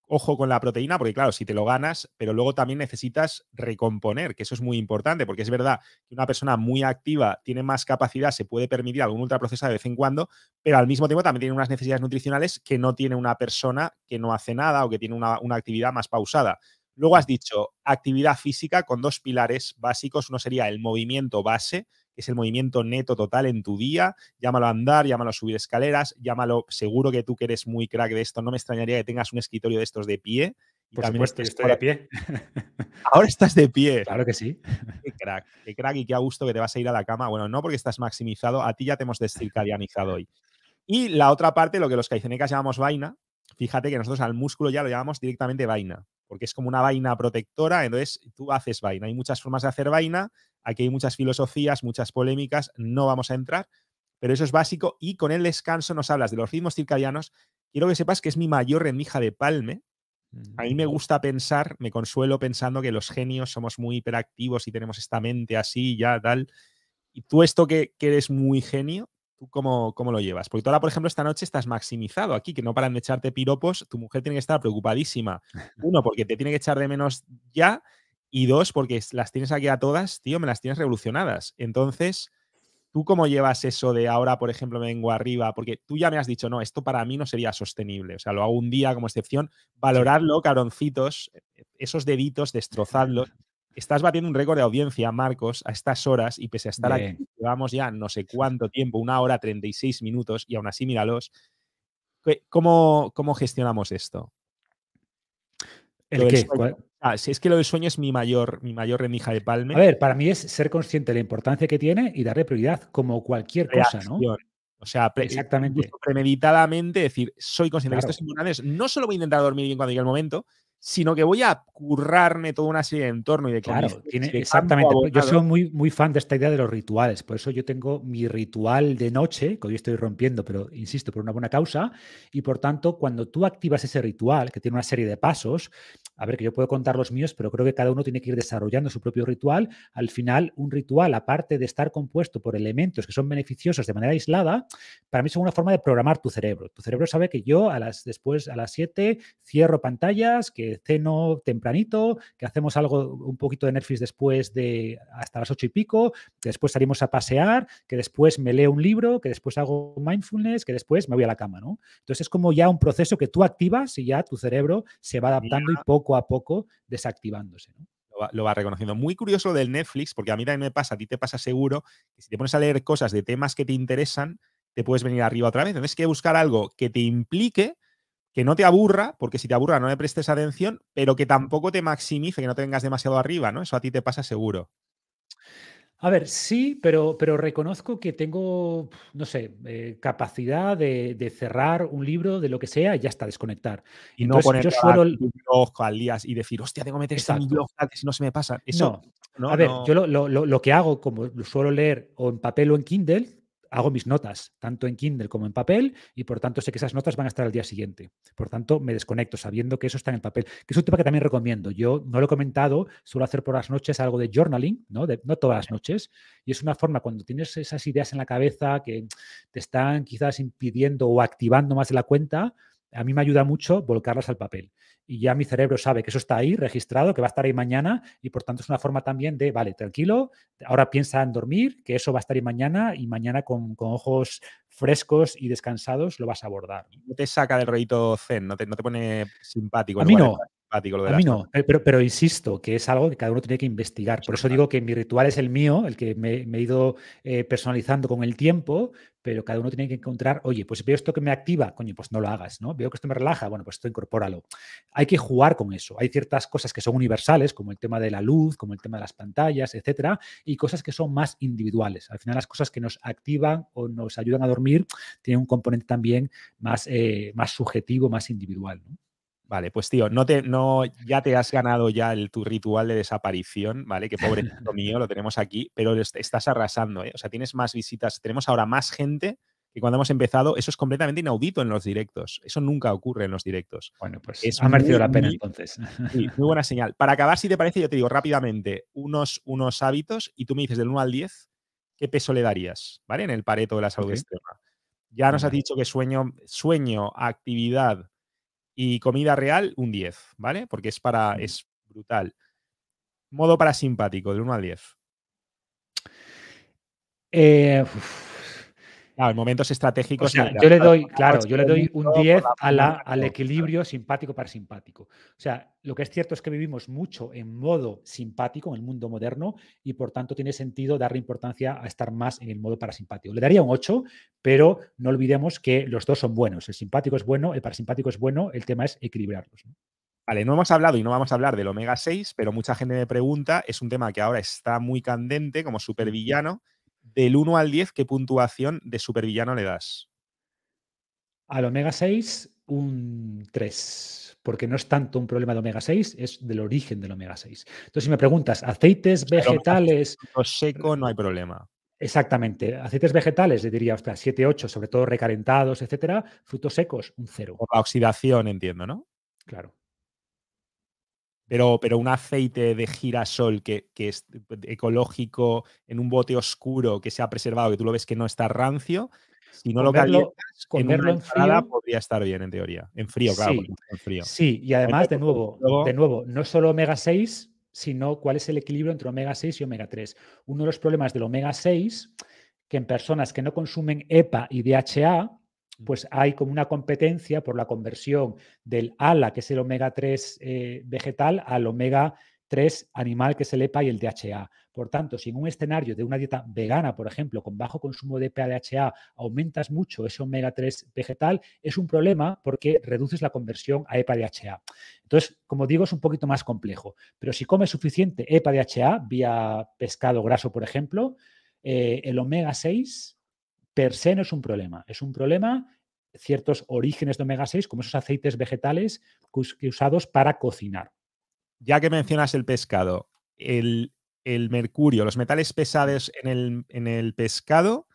ojo con la proteína, porque claro, si te lo ganas, pero luego también necesitas recomponer, que eso es muy importante, porque es verdad que una persona muy activa tiene más capacidad, se puede permitir algún ultraprocesado de vez en cuando, pero al mismo tiempo también tiene unas necesidades nutricionales que no tiene una persona que no hace nada o que tiene una, una actividad más pausada. Luego has dicho actividad física con dos pilares básicos. Uno sería el movimiento base, es el movimiento neto total en tu día. Llámalo a andar, llámalo a subir escaleras, llámalo, seguro que tú que eres muy crack de esto, no me extrañaría que tengas un escritorio de estos de pie. Por supuesto, estoy de pie. Ahora estás de pie. Claro que sí. Qué crack, qué crack y qué a gusto que te vas a ir a la cama. Bueno, no porque estás maximizado, a ti ya te hemos descircadianizado hoy. Y la otra parte, lo que los caicenecas llamamos vaina, fíjate que nosotros al músculo ya lo llamamos directamente vaina, porque es como una vaina protectora, entonces tú haces vaina. Hay muchas formas de hacer vaina, aquí hay muchas filosofías, muchas polémicas, no vamos a entrar, pero eso es básico y con el descanso nos hablas de los ritmos circadianos. Quiero que sepas que es mi mayor remija de palme. A mí me mm. gusta pensar, me consuelo pensando que los genios somos muy hiperactivos y tenemos esta mente así, ya tal. Y tú esto que, que eres muy genio, ¿Tú cómo, lo llevas? Porque tú ahora, por ejemplo, esta noche estás maximizado aquí, que no paran de echarte piropos. Tu mujer tiene que estar preocupadísima. Uno, porque te tiene que echar de menos ya. Y dos, porque las tienes aquí a todas, tío, me las tienes revolucionadas. Entonces, ¿tú cómo llevas eso de ahora, por ejemplo, me vengo arriba? Porque tú ya me has dicho, no, esto para mí no sería sostenible. O sea, lo hago un día como excepción. Valorarlo, caroncitos e, e, esos deditos, destrozadlos. Estás batiendo un récord de audiencia, Marcos, a estas horas y pese a estar aquí, llevamos ya no sé cuánto tiempo, una hora, 36 minutos y aún así míralos. ¿Cómo, cómo gestionamos esto? ¿El qué? Ah, si es que lo del sueño es mi mayor, mi mayor de palme. A ver, para mí es ser consciente de la importancia que tiene y darle prioridad, como cualquier cosa, ¿no? O sea, eh, Exactamente. premeditadamente decir, soy consciente de que esto es importante. No solo voy a intentar dormir bien cuando llegue el momento, sino que voy a currarme toda una serie de entorno y de Claro, exactamente. Yo soy muy, muy fan de esta idea de los rituales, por eso yo tengo mi ritual de noche, que hoy estoy rompiendo, pero insisto, por una buena causa, y por tanto, cuando tú activas ese ritual, que tiene una serie de pasos, a ver, que yo puedo contar los míos, pero creo que cada uno tiene que ir desarrollando su propio ritual. Al final, un ritual, aparte de estar compuesto por elementos que son beneficiosos de manera aislada, para mí es una forma de programar tu cerebro. Tu cerebro sabe que yo a las, después, a las 7, cierro pantallas, que ceno tempranito, que hacemos algo, un poquito de Netflix después de hasta las ocho y pico, que después salimos a pasear, que después me leo un libro, que después hago mindfulness, que después me voy a la cama, ¿no? Entonces es como ya un proceso que tú activas y ya tu cerebro se va adaptando y poco a poco desactivándose, Lo va, reconociendo. Muy curioso del Netflix, porque a mí también me pasa, a ti te pasa seguro, que si te pones a leer cosas de temas que te interesan, te puedes venir arriba otra vez. Tienes que buscar algo que te implique que no te aburra, porque si te aburra no le prestes atención, pero que tampoco te maximice, que no te vengas demasiado arriba, ¿no? Eso a ti te pasa seguro. A ver, sí, pero, pero reconozco que tengo, no sé, eh, capacidad de, de, cerrar un libro de lo que sea y ya está, desconectar. Y no poner al día y decir, hostia, tengo que meter no se me pasa. Eso, no. a ver, yo lo, lo, que hago, como suelo leer o en papel o en Kindle, hago mis notas, tanto en Kindle como en papel, y por tanto sé que esas notas van a estar al día siguiente. Por tanto, me desconecto sabiendo que eso está en el papel, que es un tema que también recomiendo. Yo no lo he comentado, suelo hacer por las noches algo de journaling, ¿no? De, no todas las noches, y es una forma cuando tienes esas ideas en la cabeza que te están quizás impidiendo o activando más de la cuenta, a mí me ayuda mucho volcarlas al papel y ya mi cerebro sabe que eso está ahí registrado, que va a estar ahí mañana y por tanto es una forma también de, vale, tranquilo, ahora piensa en dormir, que eso va a estar ahí mañana y mañana con, ojos frescos y descansados lo vas a abordar. No te saca del rollito zen, no te, no te pone simpático. A mí a mí no, eh, pero, insisto que es algo que cada uno tiene que investigar. Por eso digo que mi ritual es el mío, el que me, he ido eh, personalizando con el tiempo, pero cada uno tiene que encontrar, oye, pues veo esto que me activa, coño, pues no lo hagas, ¿no? Veo que esto me relaja, bueno, pues esto incorpóralo. Hay que jugar con eso. Hay ciertas cosas que son universales, como el tema de la luz, como el tema de las pantallas, etcétera, y cosas que son más individuales. Al final, las cosas que nos activan o nos ayudan a dormir tienen un componente también más, eh, más subjetivo, más individual, ¿no? Vale, pues tío, no te, no, ya te has ganado ya el, tu ritual de desaparición, ¿vale? Que pobre mío, lo tenemos aquí, pero estás arrasando, ¿eh? O sea, tienes más visitas, tenemos ahora más gente que cuando hemos empezado, eso es completamente inaudito en los directos. Eso nunca ocurre en los directos. Bueno, pues ha merecido la pena entonces. muy buena señal. Para acabar, si te parece, yo te digo rápidamente unos, unos hábitos y tú me dices del 1 al 10 qué peso le darías, ¿vale? En el pareto de la salud extrema. Ya nos has dicho que sueño, sueño, actividad, y comida real un 10, ¿vale? Porque es para, es brutal. Modo parasimpático, de 1 al 10. Eh, Claro, en momentos estratégicos. yo le doy, claro, yo le doy un 10 al equilibrio simpático parasimpático. O sea, lo que es cierto es que vivimos mucho en modo simpático en el mundo moderno y por tanto tiene sentido darle importancia a estar más en el modo parasimpático. Le daría un 8, pero no olvidemos que los dos son buenos. El simpático es bueno, el parasimpático es bueno, el tema es equilibrarlos. Vale, no hemos hablado y no vamos a hablar del omega 6, pero mucha gente me pregunta, es un tema que ahora está muy candente como supervillano. villano del 1 al 10, ¿qué puntuación de supervillano le das? Al omega 6, un 3, porque no es tanto un problema de omega 6, es del origen del omega 6. Entonces, si me preguntas, aceites vegetales... Frutos seco no hay problema. Exactamente. Aceites vegetales, le diría, ostras, 7, 8, sobre todo recalentados, etcétera. Frutos secos, un 0. Por la oxidación, entiendo, ¿no? Claro. Pero, un aceite de girasol que, es ecológico en un bote oscuro que se ha preservado, que tú lo ves que no está rancio, si no lo calientas, en, en frío podría estar bien en teoría. En frío, claro, sí, frío. Sí, y además, de nuevo, pues, de nuevo, no solo omega 6, sino cuál es el equilibrio entre omega 6 y omega 3. Uno de los problemas del omega 6, que en personas que no consumen EPA y DHA, pues hay como una competencia por la conversión del ALA, que es el omega 3 eh, vegetal, al omega 3 animal, que es el EPA y el DHA. Por tanto, si en un escenario de una dieta vegana, por ejemplo, con bajo consumo de DHA, e aumentas mucho ese omega 3 vegetal, es un problema porque reduces la conversión a EPA-DHA. Entonces, como digo, es un poquito más complejo. Pero si comes suficiente EPA-DHA vía pescado graso, por ejemplo, eh, el omega 6 per se no es un problema, es un problema ciertos orígenes de omega 6, como esos aceites vegetales usados para cocinar. Ya que mencionas el pescado, el, mercurio, los metales pesados en el, en el, pescado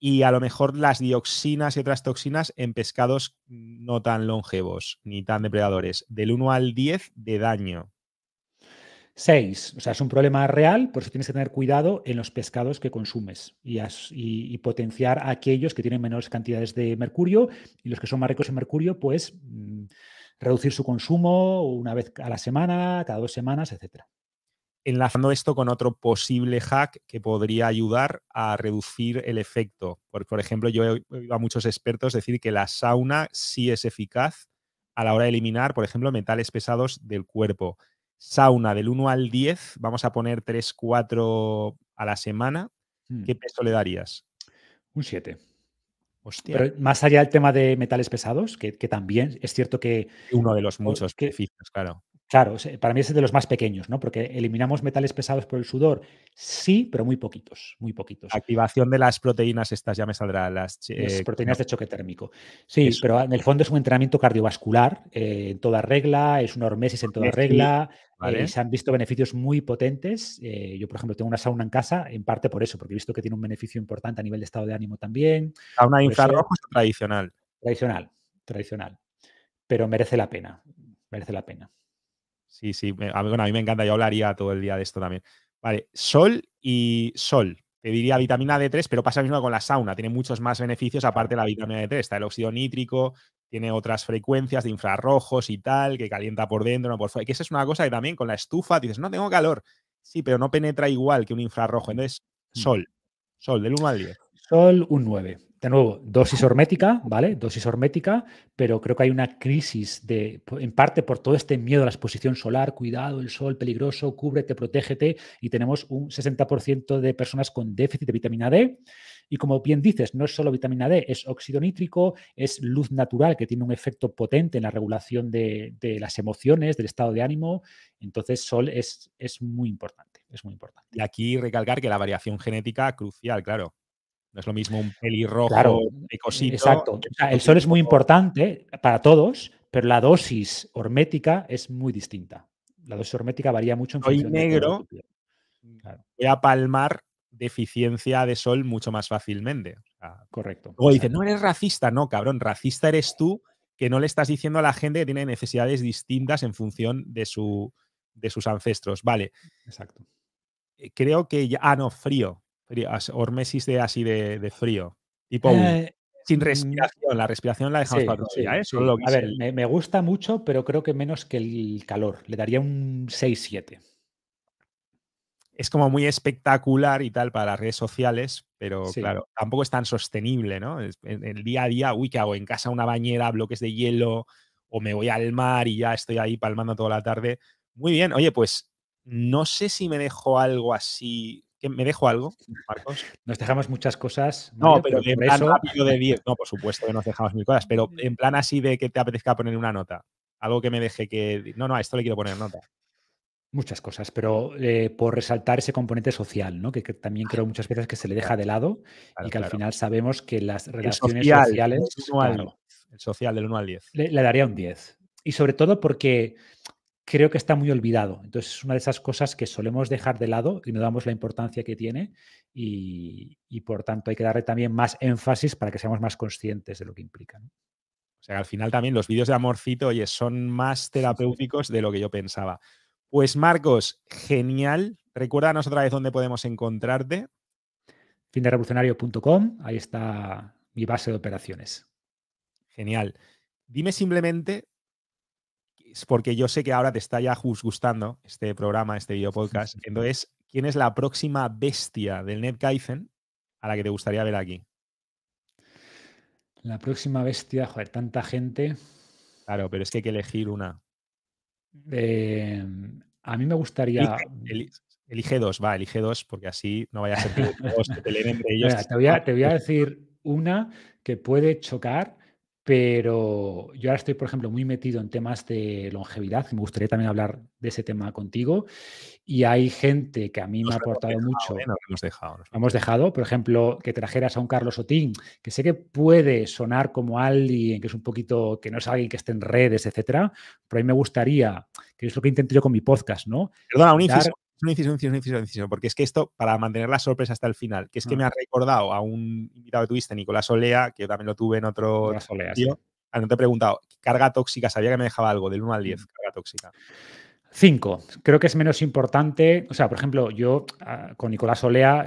y a lo mejor las dioxinas y otras toxinas en pescados no tan longevos ni tan depredadores, del 1 al 10 de daño. Seis, o sea, es un problema real, por eso tienes que tener cuidado en los pescados que consumes y, potenciar a aquellos que tienen menores cantidades de mercurio y los que son más ricos en mercurio, pues mm, reducir su consumo una vez a la semana, cada dos semanas, etc. Enlazando esto con otro posible hack que podría ayudar a reducir el efecto. Por, por ejemplo, yo he oído a muchos expertos decir que la sauna sí es eficaz a la hora de eliminar, por ejemplo, metales pesados del cuerpo sauna del 1 al 10, vamos a poner 3, 4 a la semana, hmm. ¿qué peso le darías? Un 7. Hostia. más allá del tema de metales pesados, que, también es cierto que. Uno de los muchos que, beneficios, claro. Claro, eh, para mí es de los más pequeños, ¿no? Porque eliminamos metales pesados por el sudor, sí, pero muy poquitos, muy poquitos. Activación de las proteínas, estas ya me saldrá las... Eh, proteínas de choque térmico. Sí, pero en el fondo es un entrenamiento cardiovascular eh, en toda regla, es una hormesis en toda regla, se han visto beneficios muy potentes. yo, por ejemplo, tengo una sauna en casa, en parte por eso, porque he visto que tiene un beneficio importante a nivel de estado de ánimo también. ¿Sauna infrarrojo tradicional? Tradicional, tradicional. Pero merece la pena, merece la pena. Sí, sí. A bueno, a mí me encanta. Yo hablaría todo el día de esto también. Vale, sol y sol. Te diría vitamina D3, pero pasa lo mismo con la sauna. Tiene muchos más beneficios aparte de la vitamina D3. Está el óxido nítrico, tiene otras frecuencias de infrarrojos y tal, que calienta por dentro, no por fuera. Que esa es una cosa que también con la estufa dices, no, tengo calor. Sí, pero no penetra igual que un infrarrojo. Mm. Entonces, mm. sol. Sol, del 1 al 10. Sol, un 9. De nuevo, dosis hormética, ¿vale? Dosis hormética, pero creo que hay una crisis de, en parte por todo este miedo a la exposición solar, cuidado, el sol peligroso, cúbrete, protégete, y tenemos un 60% de personas con déficit de vitamina D. Y como bien dices, no es solo vitamina D, es óxido nítrico, es luz natural que tiene un efecto potente en la regulación de, las emociones, del estado de ánimo. Entonces, sol es, es muy importante, es muy importante. Y aquí recalcar que la variación genética crucial, claro no es lo mismo un pelirrojo de cosito. Exacto. el sol es muy importante para todos, pero la dosis hormética es muy distinta. La dosis hormética varía mucho en función negro, voy a palmar deficiencia de sol mucho más fácilmente. Correcto. Luego dicen, no eres racista, no, cabrón, racista eres tú que no le estás diciendo a la gente que tiene necesidades distintas en función de, su, de sus ancestros. Vale. Exacto. Eh, creo que ya. Ah, no, frío hormesis de así de, frío. Tipo eh, sin mm, respiración. La respiración la dejamos para ¿eh? A ver, me, gusta mucho, pero creo que menos que el calor. Le daría un 6-7. Es como muy espectacular y tal para las redes sociales, pero claro, tampoco es tan sostenible, ¿no? en el día a día, uy, ¿qué hago? En casa una bañera, bloques de hielo, o me voy al mar y ya estoy ahí palmando toda la tarde. Muy bien, oye, pues no sé si me dejo algo así me dejo algo, Marcos. Nos dejamos muchas cosas. no, pero, plan rápido de 10. No, por supuesto que nos dejamos mil cosas, pero en plan así de que te apetezca poner una nota. Algo que me deje que. No, no, a esto le quiero poner nota. Muchas cosas, pero eh, por resaltar ese componente social, ¿no? Que, también creo muchas veces que se le deja de lado y que al final sabemos que las relaciones sociales. El, social del 1 al 10. Le, le daría un 10. Y sobre todo porque creo que está muy olvidado. Entonces es una de esas cosas que solemos dejar de lado y no damos la importancia que tiene y, por tanto hay que darle también más énfasis para que seamos más conscientes de lo que implica. O sea, al final también los vídeos de amorcito, oye, son más terapéuticos de lo que yo pensaba. Pues Marcos, genial. Recuérdanos otra vez dónde podemos encontrarte. Finderrevolucionario.com ahí está mi base de operaciones. Genial. Dime simplemente porque yo sé que ahora te está ya gustando este programa, este video podcast. Entonces, ¿quién es la próxima bestia del NetKaizen a la que te gustaría ver aquí? La próxima bestia, joder, tanta gente. Claro, pero es que hay que elegir una. Em, a mí me gustaría. Elige, dos, va, elige dos, porque así no vaya a ser que, te leen entre ellos. te voy a decir una que puede chocar pero yo ahora estoy, por ejemplo, muy metido en temas de longevidad, me gustaría también hablar de ese tema contigo. Y hay gente que a mí me ha aportado mucho. hemos dejado. dejado, por ejemplo, que trajeras a un Carlos Otín, que sé que puede sonar como alguien que es un poquito, que no es alguien que esté en redes, etcétera, pero a mí me gustaría, que es lo que intento yo con mi podcast, ¿no? Perdona, un inciso, un inciso, un inciso, inciso, porque es que esto, para mantener la sorpresa hasta el final, que es que mm. me ha recordado a un invitado que tuviste, Nicolás Olea, que yo también lo tuve en otro Olea, tío, no te he preguntado, carga tóxica, sabía que me dejaba algo, del 1 al 10, mm. carga tóxica. 5. Creo que es menos importante. O sea, por ejemplo, yo ah, con Nicolás Olea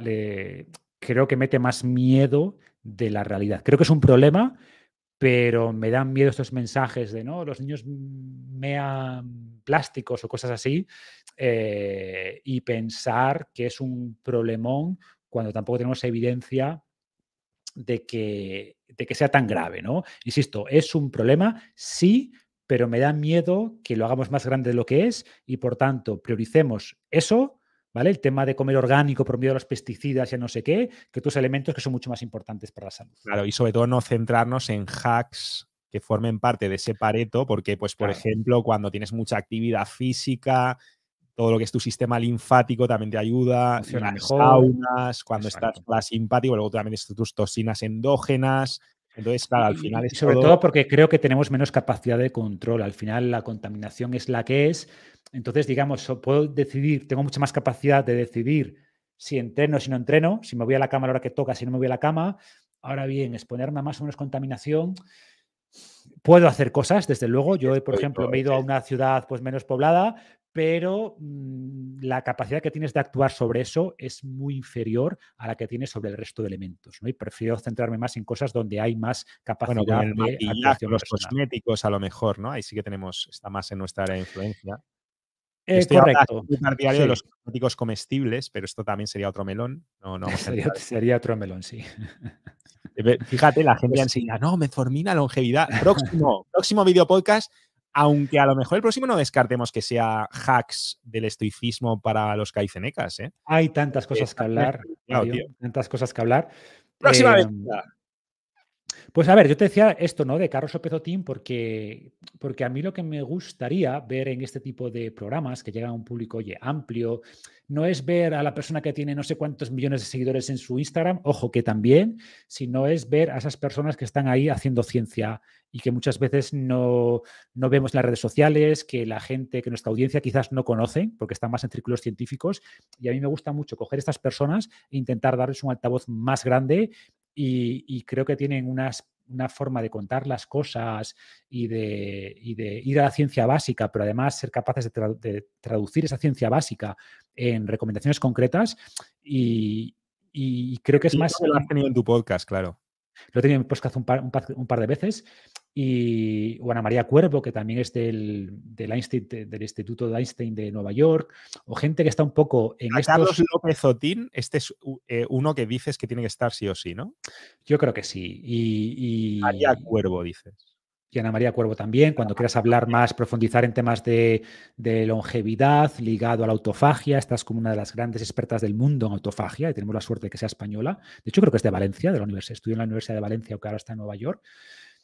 creo que mete más miedo de la realidad. Creo que es un problema pero me dan miedo estos mensajes de, ¿no? Los niños mean plásticos o cosas así, eh, y pensar que es un problemón cuando tampoco tenemos evidencia de que, de que sea tan grave, ¿no? Insisto, es un problema, sí, pero me da miedo que lo hagamos más grande de lo que es y por tanto prioricemos eso el tema de comer orgánico por medio de los pesticidas y no sé qué, que otros elementos que son mucho más importantes para la salud. Claro, y sobre todo no centrarnos en hacks que formen parte de ese pareto, porque, pues, por ejemplo, cuando tienes mucha actividad física, todo lo que es tu sistema linfático también te ayuda, las cuando estás más simpático, luego también tus toxinas endógenas, al final Sobre todo... porque creo que tenemos menos capacidad de control. Al final la contaminación es la que es. Entonces, digamos, puedo decidir, tengo mucha más capacidad de decidir si entreno, si no entreno, si me voy a la cama a la hora que toca, si no me voy a la cama. Ahora bien, exponerme a más o menos contaminación. Puedo hacer cosas, desde luego. Yo, por ejemplo, me he ido a una ciudad pues menos poblada, pero mm, la capacidad que tienes de actuar sobre eso es muy inferior a la que tienes sobre el resto de elementos. ¿no? Y prefiero centrarme más en cosas donde hay más capacidad bueno, el de Los cosméticos, a lo mejor, ¿no? Ahí sí que tenemos, está más en nuestra área de influencia. Eh, Estoy correcto. partidario diario de los cosméticos comestibles, pero esto también sería otro melón. No, no sería, otro melón, sí. Fíjate, la gente pues, enseguida, no, formina longevidad. Próximo, próximo video podcast, aunque a lo mejor el próximo no descartemos que sea hacks del estoicismo para los caicenecas. ¿eh? Hay tantas cosas que hablar. Tantas cosas que hablar. Próxima em, Pues a ver, yo te decía esto, ¿no? De Carlos Opezotín, porque, porque a mí lo que me gustaría ver en este tipo de programas que llegan a un público amplio, no es ver a la persona que tiene no sé cuántos millones de seguidores en su Instagram, ojo que también, sino es ver a esas personas que están ahí haciendo ciencia y que muchas veces no, no vemos en las redes sociales, que la gente, que nuestra audiencia quizás no conoce, porque están más en círculos científicos. Y a mí me gusta mucho coger estas personas e intentar darles un altavoz más grande y, creo que tienen unas una forma de contar las cosas y de, y de, ir a la ciencia básica, pero además ser capaces de, traducir esa ciencia básica en recomendaciones concretas. Y, creo que es más. Lo has tenido en tu podcast, claro. Lo he tenido en podcast un par de veces y o Ana María Cuervo, que también es del, del, del, Instituto de Einstein de Nueva York, o gente que está un poco en estos... Carlos López Otín, este es eh, uno que dices que tiene que estar sí o sí, ¿no? Yo creo que sí. Y, María Cuervo, dices. Y Ana María Cuervo también, cuando quieras hablar más, profundizar en temas de, longevidad ligado a la autofagia, estás como una de las grandes expertas del mundo en autofagia y tenemos la suerte de que sea española. De hecho, creo que es de Valencia, de la universidad, estudió en la Universidad de Valencia, o ahora está en Nueva York.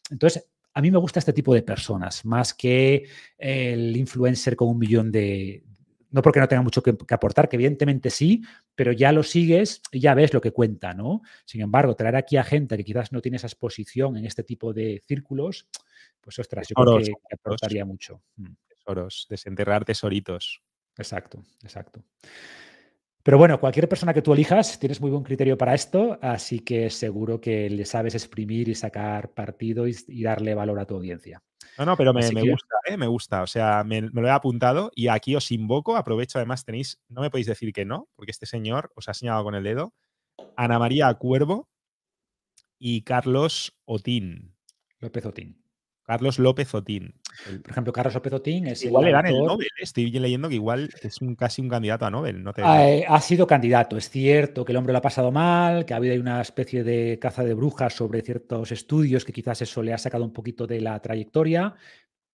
Entonces, a mí me gusta este tipo de personas, más que eh, el influencer con un millón de... No porque no tenga mucho que, aportar, que evidentemente sí, pero ya lo sigues y ya ves lo que cuenta, ¿no? Sin embargo, traer aquí a gente que quizás no tiene esa exposición en este tipo de círculos, pues ostras, yo creo que aportaría mucho. Mm. Tesoros, desenterrar tesoritos. Exacto, exacto. Pero bueno, cualquier persona que tú elijas, tienes muy buen criterio para esto, así que seguro que le sabes exprimir y sacar partido y, darle valor a tu audiencia. No, no, pero me, gusta, ¿eh? me gusta. O sea, me, me, lo he apuntado y aquí os invoco. Aprovecho, además, tenéis, no me podéis decir que no, porque este señor os ha señalado con el dedo. Ana María Cuervo y Carlos Otín. López Otín. Carlos López Otín por ejemplo, Carlos Petotín es. Igual le dan el Nobel. ¿eh? Estoy leyendo que igual es casi un candidato a Nobel. ha, ha, sido candidato. Es cierto que el hombre lo ha pasado mal, que ha habido una especie de caza de brujas sobre ciertos estudios que quizás eso le ha sacado un poquito de la trayectoria.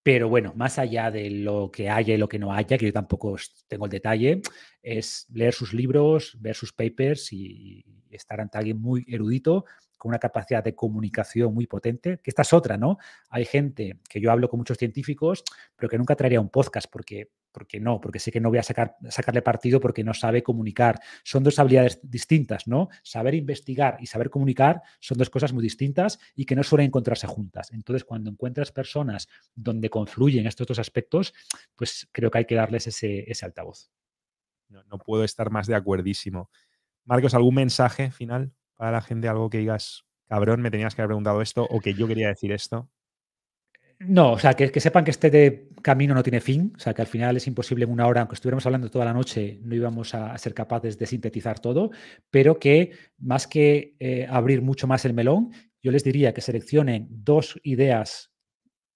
Pero bueno, más allá de lo que haya y lo que no haya, que yo tampoco tengo el detalle, es leer sus libros, ver sus papers y estar ante alguien muy erudito con una capacidad de comunicación muy potente, que esta es otra, ¿no? Hay gente que yo hablo con muchos científicos, pero que nunca traería un podcast porque porque no, porque sé que no voy a sacar, sacarle partido porque no sabe comunicar. Son dos habilidades distintas, ¿no? Saber investigar y saber comunicar son dos cosas muy distintas y que no suelen encontrarse juntas. Entonces, cuando encuentras personas donde confluyen estos dos aspectos, pues creo que hay que darles ese, ese altavoz. No, no, puedo estar más de acuerdísimo. Marcos, ¿algún mensaje final? para la gente? Algo que digas, cabrón, me tenías que haber preguntado esto o que yo quería decir esto. No, o sea, que, sepan que este de camino no tiene fin, o sea, que al final es imposible en una hora, aunque estuviéramos hablando toda la noche, no íbamos a, ser capaces de sintetizar todo, pero que más que eh, abrir mucho más el melón, yo les diría que seleccionen dos ideas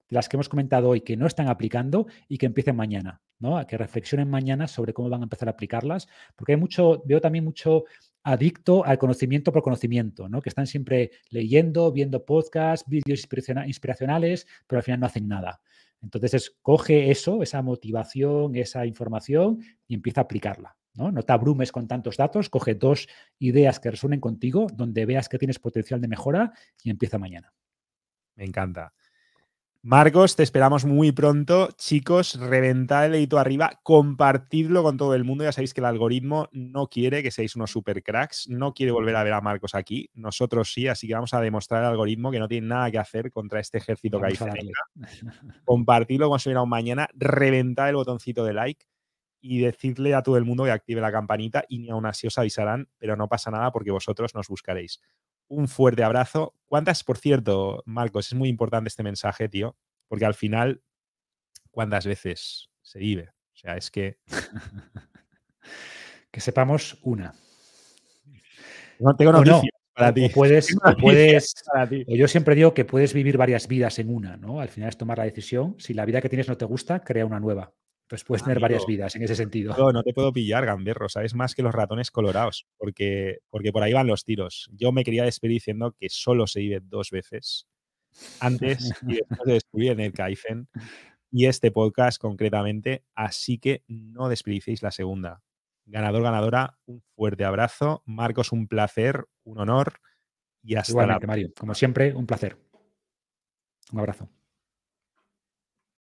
de las que hemos comentado hoy que no están aplicando y que empiecen mañana, ¿no? Que reflexionen mañana sobre cómo van a empezar a aplicarlas, porque hay mucho, veo también mucho adicto al conocimiento por conocimiento, ¿no? Que están siempre leyendo, viendo podcasts, vídeos inspiracionales, pero al final no hacen nada. Entonces, coge eso, esa motivación, esa información y empieza a aplicarla. ¿no? ¿no? te abrumes con tantos datos, coge dos ideas que resuenen contigo, donde veas que tienes potencial de mejora y empieza mañana. Me encanta. Marcos, te esperamos muy pronto. Chicos, reventad el dedito arriba, compartidlo con todo el mundo. Ya sabéis que el algoritmo no quiere que seáis unos super cracks, no quiere volver a ver a Marcos aquí. Nosotros sí, así que vamos a demostrar al algoritmo que no tiene nada que hacer contra este ejército que hay. Compartidlo con un mañana, reventad el botoncito de like y decirle a todo el mundo que active la campanita y ni aún así os avisarán, pero no pasa nada porque vosotros nos buscaréis un fuerte abrazo. ¿Cuántas, por cierto, Marcos, es muy importante este mensaje, tío? Porque al final, ¿cuántas veces se vive? O sea, es que... que sepamos una. No tengo para ti. yo siempre digo que puedes vivir varias vidas en una, ¿no? Al final es tomar la decisión. Si la vida que tienes no te gusta, crea una nueva. Pues puedes tener varias vidas en ese sentido. No, no te puedo pillar, Gamberro, sabes más que los ratones colorados, porque, porque por ahí van los tiros. Yo me quería despedir diciendo que solo se vive dos veces, antes y después de descubrir en el Kaizen y este podcast concretamente, así que no despedicéis la segunda. Ganador, ganadora, un fuerte abrazo. Marcos, un placer, un honor y hasta Igualmente, la... Mario, como siempre, un placer. Un abrazo.